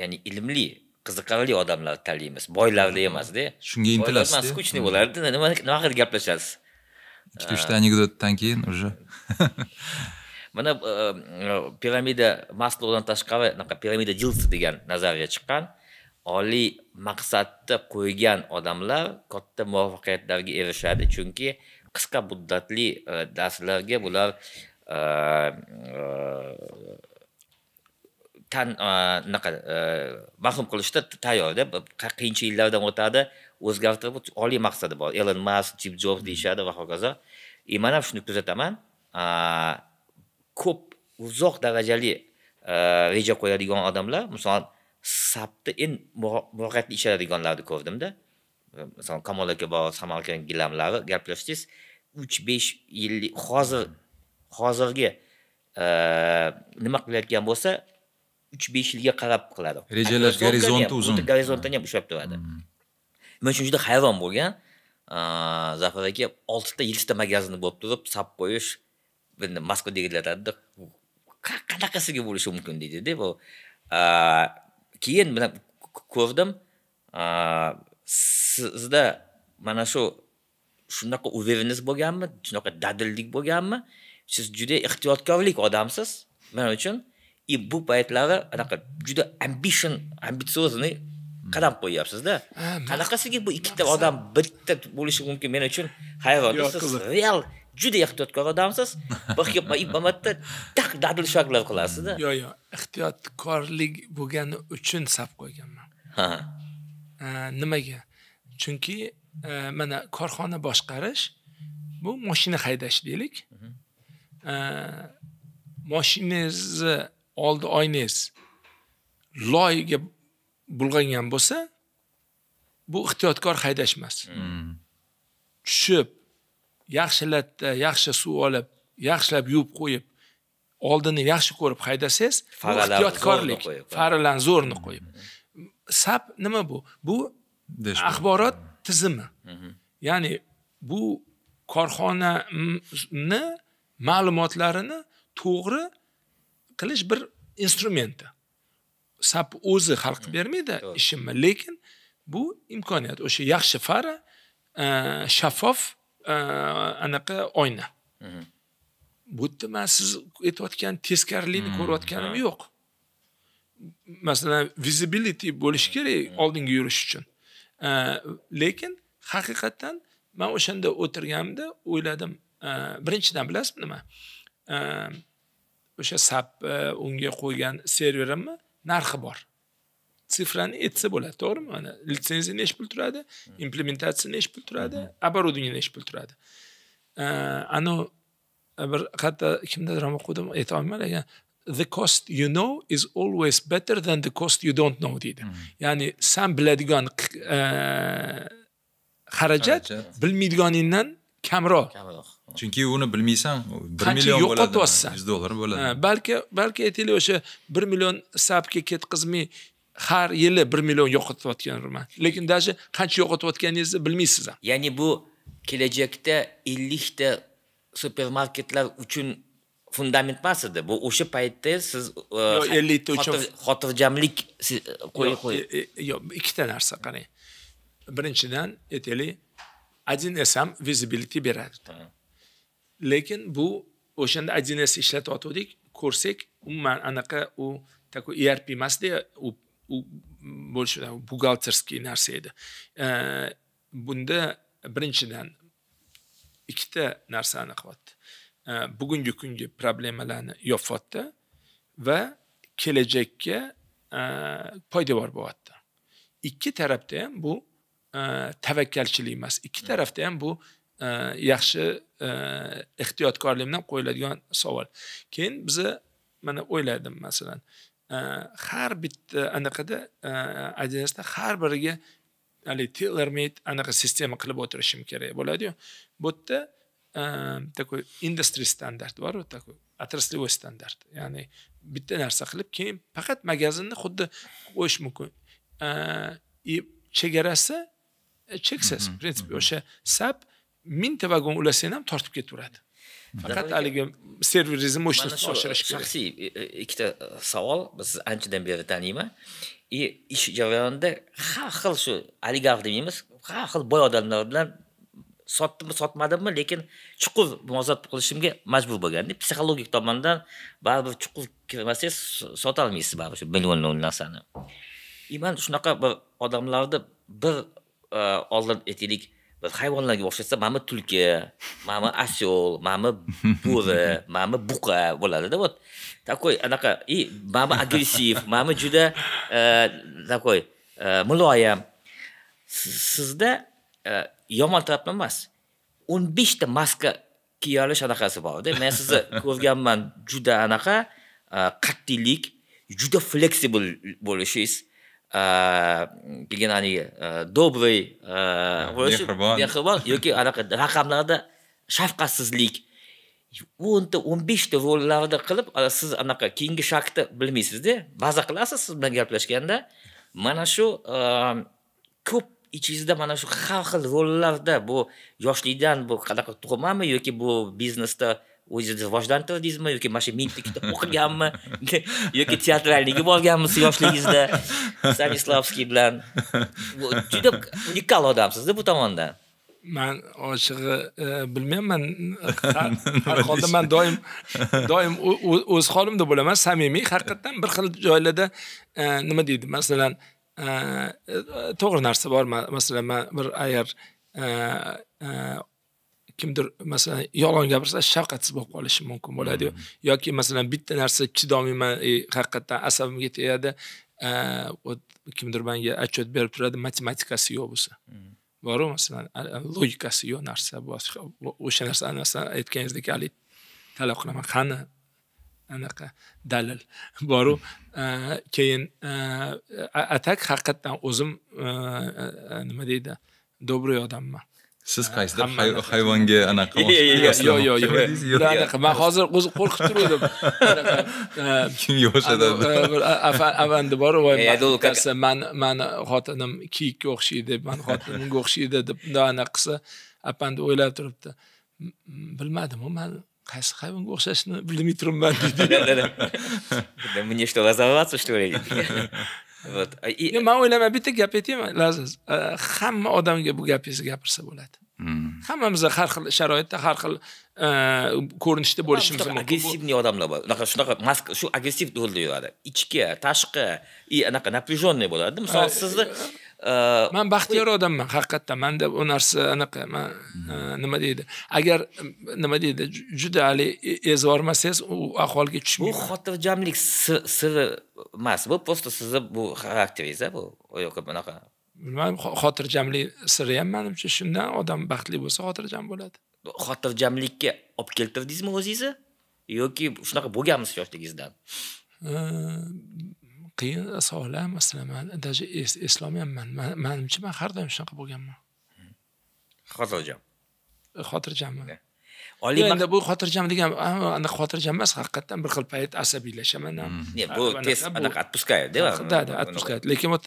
Speaker 3: ya'ni ilmli qiziqarli odamlar tanlaymiz boylarni hmm. emasda shunga intilasiz скучный hmm. bo'lardi nima nima haqida gaplashasiz ikkita uchta
Speaker 1: anekdotdan keyin уже
Speaker 3: [laughs] mana e, e, piramida maslovdan tashqari anaqa piramida dilsi degan nazariya chiqqan oliy maqsadni qo'ygan odamlar katta muvaffaqiyatlarga erishadi chunki qisqa muddatli e, darslarga bular e, e, tan anaqa mahrum qilishda tayyorda qiyinchiliklardan o'tadi o'zgartirib oliy maqsadi bor elon mask jib jobs deyishadi va hokazo и man ham shuni kuzataman ko'p uzoq darajali reja qo'yadigan odamlar misol sapni endi muvaqqatli ishlaydiganlarni ko'rdimda masalan kamol aka bor samar aka gilamlari gaplashsangiz uch besh yillik hozir hozirgi nima qilayotgan bo'lsa uch besh yilga qarab qiladi rejalash gorizonti uzun gorizontini ham ushlab turadi hmm. men uchun juda hayron bo'lgan zafar aka oltita yettita magazini bo'lib turib sap qo'yish moskvadagilar aytadida qanaqasiga bo'lishi mumkin deydida bu keyin ko'rdim sizda mana shu shunaqa уверенность bo'lganmi shunaqa dadillik bo'lganmi siz juda ehtiyotkorlik odamsiz men uchun и bu paytlari anaqa juda ambition ambitsiozni qadam qo'yyapsizda qanaqasiga bu ikkita odam bitta bo'lishi mumkin men uchun hayron siz real juda ehtiyotkor odamsiz bir gapma ikki marta taq dadil shaklar qilasizda yo'q mm. yo'q ehtiyotkorlik
Speaker 2: bo'lgani uchun sab qo'yganman ha nimaga chunki e, mana korxona boshqarish bu mashina haydash deylik mm-hmm. moshinangizni oldi oynangiz loyiga bulg'angan bo'lsa bu ehtiyotkor haydash emas mm. mm. tushib yaxshilatda e, yaxshi suv olib yaxshilab yuvib qo'yib oldini yaxshi ko'rib haydasangiz ehtiyotkorlik faralan zo'rni qo'yib sap nima bu bu axborot tizimi ya'ni bu korxonani ma'lumotlarini to'g'ri qilish bir instrumenti sap o'zi hal qilib bermaydi ishimni lekin bu imkoniyat o'sha yaxshi fara e, shaffof anaqa oyna mhm. bu yerda man siz aytayotgan teskarilikni mhm, ko'rayotganim yo'q masalan visibility bo'lishi mhm, kerak oldinga yurish uchun lekin haqiqatdan man o'shanda o'tirganimda o'yladim birinchidan bilasizmi nima o'sha sap e, unga qo'ygan serverimni narxi bor sifrani aytsa bo'ladi to'g'rimi mana litsenziya nechi pul turadi implementatsiya nechi pul turadi mhm. оборудование nechi pul turadi anavi bir hatto kimdadir ham o'qidim aytolmayman lekin the cost you know is always better than the cost you don't know deydi mhm. ya'ni san biladigan e, xarajat bilmaydiganingdan kamroq
Speaker 1: chunki uni bilmaysan bir million yo'qotyapsan yuz dollar bo'ladi
Speaker 2: balki balki aytaylik o'sha bir million sapga ketkazmay har yili 1 million yo'qotayotganman lekin даже qancha yo'qotayotganingizni
Speaker 3: bilmaysiz ham ya'ni bu kelajakda 50 ta supermarketlar uchun fundament emas edi bu o'sha paytda siz 50 e, ta uchun xotirjamlik qo'y qo'y yo'q ikkita narsa qarang birinchidan
Speaker 2: aytaylik один ham visibility beradi lekin bu o'shanda один s ishlatyotgandik ko'rsak umuman anaqa u такой erp emasda u u bo'lishi buxgalterskiy narsa edi bunda birinchidan ikkita narsani qilyapti bugungi kungi problemalarni yozyapti va kelajakka poydevor bo'lyapti ikki tarafda ham bu tavakkalchilik emas ikki hmm. tarafda ham bu yaxshi ehtiyotkorlik bilan qo'yiladigan savol keyin biza mana o'yladim masalan har bitta anaqada ajinasda har biriga haligi tailor made anaqa sistema qilib o'tirishim kerak bo'ladiyu bu yerda такой industry standart borku такой отраслевой standart ya'ni bitta narsa qilib keyin faqat magazinni xuddi qo'yish mumkin и chegarasi cheksiz э, э, в принципе o'sha sap mingta vagon ulasang ham tortib ketaveradi faqat haligi serverizm мощностьni oshirish kerak shaxsiy
Speaker 3: ikkita savol sizni anchadan beri taniyman и e, ish jarayonida har xil shu oligarx demaymiz har xil boy odamlar bilan sotdimmi sotmadimmi lekin chuqur munozat qilishimga majbur bo'lganda psixologik tomondan baribir chuqur kirmasangiz sotolmaysiz baribir shu millionlab narsani и e, man shunaqa bir odamlarni bir e, oldin aytaylik biz hayvonlarga o'xshasa mana tulki mana asyol mana bo'ri [laughs] mana buqa bo'ladida вот такой anaqa и mana agressiv mana juda э, такой muloyim э, sizda э, yomon tarafim emas o'n beshta maska kiya olish anaqasi borda men sizni ko'rganman juda anaqa qat'iylik juda fleksibl bo'lishingiz keyin э, haligi э, добрый mehribon yoki anaqa raqamlarda shafqatsizlik o'nta o'n beshta rollarni qilib siz anaqa keyingi shakni bilmaysizda baza qilasiz siz bilan gaplashganda mana shu ko'p ichingizda mana shu har xil rollarda bu yoshlikdan bu qanaqa tug'ilmanmi yoki bu biznesda uh, o'zini rivojlantirdingizmi yoki mana shu mingta kitob o'qiganmi yoki teatralniga borganmisiz yoshligingizda stanislavskiy bilan juda unikal odamsizda bu tomondan man ochig'i
Speaker 2: bilmayman har holda man doim doim o'z holimda bo'laman samimiy haqiqatdan bir xil joylarda nima deydi masalan to'g'ri narsa bor masalan man bir agar kimdir masalan yolg'on gapirsa shafqatsiz bo'lib qolishi mumkin bo'ladi hmm. yoki masalan bitta narsa chidolmayman e, haqiqatdan asabimga tegadi вот kimdir menga отчет berib turadi matematikasi yo'q bo'lsa hmm. boru masalan logikasi yo'q narsa boshqa o'sha narsani masalan aytganingizdek haligi talab qilaman qani anaqa dalil [laughs] boru keyin atak haqiqatdan o'zim nima deydi добрый odamman
Speaker 1: siz qaysidir hayvonga anaqa yo'q yo'q yo'q anaqa
Speaker 2: man hozir o'zi qo'rqib turuvdim kim yosh avandi bor man mani xotinim kiyikka o'xshaydi mani xotinimga o'xshaydi deb anaqa qilsa apandi o'ylab turibdi bilmadimu man qaysi hayvonga o'xshashini bilmay turibman deydi
Speaker 3: мне что волноваться что ли вот
Speaker 2: man o'ylayman bitta gap aytayman laziz hamma odamga bu gapingizni gapirsa bo'ladi
Speaker 3: hammamiz har xil sharoitda har xil ko'rinishda bo'lishimiz mumkin agressivniy odamlar bor unaqa shunaqa mask shu agressiv rolda yuradi ichki tashqi и anaqa напряженный bo'ladi misol sizni man baxtiyor odamman haqiqatdan manda bu
Speaker 2: narsa anaqa man nima deydi agar nima deydi juda haligi ezib u ahvolga tushmaysiz bu
Speaker 3: xotirjamlik siri emas bu просто sizni bu xarakteringiz bu yoki bunaqa
Speaker 2: bilmadim xotirjamlik siri ham manimcha shundan odam baxtli bo'lsa xotirjam bo'ladi
Speaker 3: xotirjamlikka olib keltirdingizmi o'zingizni yoki shunaqa bo'lganmisiz yoshligingizdan qiyin
Speaker 2: savollar masalan man даже eslolmayapman manimcha man har doim shunaqa bo'lganman hmm. xotirjam e, xotirjamman oliy endi bu xotirjam degan anaqa xotirjam emas haqiqatdan bir xil payt asabiylashaman hmm. ham bu tez anaqa
Speaker 3: отпускает да да да отпускает lekin
Speaker 2: вот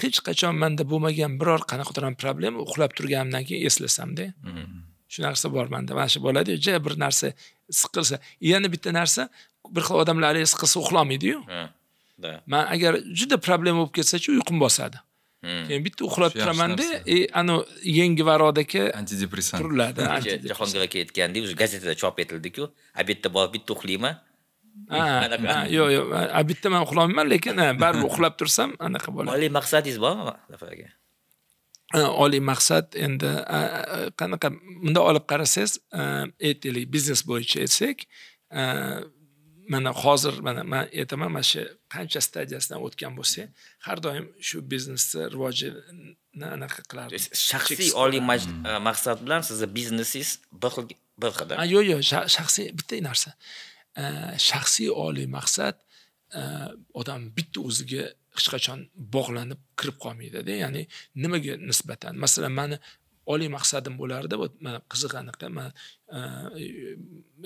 Speaker 2: hech qachon manda bo'lmagan biror qanaqadir problema uxlab turganimdan keyin eslasamda hmm. shu narsa bor manda mana shu bo'ladiyu ja bir narsa siqilsa yana bitta narsa bir xil odamlar siqilsa uxlolmaydiyu man agar juda problema bo'lib ketsachi uyqum bosadi
Speaker 3: hmm. keyin bitta uxlab turamanda e
Speaker 2: anavi yangi varodaka antidepressant
Speaker 3: turiladi jahongir aka aytgandek уже gazetada chop etildiku обедda borib bitta uxlayman yo'q yo'q
Speaker 2: обедda man uxlolmayman lekin baribir uxlab
Speaker 3: tursam anaqa bo'ladi oliy maqsadingiz bormi zafar aka
Speaker 2: oliy maqsad endi qanaqa bunday olib qarasangiz aytaylik biznes bo'yicha aytsak mana hozir mana man aytaman mana shu qancha stadiyasidan o'tgan bo'lsak har doim shu biznesni rivojini anaqa qilardi shaxsiy oliy
Speaker 3: e, maqsad bilan sizni biznesingiz bir xil bir xilda
Speaker 2: yo'q yo'q shaxsiy bitta narsa e, shaxsiy oliy maqsad e, odam bitta o'ziga hech qachon bog'lanib kirib qolmaydida ya'ni nimaga nisbatan masalan mani oliy maqsadim bo'lardi вот man qiziq anaqa man e,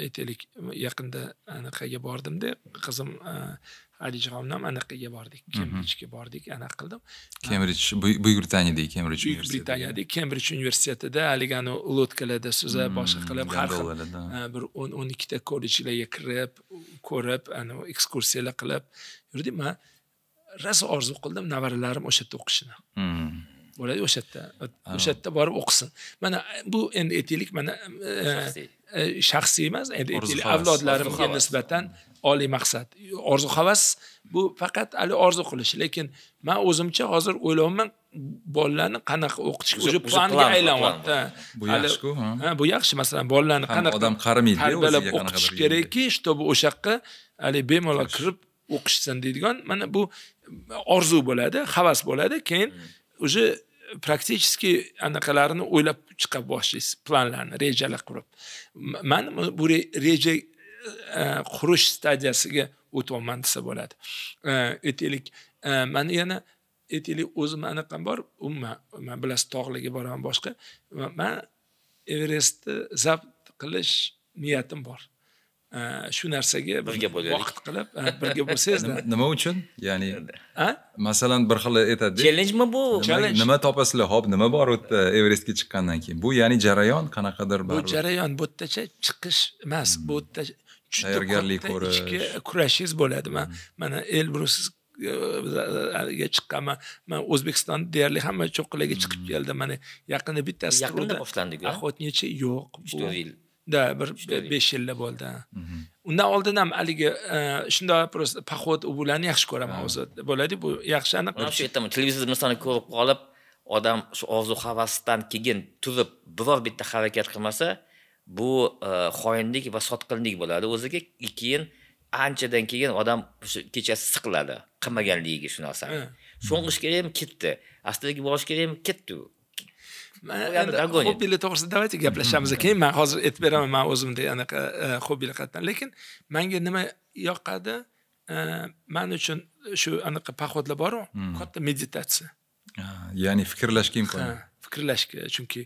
Speaker 2: aytaylik yaqinda anaqaga bordimda qizim e, alijon bilan anaqaga bordik kembrijga bordik anaqa qildim
Speaker 1: kembrij buyuk britaniyadagi kembrij buyuk
Speaker 2: britaniyadagi kembrij universitetida haligi anavi lotkalarda suzib boshqa qilib har xil e, bir o'n o'n ikkita kollejlarga kirib ko'rib anavi ekskursiyalar qilib yurdik man rosa orzu qildim nabaralarim o'sha yerda o'qishini bo'ladi o'sha yerda o'sha yerda borib o'qisin mana bu endi aytaylik mana e, e, shaxsiy emas endi aytaylik avlodlarimga nisbatan oliy maqsad orzu havas bu faqat hali orzu qilish lekin man o'zimcha hozir o'ylayapman bolalarni qanaqa o'qitishga уже planga aylanyapti bu yaxshiku ha bu yaxshi masalan bolalarni qanaqa odam qaramaydi tarbiyalab o'qitish kerakki чтобы o'sha yoqqa haligi bemalol kirib o'qishsin deydigan mana bu orzu bo'ladi havas bo'ladi keyin уже hmm. praktически anaqalarini o'ylab chiqa boshlaysiz planlarni rejalar qurib man bu reja e, qurish stadiyasiga o'tyapman desa bo'ladi aytaylik e, e, mani yana aytaylik o'zimni anaqam bor umuman man bilasiz tog'larga boraman boshqa man everestni zabt qilish niyatim bor shu narsaga birga bo'laylik vaqt qilib birga bo'lsangiz nima uchun ya'ni
Speaker 1: masalan bir xil aytadi chellenjmi bu nima topasizlar hop nima bor u yerda everestga chiqqandan keyin bu ya'ni jarayon qanaqadir bu
Speaker 2: jarayon bu yerdacha chiqish emas bu yerda hmm. tayyorgarlik ko'rish ichki kurashingiz bo'ladi man hmm. mana elbrus e, ga chiqqanman man o'zbekiston deyarli hamma cho'qqilarga chiqib hmm. keldim mana yaqinda bittasi yaqinda boshlandi axot necha yo'q bu yil да bir besh yilla bo'ldi mhm. undan oldin ham haligi shundoq просто поход u yaxshi ko'raman o'zi
Speaker 3: bo'ladiku bu yaxshi aniq shu yerda televizor misolni ko'rib qolib odam shu orzu havasdan keyin turib biror bitta harakat qilmasa bu e, xoinlik va sotqinlik bo'ladi o'ziga keyin anchadan keyin odam shu kechasi siqiladi qilmaganligiga shu narsani so'ng'ish kerakmi ketdi astaliga borish kerakmi ketdi u
Speaker 2: endi hobbiylar to'g'risida давайте gaplashamiz keyin man hozir aytib beraman man o'zimni anaqa hobbilar qatdan lekin manga nima yoqadi man uchun shu anaqa походlar boru katta meditatsiya
Speaker 1: ya'ni fikrlashga imkon
Speaker 2: fikrlashga chunki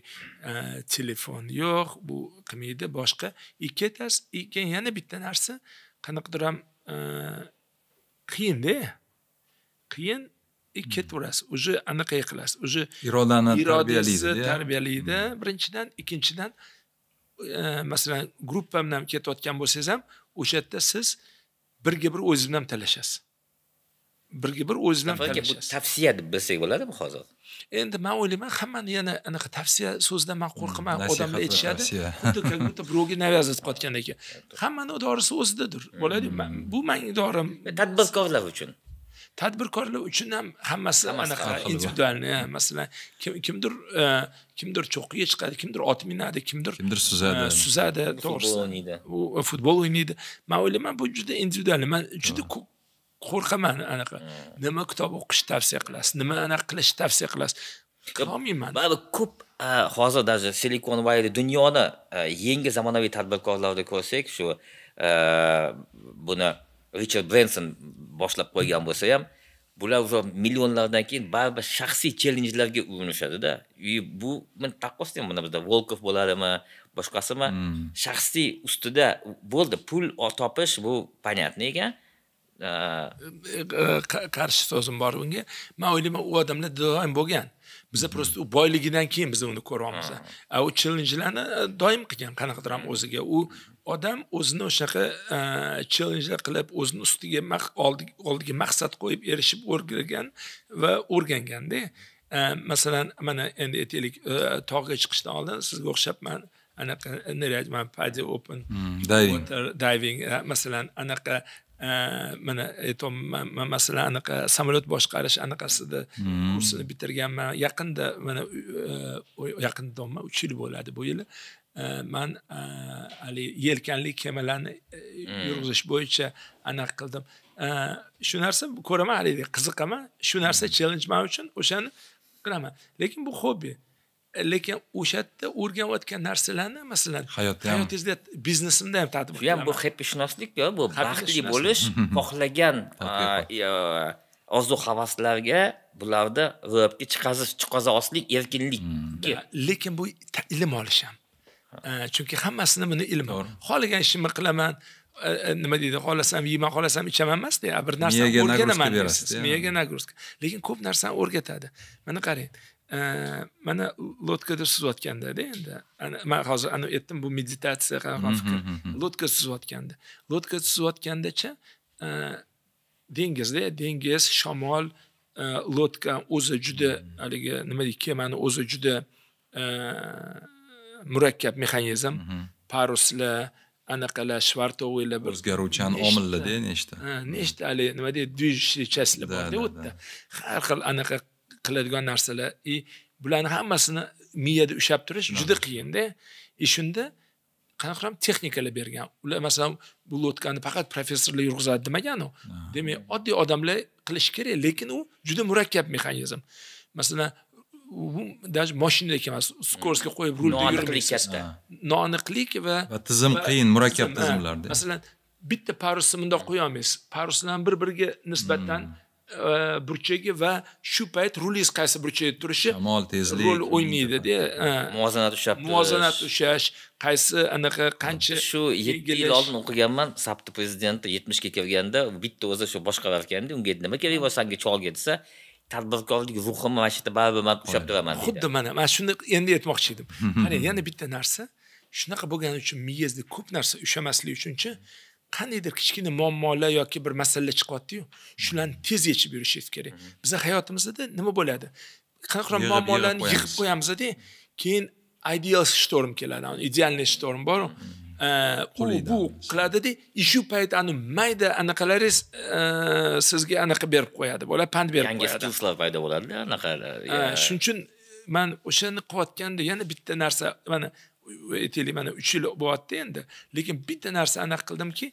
Speaker 2: telefon yo'q bu qilmaydi boshqa ikkitasi keyin yana bitta narsa qanaqadir ham qiyinda qiyin ketaverasiz hmm. уже anaqaga qilasiz уже irodani irodasi tarbiyalaydi hmm. birinchidan ikkinchidan e, masalan gruppa bilan ketayotgan bo'lsangiz ham o'sha yerda siz birga bir o'zingiz bilan tanlashasiz birga bir o'zi bilan bu
Speaker 3: tavsiya deb bilsak bo'ladimi hozir
Speaker 2: endi man o'ylayman hammani yana anaqa tavsiya so'zidan man qo'rqaman hmm, odamlar aytishadi xuddi как будто [laughs] birovga навязывать qilayotgan hammani idorasi o'zidadir bo'ladi bu mening idoram tadbirkorlar uchun tadbirkorlar uchun ham hammasi anaqa individualniy masalan kim kimdir e, kimdir cho'qqiga chiqadi kimdir ot minadi kimdir kimdir suzadi e, suzadi to'g'risi o'ynaydi u futbol o'ynaydi man o'ylayman bu juda individualniy man juda qo'rqaman anaqa nima kitob o'qishni tavsiya qilasiz nima anaqa qilishni tavsiya qilasiz
Speaker 3: qilolmayman baribir ko'p e, hozir даже silikon vali dunyoni yangi zamonaviy tadbirkorlarni ko'rsak shu buni richard brenson boshlab qo'ygan bo'lsa ham bular уже millionlardan keyin baribir shaxsiy chellenjlarga urinishadida и bu men taqqoslayman mana bizda volkov bo'ladimi boshqasimi hmm. shaxsiy ustida bo'ldi pul topish bu понятно ekan
Speaker 2: qarshi so'zim bor bunga man o'ylayman u odamlar doim bo'lgan biza просто hmm. u boyligidan keyin biz uni ko'ryapmiz hmm. u chellenjlarni e, doim qilgan qanaqadir ham o'ziga u odam o'zini o'shaqa e, chellenjlar qilib o'zini ustiga oldiga maqsad qo'yib erishib o'rgangan va o'rganganda e, masalan mana endi aytaylik e, tog'ga chiqishdan oldin sizga o'xshab man anaqa nima man padel open mm, diving diving masalan anaqa mana aytyapman masalan anaqa samolyot boshqarish anaqasida mm. kursini bitirganman yaqinda mana yaqinda deyapman uch yil bo'ladi bu yili man haligi yelkanli kemalarni yurg'izish bo'yicha anaqa qildim shu narsa ko'raman haligi qiziqaman shu narsa chellenj man uchun o'shani qilaman lekin bu hobbi lekin o'sha yerda o'rganayotgan narsalarni masalan hayotda ham hayotingizda biznesimda ham tadbir bu ham bu
Speaker 3: xepishunoslikku bu baxtli bo'lish xohlagan orzu havaslarga bularni ro'yobga chiqazish chiqaza olishlik erkinlik lekin bu
Speaker 2: ilm olish ham chunki hammasini buni ilmi xohlagan ishimni qilaman e, nima deydi xohlasam yeyman xohlasam ichaman emasda bir narsani o'rganaman miyaga нагрузка lekin ko'p narsani o'rgatadi mana qarang mana lotkada suzayotgandada endi man hozir an aytdim bu meditatsiya qanaqa lotka suzayotganda lotka suzayotgandacha dengizda dengiz shamol lotka o'zi juda haligi nima deydi kemani o'zi juda murakkab mexanizm mhm. paruslar anaqalar bir o'zgaruvchan omillarda nechta nechta haligi nima deydi движущий частьlar borda u yerda har xil anaqa qiladigan narsalar и bularni hammasini miyada ushlab turish juda qiyinda и shunda qanaqa texnikalar bergan ular masalan bu lotkani faqat professorlar yurgizadi demaganu demak oddiy odamlar qilishi kerak lekin u juda murakkab mexanizm masalan даже mashinada emas скоростьga qo'yib rulda noaniqlik katta noaniqlik va va tizim qiyin murakkab tizimlarda masalan bitta parusni bundoq qo'ya olmaysiz paruslar bir biriga nisbatan burchagi va shu payt rulingiz qaysi burchakda turishi shamol tezlik rol o'ynaydida muvozanat
Speaker 3: ushlab muvozanat ushlash qaysi anaqa qancha shu yetti yil oldin o'qiganman sabti prezidenti yetmishga kirganda bitta o'zi shu boshqararkanda unga nima kerak bo'lsa sanga cholga desa tadbirkorlik ruhimni mana shu yerda baribir man ushlab turaman xuddi
Speaker 2: mana man shuni endi aytmoqchi edim qani yana bitta narsa shunaqa bo'lgani uchun miyangizda ko'p narsa ushlamaslik uchunchi qandaydir kichkina muammolar yoki bir masalalar chiqyaptiyu shularni tez yechib yurishingiz kerak biza hayotimizda nima bo'ladi qanaqaroq muammolarni yig'ib qo'yamizda keyin ideal shtorm keladi idealniy shtorm boru u bu qiladida shu payt ani mayda anaqalaringiz sizga anaqa berib qo'yadi bola pand berib qo'yadi yangi
Speaker 3: skillslar paydo bo'ladida anaqa shuning
Speaker 2: uchun man o'shani qilayotganda yana bitta narsa mana aytaylik mana uch yil bo'lyapti endi lekin bitta narsa anaqa qildimki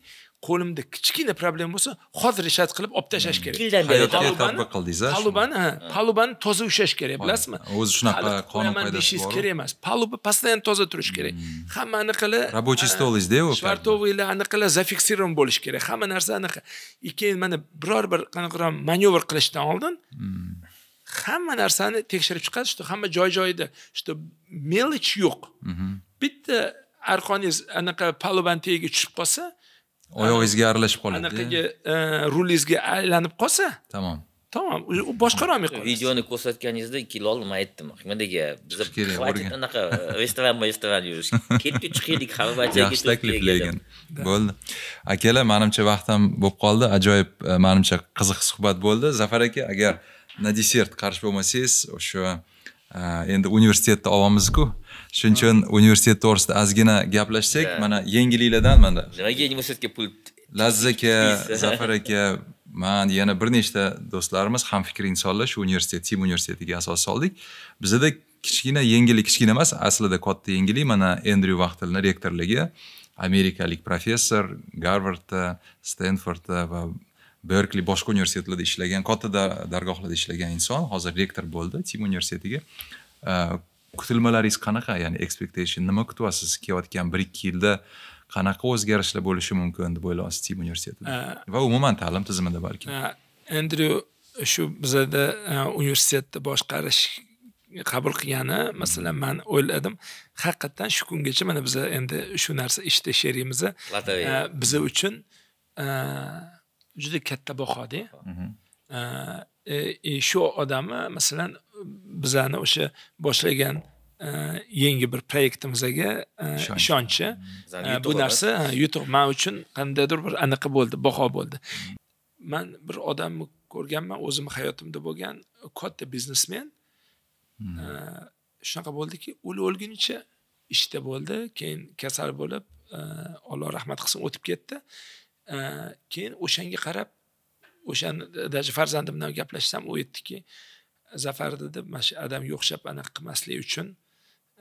Speaker 2: qo'limda kichkina problema bo'lsa hozir решать qilib olib tashlash hmm. kerak palubani palubani ha palubani toza ushlash kerak bilasizmi
Speaker 1: o'zi shunaqa qonun deyishingiz kerak emas paluba
Speaker 2: постоянно toza turishi kerak hmm. hamma anaqalar рабочий stol izda u anaqalar зафиксирован bo'lishi kerak hamma narsa anaqa и keyin mana biror bir qanaqaroq manyovr qilishdan oldin hmm. hamma narsani tekshirib chiqadi что hamma joy joyida что мелочь yo'q mhm. bitta arqoningiz anaqa palubani tagiga tushib qolsa
Speaker 3: oyog'ingizga aralashib qoladi anaqaga
Speaker 2: e, rulingizga aylanib qolsa
Speaker 3: tamom tamom u boshqa olmay qoladi videoni ko'rsatganingizda kelolmaydi nimaga biza хватит anaqa restoran e, restoran yurish ketdik chiqaylik [laughs] yaxshi taklif lekin
Speaker 1: bo'ldi akalar manimcha vaqt ham bo'lib qoldi ajoyib e, manimcha qiziq suhbat bo'ldi zafar aka agar na desert qarshi bo'lmasangiz o'sha endi universitetda olyapmizku shuning uchun universitet to'g'risida ozgina gaplashsak mana yengiliklardan mana
Speaker 3: nimaga universitetga
Speaker 1: pul laziz aka [laughs] zafar aka man yana bir nechta do'stlarimiz hamfikr insonlar shu universitet tim universitetiga asos soldik bizada kichkina yengillik kichkina emas aslida katta yengillik mana endryu vaqtilni rektorligi amerikalik professor garvardda stenfordda va berkli boshqa universitetlarda ishlagan katta dargohlarda ishlagan inson hozir rektor bo'ldi tim universitetiga kutilmalaringiz qanaqa ya'ni expectation nima kutyapsiz kelayotgan bir ikki yilda qanaqa o'zgarishlar bo'lishi mumkin deb o'ylayapsiz tim universitetida va umuman ta'lim tizimida balki
Speaker 2: andrew shu bizada e, universitetni boshqarish qabul qilgani masalan mhm. man o'yladim haqiqatdan shu kungacha mana biza endi shu narsa ishda sherigimiz biza uchun e, juda katta bahoda mhm. e, shu odamni masalan bizlarni o'sha boshlagan e, yangi bir proyektimizga e, ishonchi e, bu narsa yutuq man uchun qandaydir bir anaqa bo'ldi baho bo'ldi man bir odamni ko'rganman o'zimni hayotimda bo'lgan katta biznesmen hmm. shunaqa bo'ldiki u o'lgunicha ishda bo'ldi keyin kasal bo'lib alloh rahmat qilsin o'tib ketdi keyin o'shanga qarab o'shani даже bilan gaplashsam u aytdiki zafar deb mana shu adamga o'xshab anaqa qilmaslik uchun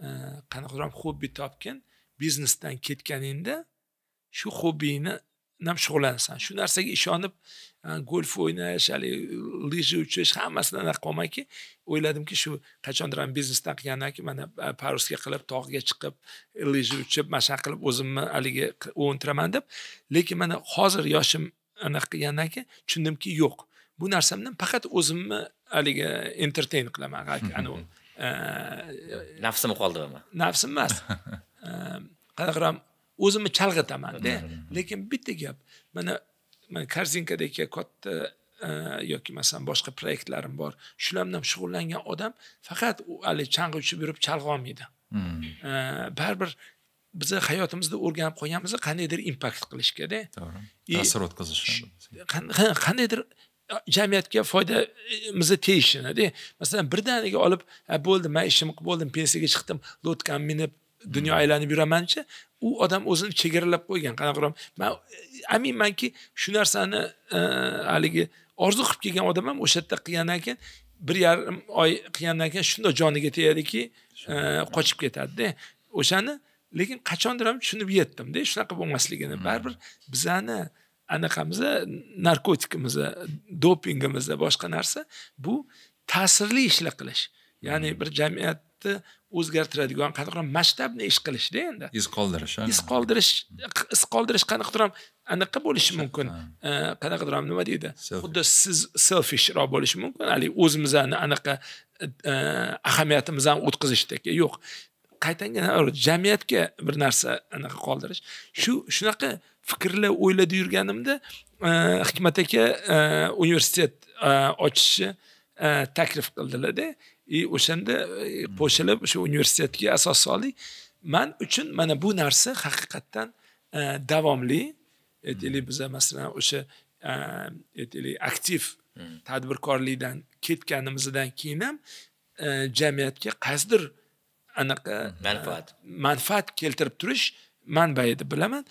Speaker 2: e, qanaqadirham hobbi topgin biznesdan ketganingda shu hobbingni bilan shug'ullanasan shu narsaga ishonib e, golf o'ynash haligi lija uchish hammasini anaqa qilmanki o'yladimki shu qachondir ham biznesdan qilgandan keyin mana e, parusga qilib tog'ga chiqib lija uchib mana shunaqa qilib o'zimni haligi o'ntiraman deb lekin mana hozir yoshim anaqa qilgandan keyin tushundimki yo'q bu narsa bilan faqat o'zimni haligi entertain qilaman anavi
Speaker 3: [laughs] nafsimni qoldiraman
Speaker 2: nafsim emas qanaqaroq [laughs] o'zimni chalg'itamanda lekin bitta gap mana mana korzinkadagi katta e, yoki masalan boshqa proyektlarim bor shular bilan shug'ullangan odam faqat haligi chang'i uchib yurib chalg'a olmaydi hmm. baribir biza hayotimizda o'rganib qolganmiz qandaydir impakt qilishgada to'g'ri ta'sir o'tkazish qandaydir jamiyatga foydamizni tegishini masalan birdaniga olib bo'ldi man ishimni qilib bo'ldim pensiyaga chiqdim lotkamni minib dunyo hmm. aylanib yuramanchi u odam o'zini chegaralab qo'ygan qanaqaroq man aminmanki shu narsani e, haligi orzu qilib kelgan odam ham o'sha yerda qilgandan keyin bir yarim oy qilgandan keyin shundoq joniga tegadiki e, qochib ketadida o'shani lekin qachondir ham tushunib yetdimda shunaqa bo'lmasligini hmm. baribir bizani anaqamizni narkotikimizni dopingimizni boshqa narsa bu ta'sirli ishlar qilish ya'ni bir jamiyatni o'zgartiradigan qanaqa masshtabni ish qilishda endi iz qoldirish iz qoldirish iz qoldirish qanaqadir ham anaqa bo'lishi mumkin qanaqadir ham nima deydi xuddi siz selfishroq bo'lishi mumkin haligi o'zimizni anaqa e, ahamiyatimizni o'tkazishdek yo'q qaytanga jamiyatga bir narsa anaqa qoldirish shu shunaqa fikrlar o'ylab yurganimda e, hikmat aka e, universitet e, ochishni taklif qildilarda и o'shanda qo'shilib hmm. o'sha universitetga asos soldik man uchun mana bu narsa haqiqatdan davomli aytaylik hmm. biza masalan o'sha aytaylik aktiv hmm. tadbirkorlikdan ketganimizdan keyin ham jamiyatga qaysidir anaqa manfaat э, manfaat keltirib turish manbai deb bilaman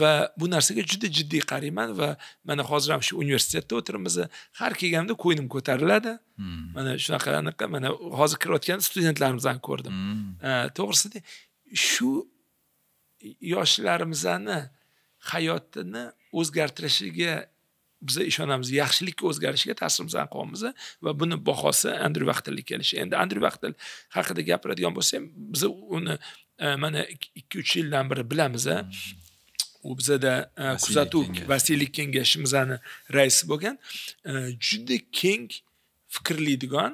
Speaker 2: va bu narsaga juda jiddiy qarayman va mana hozir ham shu universitetda o'tiribmiz har kelganimda ko'nglim ko'tariladi hmm. mana shunaqa anaqa mana hozir kirayotgan studentlarimizni ko'rdim hmm. э, to'g'risida shu yoshlarimizni hayotini o'zgartirishiga biza ishonamiz yaxshilikka o'zgarishiga ta'sirimizni qilyapmiz va buni bahosi andri vaqtillik kelishi endi andri vaqtil haqida gapiradigan bo'lsam biz uni e, mana ikki uch yildan beri bilamiz u bizada e, kuzatuv vasiylik kengashimizni raisi bo'lgan e, juda keng fikrlaydigan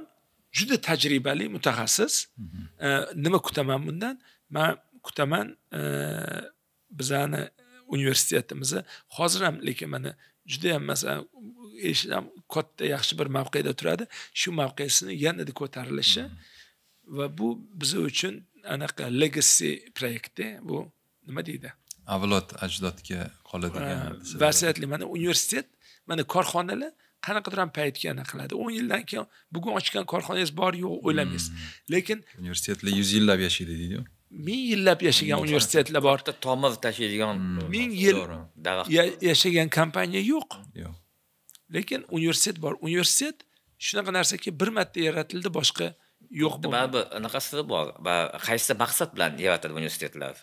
Speaker 2: juda tajribali mutaxassis mhm. nima kutaman bundan man kutaman bizani universitetimizni hozir ham lekin mana judayam masalan ham katta yaxshi bir mavqeda turadi shu mavqesini yanada ko'tarilishi hmm. va bu biz uchun anaqa legacy proyektda bu nima deydi
Speaker 1: avlod ajdodga qoladigan
Speaker 2: vasiyatli mana universitet mana korxonalar qanaqadir ham paytga anaqa qiladi o'n yildan keyin bugun ochgan korxonangiz bor yo'q o'ylamaysiz hmm. lekin
Speaker 1: universitetlar yuz yillab yashaydi deydiyu
Speaker 3: ming yillab yashagan universitetlar bor bitta tomir tashiydigan hmm. ming yil
Speaker 2: yashagan kompaniya yo'q yo'q lekin universitet bor universitet shunaqa narsaki bir marta yaratildi boshqa
Speaker 3: yo'q baribir anaqasi bor va qaysi maqsad bilan yaratildi universitetlar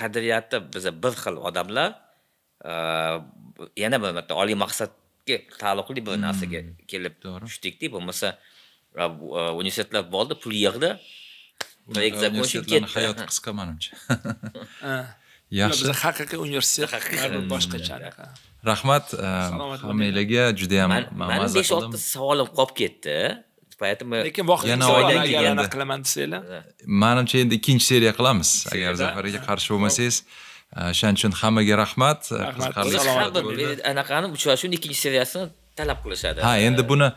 Speaker 3: qadriyati biza bir xil odamlar yana bir marta oliy maqsadga taalluqli bir narsaga hmm. kelib tushdikda bo'lmasa universitetlar bo'ldi pul yig'di proyekt закончib ketdi hayot
Speaker 1: qisqa manimcha yaxshi biza
Speaker 3: haqiqiy universitet haqiqiy boshqacha
Speaker 1: rahmat hammanglarga judayam mani besh
Speaker 3: olti savolim qolib ketdi поэтому lekin yana qilaman desanglar
Speaker 1: manimcha endi ikkinchi seriya qilamiz agar zafar aka qarshi bo'lmasangiz o'shaning e, uchun hammaga rahmat qiziqarli
Speaker 3: anaqani uchrashuvni ikkinchi seriyasini talab qilishadi ha endi
Speaker 1: buni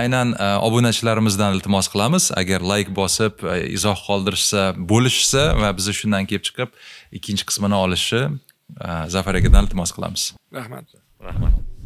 Speaker 1: aynan e, obunachilarimizdan iltimos qilamiz agar layk bosib e, izoh qoldirishsa bo'lishsa va biz shundan kelib chiqib ikkinchi qismini olishni e, zafar akadan iltimos qilamiz rahmat rahmat